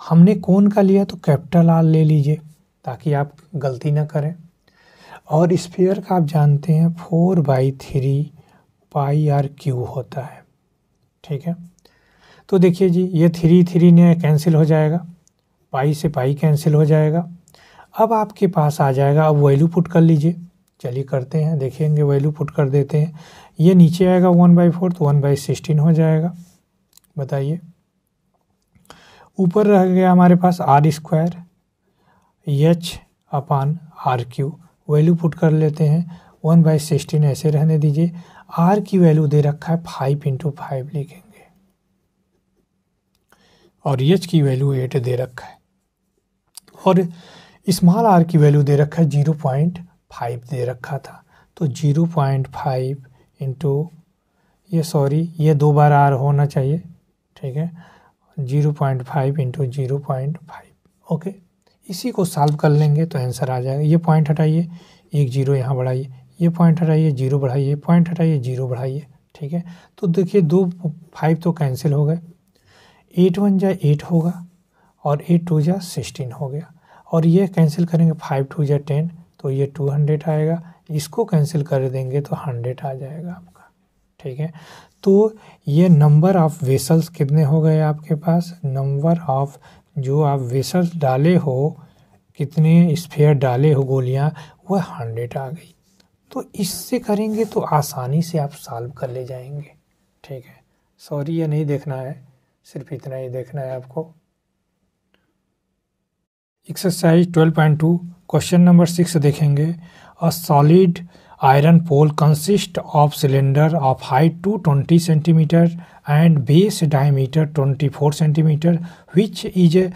हमने कौन का लिया तो कैपिटल आर ले लीजिए ताकि आप गलती ना करें और स्पेयर का आप जानते हैं four by three pi r cube होता है ठीक है तो देखिए जी ये थ्री थ्री ने कैंसिल हो जाएगा पाई से पाई कैंसिल हो जाएगा अब आपके पास आ जाएगा अब वैल्यू पुट कर लीजिए चलिए करते हैं देखेंगे वैल्यू पुट कर देते हैं ये नीचे आएगा वन बाई फोर तो वन बाई सिक्सटीन हो जाएगा बताइए ऊपर रह गया हमारे पास r square h upon r cube value put कर लेते हैं वन बाई सिक्सटीन ऐसे रहने दीजिए आर की वैल्यू दे रखा है फाइव इंटू फाइव लिखेंगे और एच की वैल्यू एट दे रखा है और स्मॉल आर की वैल्यू दे रखा है जीरो पॉइंट फाइव दे रखा था तो जीरो पॉइंट फाइव इंटू ये सॉरी ये दो बार आर होना चाहिए ठीक है zero point five into zero point five okay इसी को सॉल्व कर लेंगे तो आंसर आ जाएगा ये पॉइंट हटाइए एक जीरो यहाँ बढ़ाइए ये पॉइंट हटाइए जीरो बढ़ाइए पॉइंट हटाइए जीरो बढ़ाइए ठीक है तो देखिए दो फाइव तो कैंसिल हो गए एट वन जा एट होगा और एट टू जा सिक्सटीन हो गया और ये कैंसिल करेंगे फाइव टू जा टेन तो ये टू हंड्रेड आएगा इसको कैंसिल कर देंगे तो हंड्रेड आ जाएगा आपका ठीक है तो ये नंबर ऑफ़ वेसल्स कितने हो गए आपके पास नंबर ऑफ़ जो आप वेसल्स डाले हो कितने स्फेयर डाले हो गोलियाँ वह हंड्रेड आ गई तो इससे करेंगे तो आसानी से आप सॉल्व कर ले जाएंगे ठीक है सॉरी ये नहीं देखना है सिर्फ इतना ही देखना है आपको एक्सरसाइज 12.2 क्वेश्चन नंबर सिक्स देखेंगे a solid iron pole consist of cylinder of height two twenty centimetre and base diameter four centimetre which is a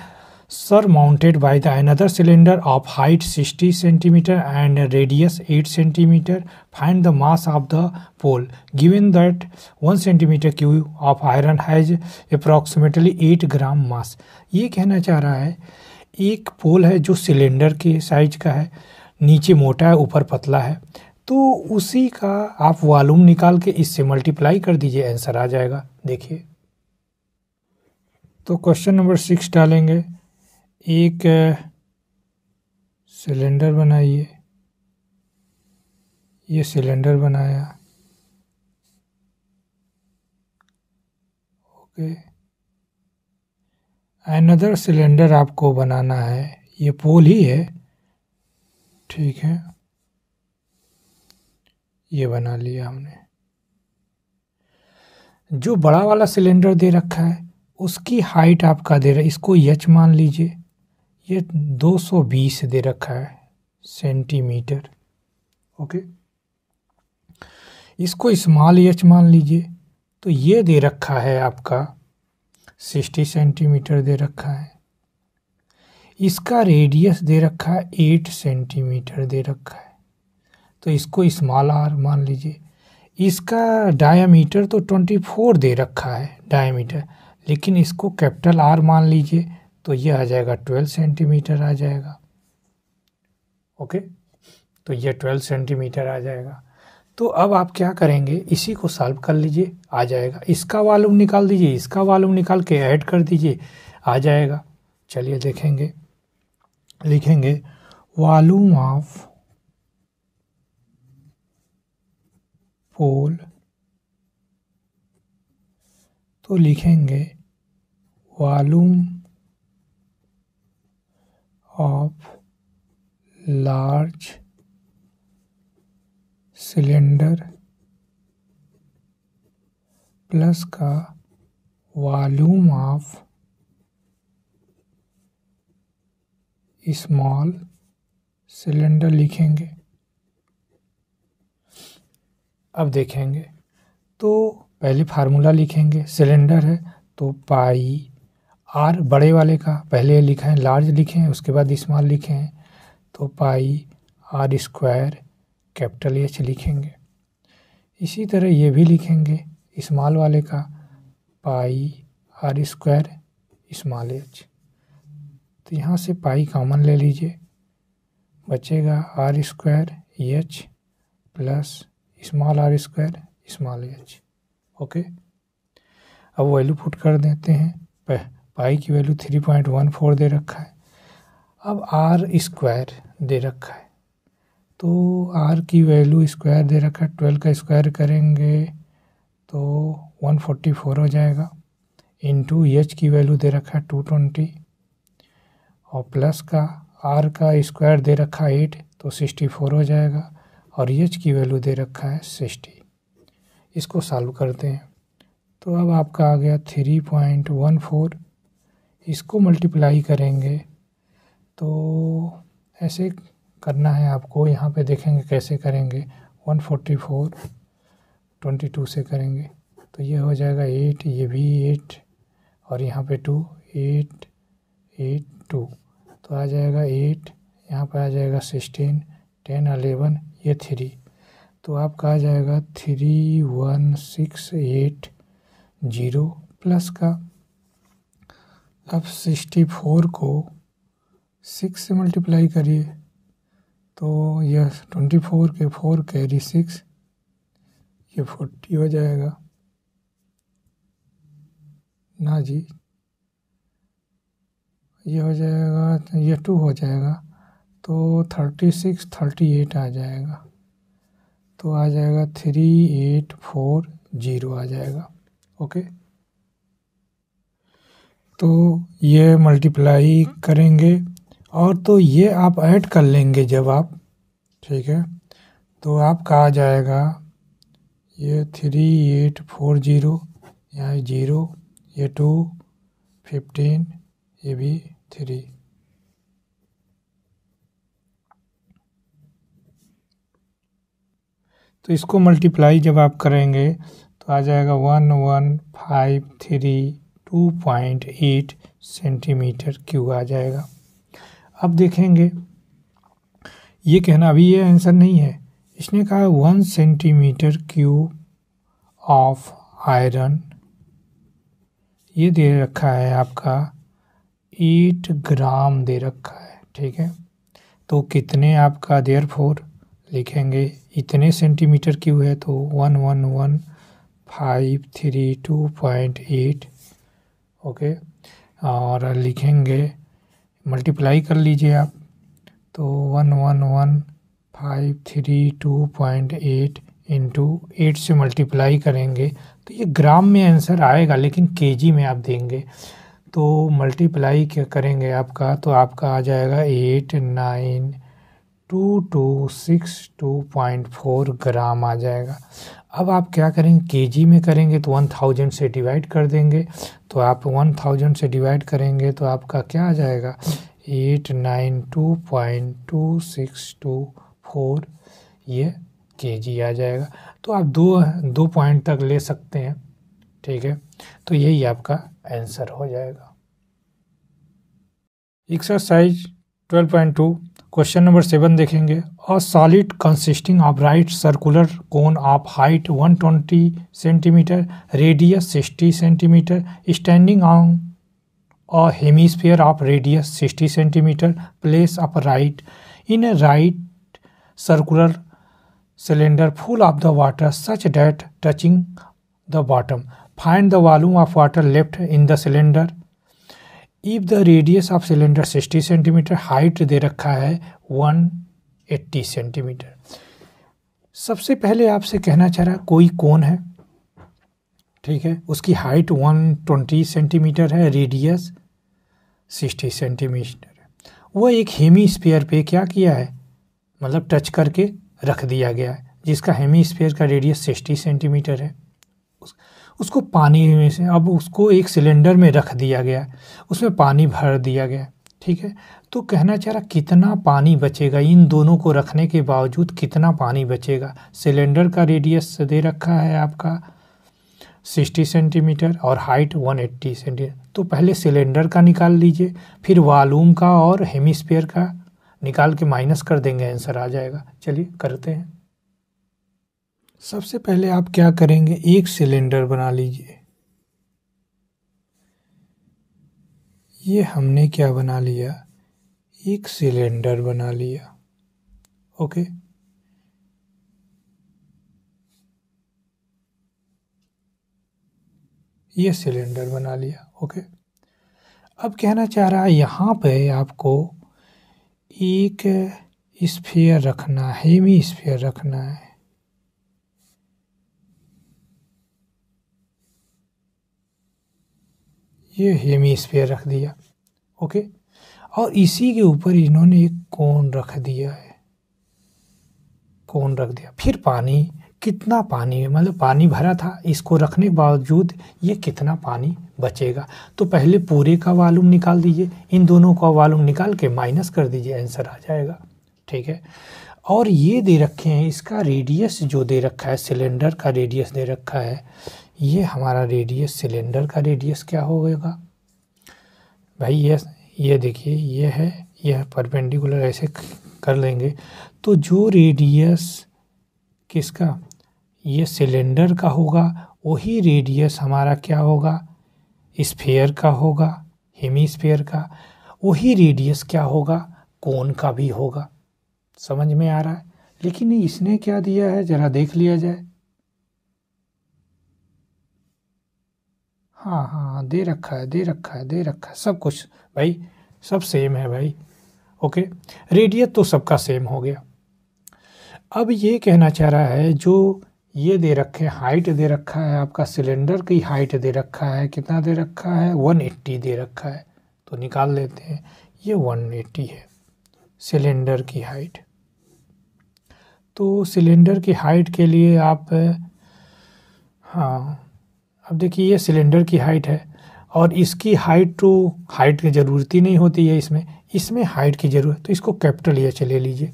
surmounted by the another cylinder of height 60 cm and radius 8 cm Find the mass of the pole. Given that 1 cm cube of iron has approximately 8 g mass. ye kehna cha raha hai ek pole hai jo cylinder ke size ka hai नीचे मोटा है ऊपर पतला है तो उसी का आप वॉल्यूम निकाल के इससे मल्टीप्लाई कर दीजिए आंसर आ जाएगा देखिए तो क्वेश्चन नंबर सिक्स डालेंगे एक सिलेंडर बनाइए ये सिलेंडर बनाया ओके अनदर सिलेंडर आपको बनाना है ये पोल ही है ठीक है ये बना लिया हमने जो बड़ा वाला सिलेंडर दे रखा है उसकी हाइट आपका दे रहा है इसको यच मान लीजिए ये 220 दे रखा है सेंटीमीटर ओके इसको स्मॉल एच मान लीजिए तो ये दे रखा है आपका 60 सेंटीमीटर दे रखा है इसका रेडियस दे रखा है एट सेंटीमीटर दे रखा है तो इसको स्मॉल आर मान लीजिए इसका डायमीटर तो ट्वेंटी फोर दे रखा है डायमीटर लेकिन इसको कैपिटल आर मान लीजिए तो ये आ जाएगा ट्वेल्व सेंटीमीटर आ जाएगा ओके तो ये ट्वेल्व सेंटीमीटर आ जाएगा तो अब आप क्या करेंगे इसी को सॉल्व कर लीजिए आ जाएगा इसका वॉल्यूम निकाल दीजिए इसका वॉल्यूम निकाल के ऐड कर दीजिए आ जाएगा चलिए देखेंगे लिखेंगे वॉल्यूम ऑफ पोल तो लिखेंगे volume of large cylinder plus का वॉल्यूम ऑफ स्मॉल सिलेंडर लिखेंगे अब देखेंगे तो पहले फार्मूला लिखेंगे सिलेंडर है तो पाई आर बड़े वाले का पहले लिखें लार्ज लिखें उसके बाद स्मॉल लिखें तो pi r square capital H लिखेंगे इसी तरह ये भी लिखेंगे इस्माल वाले का pi r square small h तो यहाँ से पाई कॉमन ले लीजिए बचेगा r square h plus small r square small h okay अब वैल्यू पुट कर देते हैं पह पाई की value three point one four दे रखा है अब आर स्क्वायर दे रखा है तो आर की वैल्यू स्क्वायर दे रखा है ट्वेल्व का स्क्वायर करेंगे तो वन फोर्टी फोर हो जाएगा इंटू एच की वैल्यू दे रखा है टू ट्वेंटी और प्लस का आर का स्क्वायर दे रखा है एट तो सिक्सटी फोर हो जाएगा और एच की वैल्यू दे रखा है सिक्सटी इसको सॉल्व करते हैं तो अब आपका आ गया थ्री पॉइंट वन फोर इसको मल्टीप्लाई करेंगे तो ऐसे करना है आपको यहाँ पे देखेंगे कैसे करेंगे 144 22 से करेंगे तो ये हो जाएगा एट ये भी एट और यहाँ पे टू एट एट टू तो आ जाएगा एट यहाँ पे आ जाएगा सिक्सटीन टेन अलेवन ये थ्री तो आपका आ जाएगा three one six eight zero plus का अब सिक्सटी फोर को सिक्स से मल्टीप्लाई करिए तो यह ट्वेंटी फोर के फोर कैरी सिक्स ये फोर्टी हो जाएगा ना जी ये हो जाएगा ये टू हो जाएगा तो थर्टी सिक्स थर्टी एट आ जाएगा तो आ जाएगा थ्री एट फोर जीरो आ जाएगा ओके तो ये मल्टीप्लाई करेंगे और तो ये आप ऐड कर लेंगे जब आप ठीक है तो आपका आ जाएगा ये थ्री एट फोर जीरो यहाँ जीरो ये टू फिफ्टीन ये भी थ्री तो इसको मल्टीप्लाई जब आप करेंगे तो आ जाएगा one one five three 2.8 centimetre cube आ जाएगा अब देखेंगे ये कहना अभी ये आंसर नहीं है इसने कहा one centimetre cube of iron ये दे रखा है आपका एट ग्राम दे रखा है ठीक है तो कितने आपका देयर फोर लिखेंगे इतने सेंटीमीटर क्यूब है तो one one one five three two point eight okay और लिखेंगे मल्टीप्लाई कर लीजिए आप तो one one one five three two point eight into eight से मल्टीप्लाई करेंगे तो ये ग्राम में आंसर आएगा लेकिन केजी में आप देंगे तो मल्टीप्लाई करेंगे आपका तो आपका आ जाएगा eight nine two two six two point four gram आ जाएगा अब आप क्या करेंगे के में करेंगे तो वन थाउजेंड से डिवाइड कर देंगे तो आप वन थाउजेंड से डिवाइड करेंगे तो आपका क्या आ जाएगा eight nine two point two six two four ये के आ जाएगा तो आप दो दो पॉइंट तक ले सकते हैं ठीक है तो यही आपका आंसर हो जाएगा exercise twelve point two question number seven देखेंगे a solid consisting of right circular cone of height 120 centimetre radius 60 centimetre standing on a hemisphere of radius 60 centimetre place upright in a right circular cylinder full of the water such that touching the bottom find the volume of water left in the cylinder if the radius of cylinder 60 centimetre height दे रखा है 180 centimetre सबसे पहले आपसे कहना चाह रहा कोई कौन है ठीक है उसकी हाइट 120 सेंटीमीटर है रेडियस 60 सेंटीमीटर है वह एक हेमी स्पेयर पे क्या किया है मतलब टच करके रख दिया गया है जिसका हेमी स्पेयर का रेडियस 60 सेंटीमीटर है उसको पानी में से अब उसको एक सिलेंडर में रख दिया गया उसमें पानी भर दिया गया ठीक है तो कहना चाह रहा कितना पानी बचेगा इन दोनों को रखने के बावजूद कितना पानी बचेगा सिलेंडर का रेडियस दे रखा है आपका 60 सेंटीमीटर और हाइट 180 सेंटीमीटर तो पहले सिलेंडर का निकाल लीजिए फिर वालूम का और हेमिस्फेयर का निकाल के माइनस कर देंगे आंसर आ जाएगा चलिए करते हैं सबसे पहले आप क्या करेंगे एक सिलेंडर बना लीजिए ये हमने क्या बना लिया एक सिलेंडर बना लिया ओके ये सिलेंडर बना लिया ओके अब कहना चाह रहा है यहाँ पे आपको एक स्फीयर रखना है हेमी स्फीयर रखना है ये हेमी स्पेयर रख दिया ओके और इसी के ऊपर इन्होंने एक कोन रख दिया है कोन रख दिया फिर पानी कितना पानी मतलब पानी भरा था इसको रखने के बावजूद ये कितना पानी बचेगा तो पहले पूरे का वॉल्यूम निकाल दीजिए इन दोनों का वॉल्यूम निकाल के माइनस कर दीजिए आंसर आ जाएगा ठीक है और ये दे रखे हैं इसका रेडियस जो दे रखा है सिलेंडर का रेडियस दे रखा है ये हमारा रेडियस सिलेंडर का रेडियस क्या होगा भाई ये ये देखिए ये है यह परपेंडिकुलर ऐसे कर लेंगे तो जो रेडियस किसका ये सिलेंडर का होगा वही रेडियस हमारा क्या होगा स्फेयर का होगा हेमी स्फेयर का वही रेडियस क्या होगा कोन का भी होगा समझ में आ रहा है लेकिन इसने क्या दिया है ज़रा देख लिया जाए हाँ हाँ दे रखा है दे रखा है दे रखा है सब कुछ भाई सब सेम है भाई ओके रेडियस तो सबका सेम हो गया अब ये कहना चाह रहा है जो ये दे रखे हाइट दे रखा है आपका सिलेंडर की हाइट दे रखा है कितना दे रखा है 180 दे रखा है तो निकाल लेते हैं ये 180 है सिलेंडर की हाइट तो सिलेंडर की हाइट के लिए आप हाँ अब देखिए ये सिलेंडर की हाइट है और इसकी हाइट टू हाइट की ज़रूरत ही नहीं होती है इसमें इसमें हाइट की ज़रूरत तो इसको कैपिटल एच चले लीजिए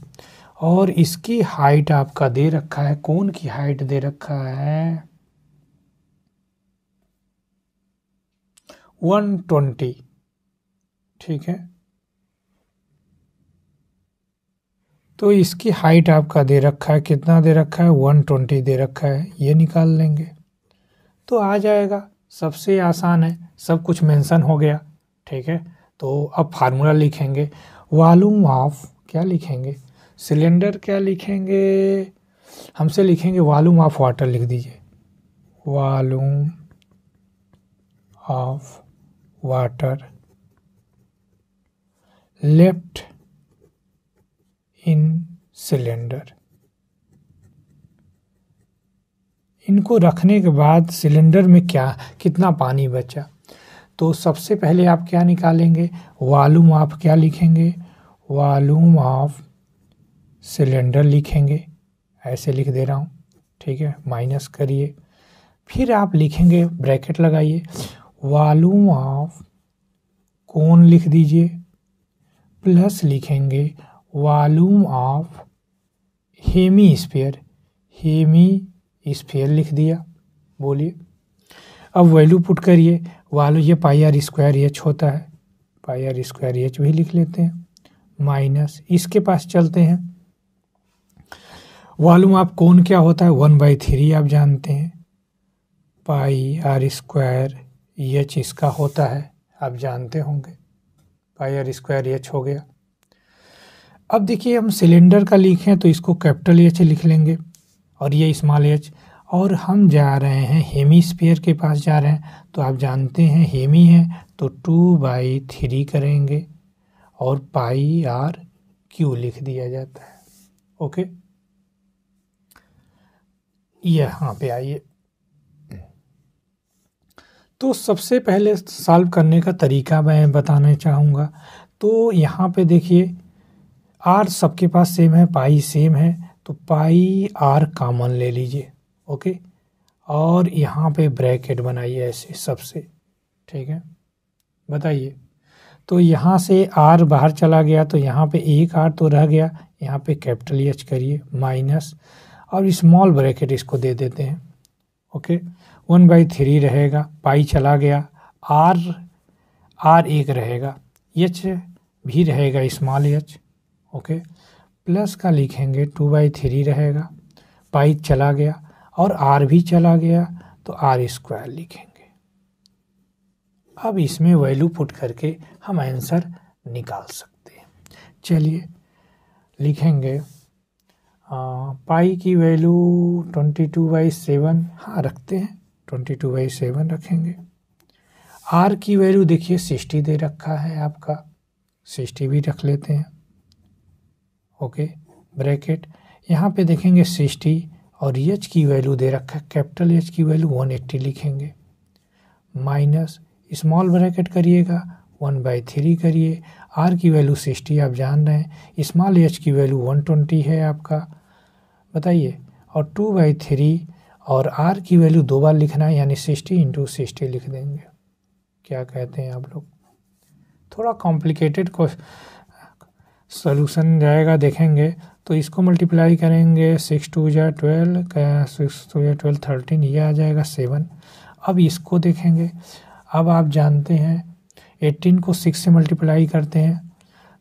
और इसकी हाइट आपका दे रखा है कौन की हाइट दे रखा है वन ट्वेंटी ठीक है तो इसकी हाइट आपका दे रखा है कितना दे रखा है वन ट्वेंटी दे रखा है ये निकाल लेंगे तो आ जाएगा सबसे आसान है सब कुछ मेंशन हो गया ठीक है तो अब फार्मूला लिखेंगे वॉलूम ऑफ क्या लिखेंगे सिलेंडर क्या लिखेंगे हमसे लिखेंगे वॉलूम ऑफ वाटर लिख दीजिए volume of water left in cylinder इनको रखने के बाद सिलेंडर में क्या कितना पानी बचा तो सबसे पहले आप क्या निकालेंगे वालूम आप क्या लिखेंगे वालूम ऑफ सिलेंडर लिखेंगे ऐसे लिख दे रहा हूँ ठीक है माइनस करिए फिर आप लिखेंगे ब्रैकेट लगाइए वालूम ऑफ कौन लिख दीजिए प्लस लिखेंगे volume of hemisphere hemisphere लिख दिया बोलिए अब वैल्यू पुट करिए वालो ये पाई आर स्क्वायर एच होता है पाई आर स्क्वायर एच भी लिख लेते हैं माइनस इसके पास चलते हैं वालूम आप कौन क्या होता है वन बाई थ्री आप जानते हैं पाई आर स्क्वायर एच इसका होता है आप जानते होंगे पाई आर स्क्वायर एच हो गया अब देखिए हम सिलेंडर का लिखें तो इसको कैपिटल एच लिख लेंगे और ये स्मॉल एच और हम जा रहे हैं हेमी स्पेयर के पास जा रहे हैं तो आप जानते हैं हेमी है तो टू बाई थ्री करेंगे और पाई आर क्यू लिख दिया जाता है ओके यहाँ पे आइए तो सबसे पहले सॉल्व करने का तरीका मैं बताना चाहूँगा तो यहाँ पे देखिए आर सबके पास सेम है पाई सेम है तो पाई आर कामन ले लीजिए ओके और यहाँ पे ब्रैकेट बनाइए ऐसे सबसे ठीक है बताइए तो यहाँ से आर बाहर चला गया तो यहाँ पे एक आर तो रह गया यहाँ पे कैपिटल एच करिए माइनस और स्मॉल ब्रैकेट इसको दे देते हैं ओके वन बाई थ्री रहेगा पाई चला गया आर आर एक रहेगा एच भी रहेगा स्मॉल एच ओके प्लस का लिखेंगे टू बाई थ्री रहेगा पाई चला गया और आर भी चला गया तो आर स्क्वायर लिखेंगे अब इसमें वैल्यू पुट करके हम आंसर निकाल सकते हैं चलिए लिखेंगे आ, पाई की value twenty two by seven हाँ रखते हैं ट्वेंटी टू बाई सेवन रखेंगे आर की वैल्यू देखिए सिक्सटी दे रखा है आपका सिक्सटी भी रख लेते हैं ओके ब्रैकेट यहाँ पे देखेंगे सिक्सटी और एच की वैल्यू दे रखा है कैपिटल एच की वैल्यू वन एट्टी लिखेंगे माइनस स्मॉल ब्रैकेट करिएगा वन बाई थ्री करिए आर की वैल्यू सिक्सटी आप जान रहे हैं स्मॉल एच की वैल्यू वन ट्वेंटी है आपका बताइए और टू बाई थ्री और आर की वैल्यू दो बार लिखना है यानी सिक्सटी इंटू सिक्सटी लिख देंगे क्या कहते हैं आप लोग थोड़ा कॉम्प्लिकेटेड क्वेश्चन सोलूसन जाएगा देखेंगे तो इसको मल्टीप्लाई करेंगे सिक्स टू या ट्वेल्व सिक्स टू या ट्वेल्व थर्टीन ये आ जाएगा सेवन अब इसको देखेंगे अब आप जानते हैं एट्टीन को सिक्स से मल्टीप्लाई करते हैं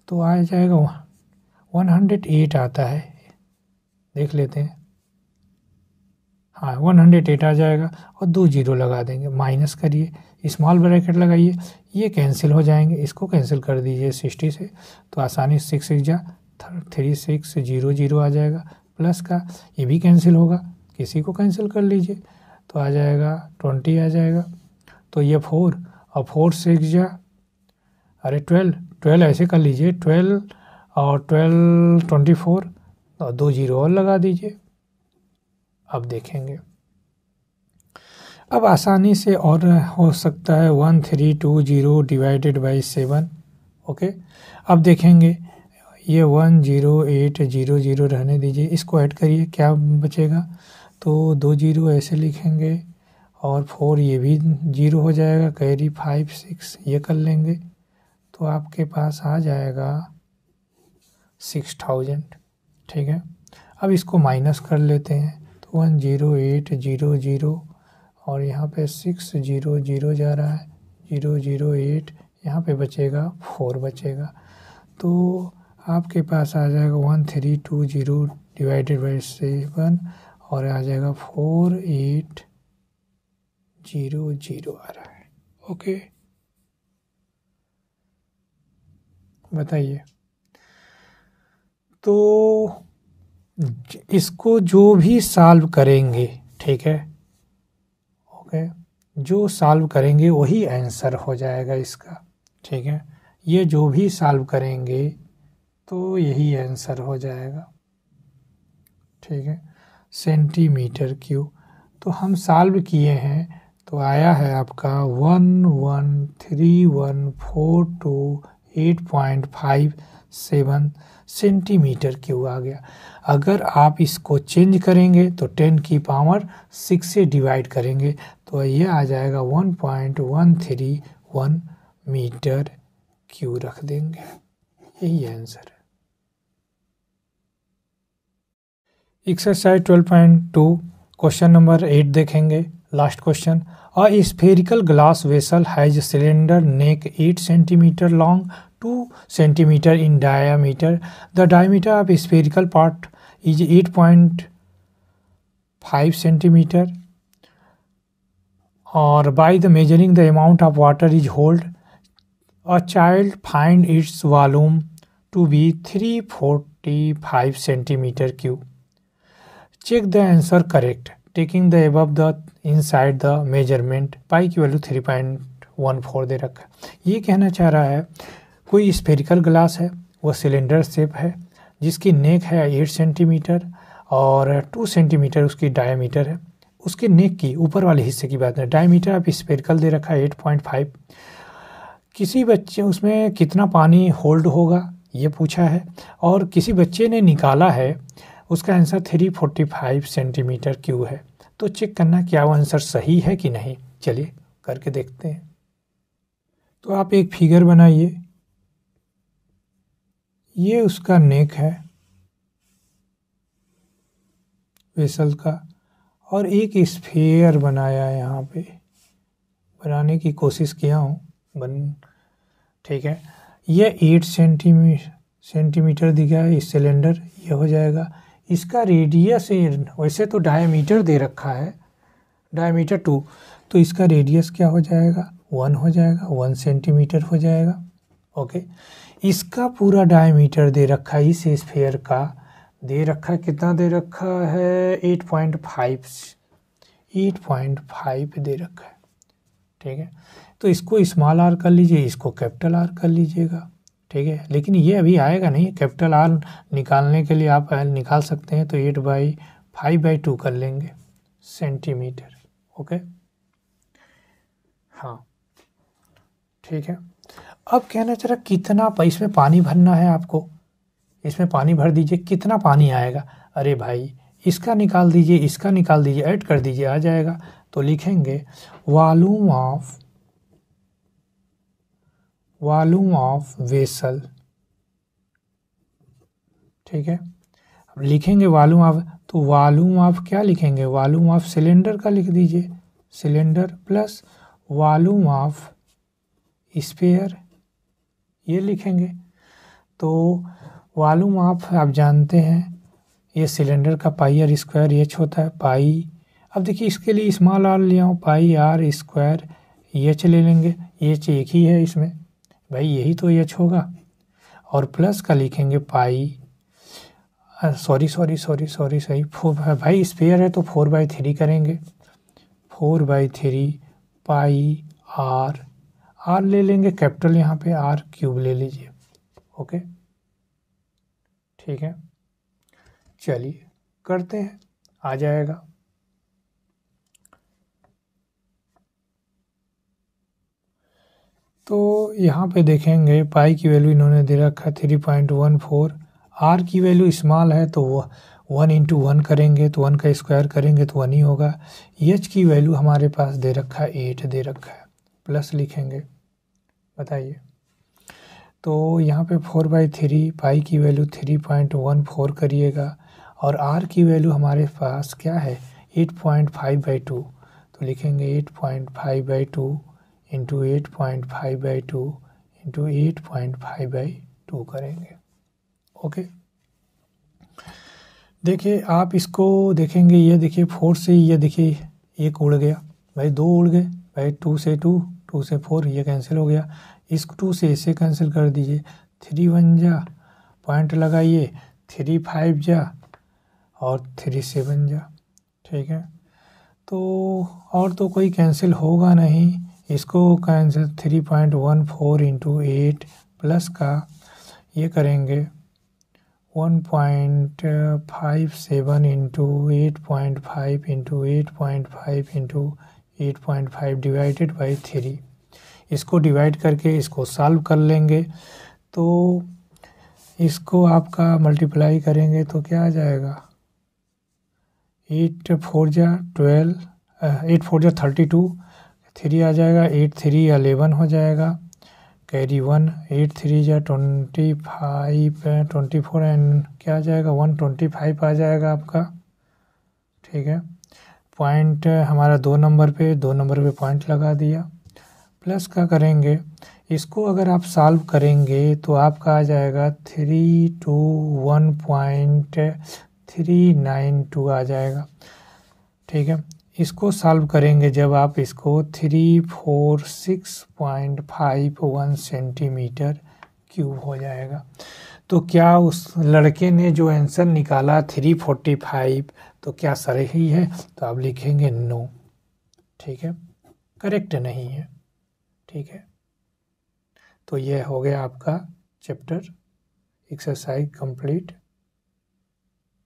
तो आ जाएगा वन हंड्रेड एट आता है देख लेते हैं हाँ वन हंड्रेड एट आ जाएगा और दो जीरो लगा देंगे माइनस करिए स्मॉल ब्रैकेट लगाइए ये कैंसिल हो जाएंगे इसको कैंसिल कर दीजिए सिक्सटी से तो आसानी सिक्स सिक्स जा थ्री सिक्स जीरो जीरो आ जाएगा प्लस का ये भी कैंसिल होगा किसी को कैंसिल कर लीजिए तो आ जाएगा ट्वेंटी आ जाएगा तो ये फोर और फोर सिक्स जा अरे ट्वेल्व ट्वेल्व ऐसे कर लीजिए ट्वेल्व और ट्वेल्व ट्वेंटी फोर और दो जीरो और लगा दीजिए अब देखेंगे अब आसानी से और हो सकता है one three two zero divided by seven okay अब देखेंगे ये one zero eight zero zero रहने दीजिए इसको ऐड करिए क्या बचेगा तो दो जीरो ऐसे लिखेंगे और फोर ये भी जीरो हो जाएगा कैरी फाइव सिक्स ये कर लेंगे तो आपके पास आ जाएगा सिक्स थाउजेंड ठीक है अब इसको माइनस कर लेते हैं तो one zero eight zero zero और यहाँ पे सिक्स जीरो जीरो जा रहा है जीरो जीरो एट यहाँ पे बचेगा फोर बचेगा तो आपके पास आ जाएगा one three two zero divided by seven और आ जाएगा फोर एट जीरो जीरो आ रहा है ओके बताइए तो इसको जो भी सॉल्व करेंगे ठीक है पे जो सॉल्व करेंगे वही आंसर हो जाएगा इसका ठीक है ये जो भी सॉल्व करेंगे तो यही आंसर हो जाएगा ठीक है सेंटीमीटर क्यू तो हम सॉल्व किए हैं तो आया है आपका one one three one four two eight point five seven centimetre cube आ गया अगर आप इसको चेंज करेंगे तो टेन की पावर सिक्स से डिवाइड करेंगे तो ये आ जाएगा one point one three one metre cube रख देंगे यही आंसर है exercise twelve point two question number eight देखेंगे last question a spherical glass vessel has cylinder neck eight centimetre long two centimetre in diameter the diameter of spherical part is eight point five centimetre और by the measuring the amount of water is hold a child find its volume to be three forty five centimetre cube check the answer correct taking the एब the inside the measurement pi की value three point one four दे रखा ये कहना चाह रहा है कोई स्पेरिकल ग्लास है वो सिलेंडर सेप है जिसकी नेक है एट सेंटीमीटर और टू सेंटीमीटर उसकी डायमीटर है उसके नेक की ऊपर वाले हिस्से की बात है डायमीटर आप स्पेरिकल दे रखा है एट पॉइंट फाइव किसी बच्चे उसमें कितना पानी होल्ड होगा ये पूछा है और किसी बच्चे ने निकाला है उसका answer three forty five centimetre cube है तो चेक करना क्या वो आंसर सही है कि नहीं चलिए करके देखते हैं तो आप एक फिगर बनाइए ये उसका नेक है वेसल का और एक स्फेयर बनाया यहाँ पे बनाने की कोशिश किया हूँ बन ठीक है यह एट सेंटीमीटर सेंटीमीटर दिखा है इस सिलेंडर यह हो जाएगा इसका रेडियस वैसे तो डायमीटर दे रखा है डायमीटर टू तो इसका रेडियस क्या हो जाएगा वन हो जाएगा वन सेंटीमीटर हो जाएगा ओके इसका पूरा डायमीटर दे रखा है इस स्फेयर का दे रखा कितना दे रखा है eight point five eight point five दे रखा है ठीक है तो इसको स्मॉल आर कर लीजिए इसको कैपिटल आर कर लीजिएगा ठीक है लेकिन ये अभी आएगा नहीं कैपिटल आर निकालने के लिए आप निकाल सकते हैं तो eight by five by two कर लेंगे सेंटीमीटर ओके हाँ ठीक है अब कहना चाह रहा कितना इसमें पानी भरना है आपको इसमें पानी भर दीजिए कितना पानी आएगा अरे भाई इसका निकाल दीजिए इसका निकाल दीजिए ऐड कर दीजिए आ जाएगा तो लिखेंगे volume of volume of vessel ठीक है अब लिखेंगे वॉलूम ऑफ तो वॉलूम ऑफ क्या लिखेंगे वॉलूम ऑफ सिलेंडर का लिख दीजिए cylinder plus volume of sphere ये लिखेंगे तो वॉल्यूम आप आप जानते हैं ये सिलेंडर का पाई आर स्क्वायर एच होता है पाई अब देखिए इसके लिए स्मॉल आर ले आऊँ पाई आर स्क्वायर एच ले लेंगे एच एक ही है इसमें भाई यही तो एच होगा और प्लस का लिखेंगे pi sorry sorry sorry sorry सही फोर भाई स्पेयर है तो फोर बाई थ्री करेंगे four by three pi R R ले लेंगे कैपिटल यहाँ पे आर क्यूब ले लीजिए ओके ठीक है चलिए करते हैं आ जाएगा तो यहाँ पे देखेंगे पाई की वैल्यू इन्होंने दे रखा three point one four R की वैल्यू स्मॉल है तो वह वन इंटू वन करेंगे तो वन का स्क्वायर करेंगे तो वन ही होगा एच की वैल्यू हमारे पास दे रखा है एट दे रखा है प्लस लिखेंगे बताइए तो यहाँ पे फोर बाई थ्री पाई की value three point one four करिएगा और आर की वैल्यू हमारे पास क्या है eight point five by two तो लिखेंगे eight point five by two into eight point five by two into eight point five by two करेंगे ओके देखिए आप इसको देखेंगे ये देखिए फोर से ये देखिए एक उड़ गया भाई दो उड़ गए भाई टू से टू टू से फोर ये कैंसिल हो गया इसको टू से इसे कैंसिल कर दीजिए थ्री वन जा पॉइंट लगाइए थ्री फाइव जा और थ्री सेवन जा ठीक है तो और तो कोई कैंसिल होगा नहीं इसको cancel three point one four into eight plus का ये करेंगे one point five seven into eight point five into eight point five into eight point five divided by three इसको डिवाइड करके इसको सॉल्व कर लेंगे तो इसको आपका मल्टीप्लाई करेंगे तो क्या आ जाएगा एट फोर जा ट्वेल्व एट फोर जा थर्टी टू थ्री आ जाएगा एट थ्री अलेवन हो जाएगा कैरी वन एट थ्री जा twenty five twenty four and क्या आ जाएगा वन ट्वेंटी फाइव आ जाएगा आपका ठीक है पॉइंट हमारा दो नंबर पे दो नंबर पे पॉइंट लगा दिया प्लस का करेंगे इसको अगर आप सॉल्व करेंगे तो आपका आ जाएगा three two one point three nine two आ जाएगा ठीक है इसको सॉल्व करेंगे जब आप इसको three four six point five one centimetre cube हो जाएगा तो क्या उस लड़के ने जो आंसर निकाला थ्री फोर्टी फाइव तो क्या सही है तो आप लिखेंगे नो ठीक है करेक्ट नहीं है ठीक है तो यह हो गया आपका चैप्टर एक्सरसाइज कंप्लीट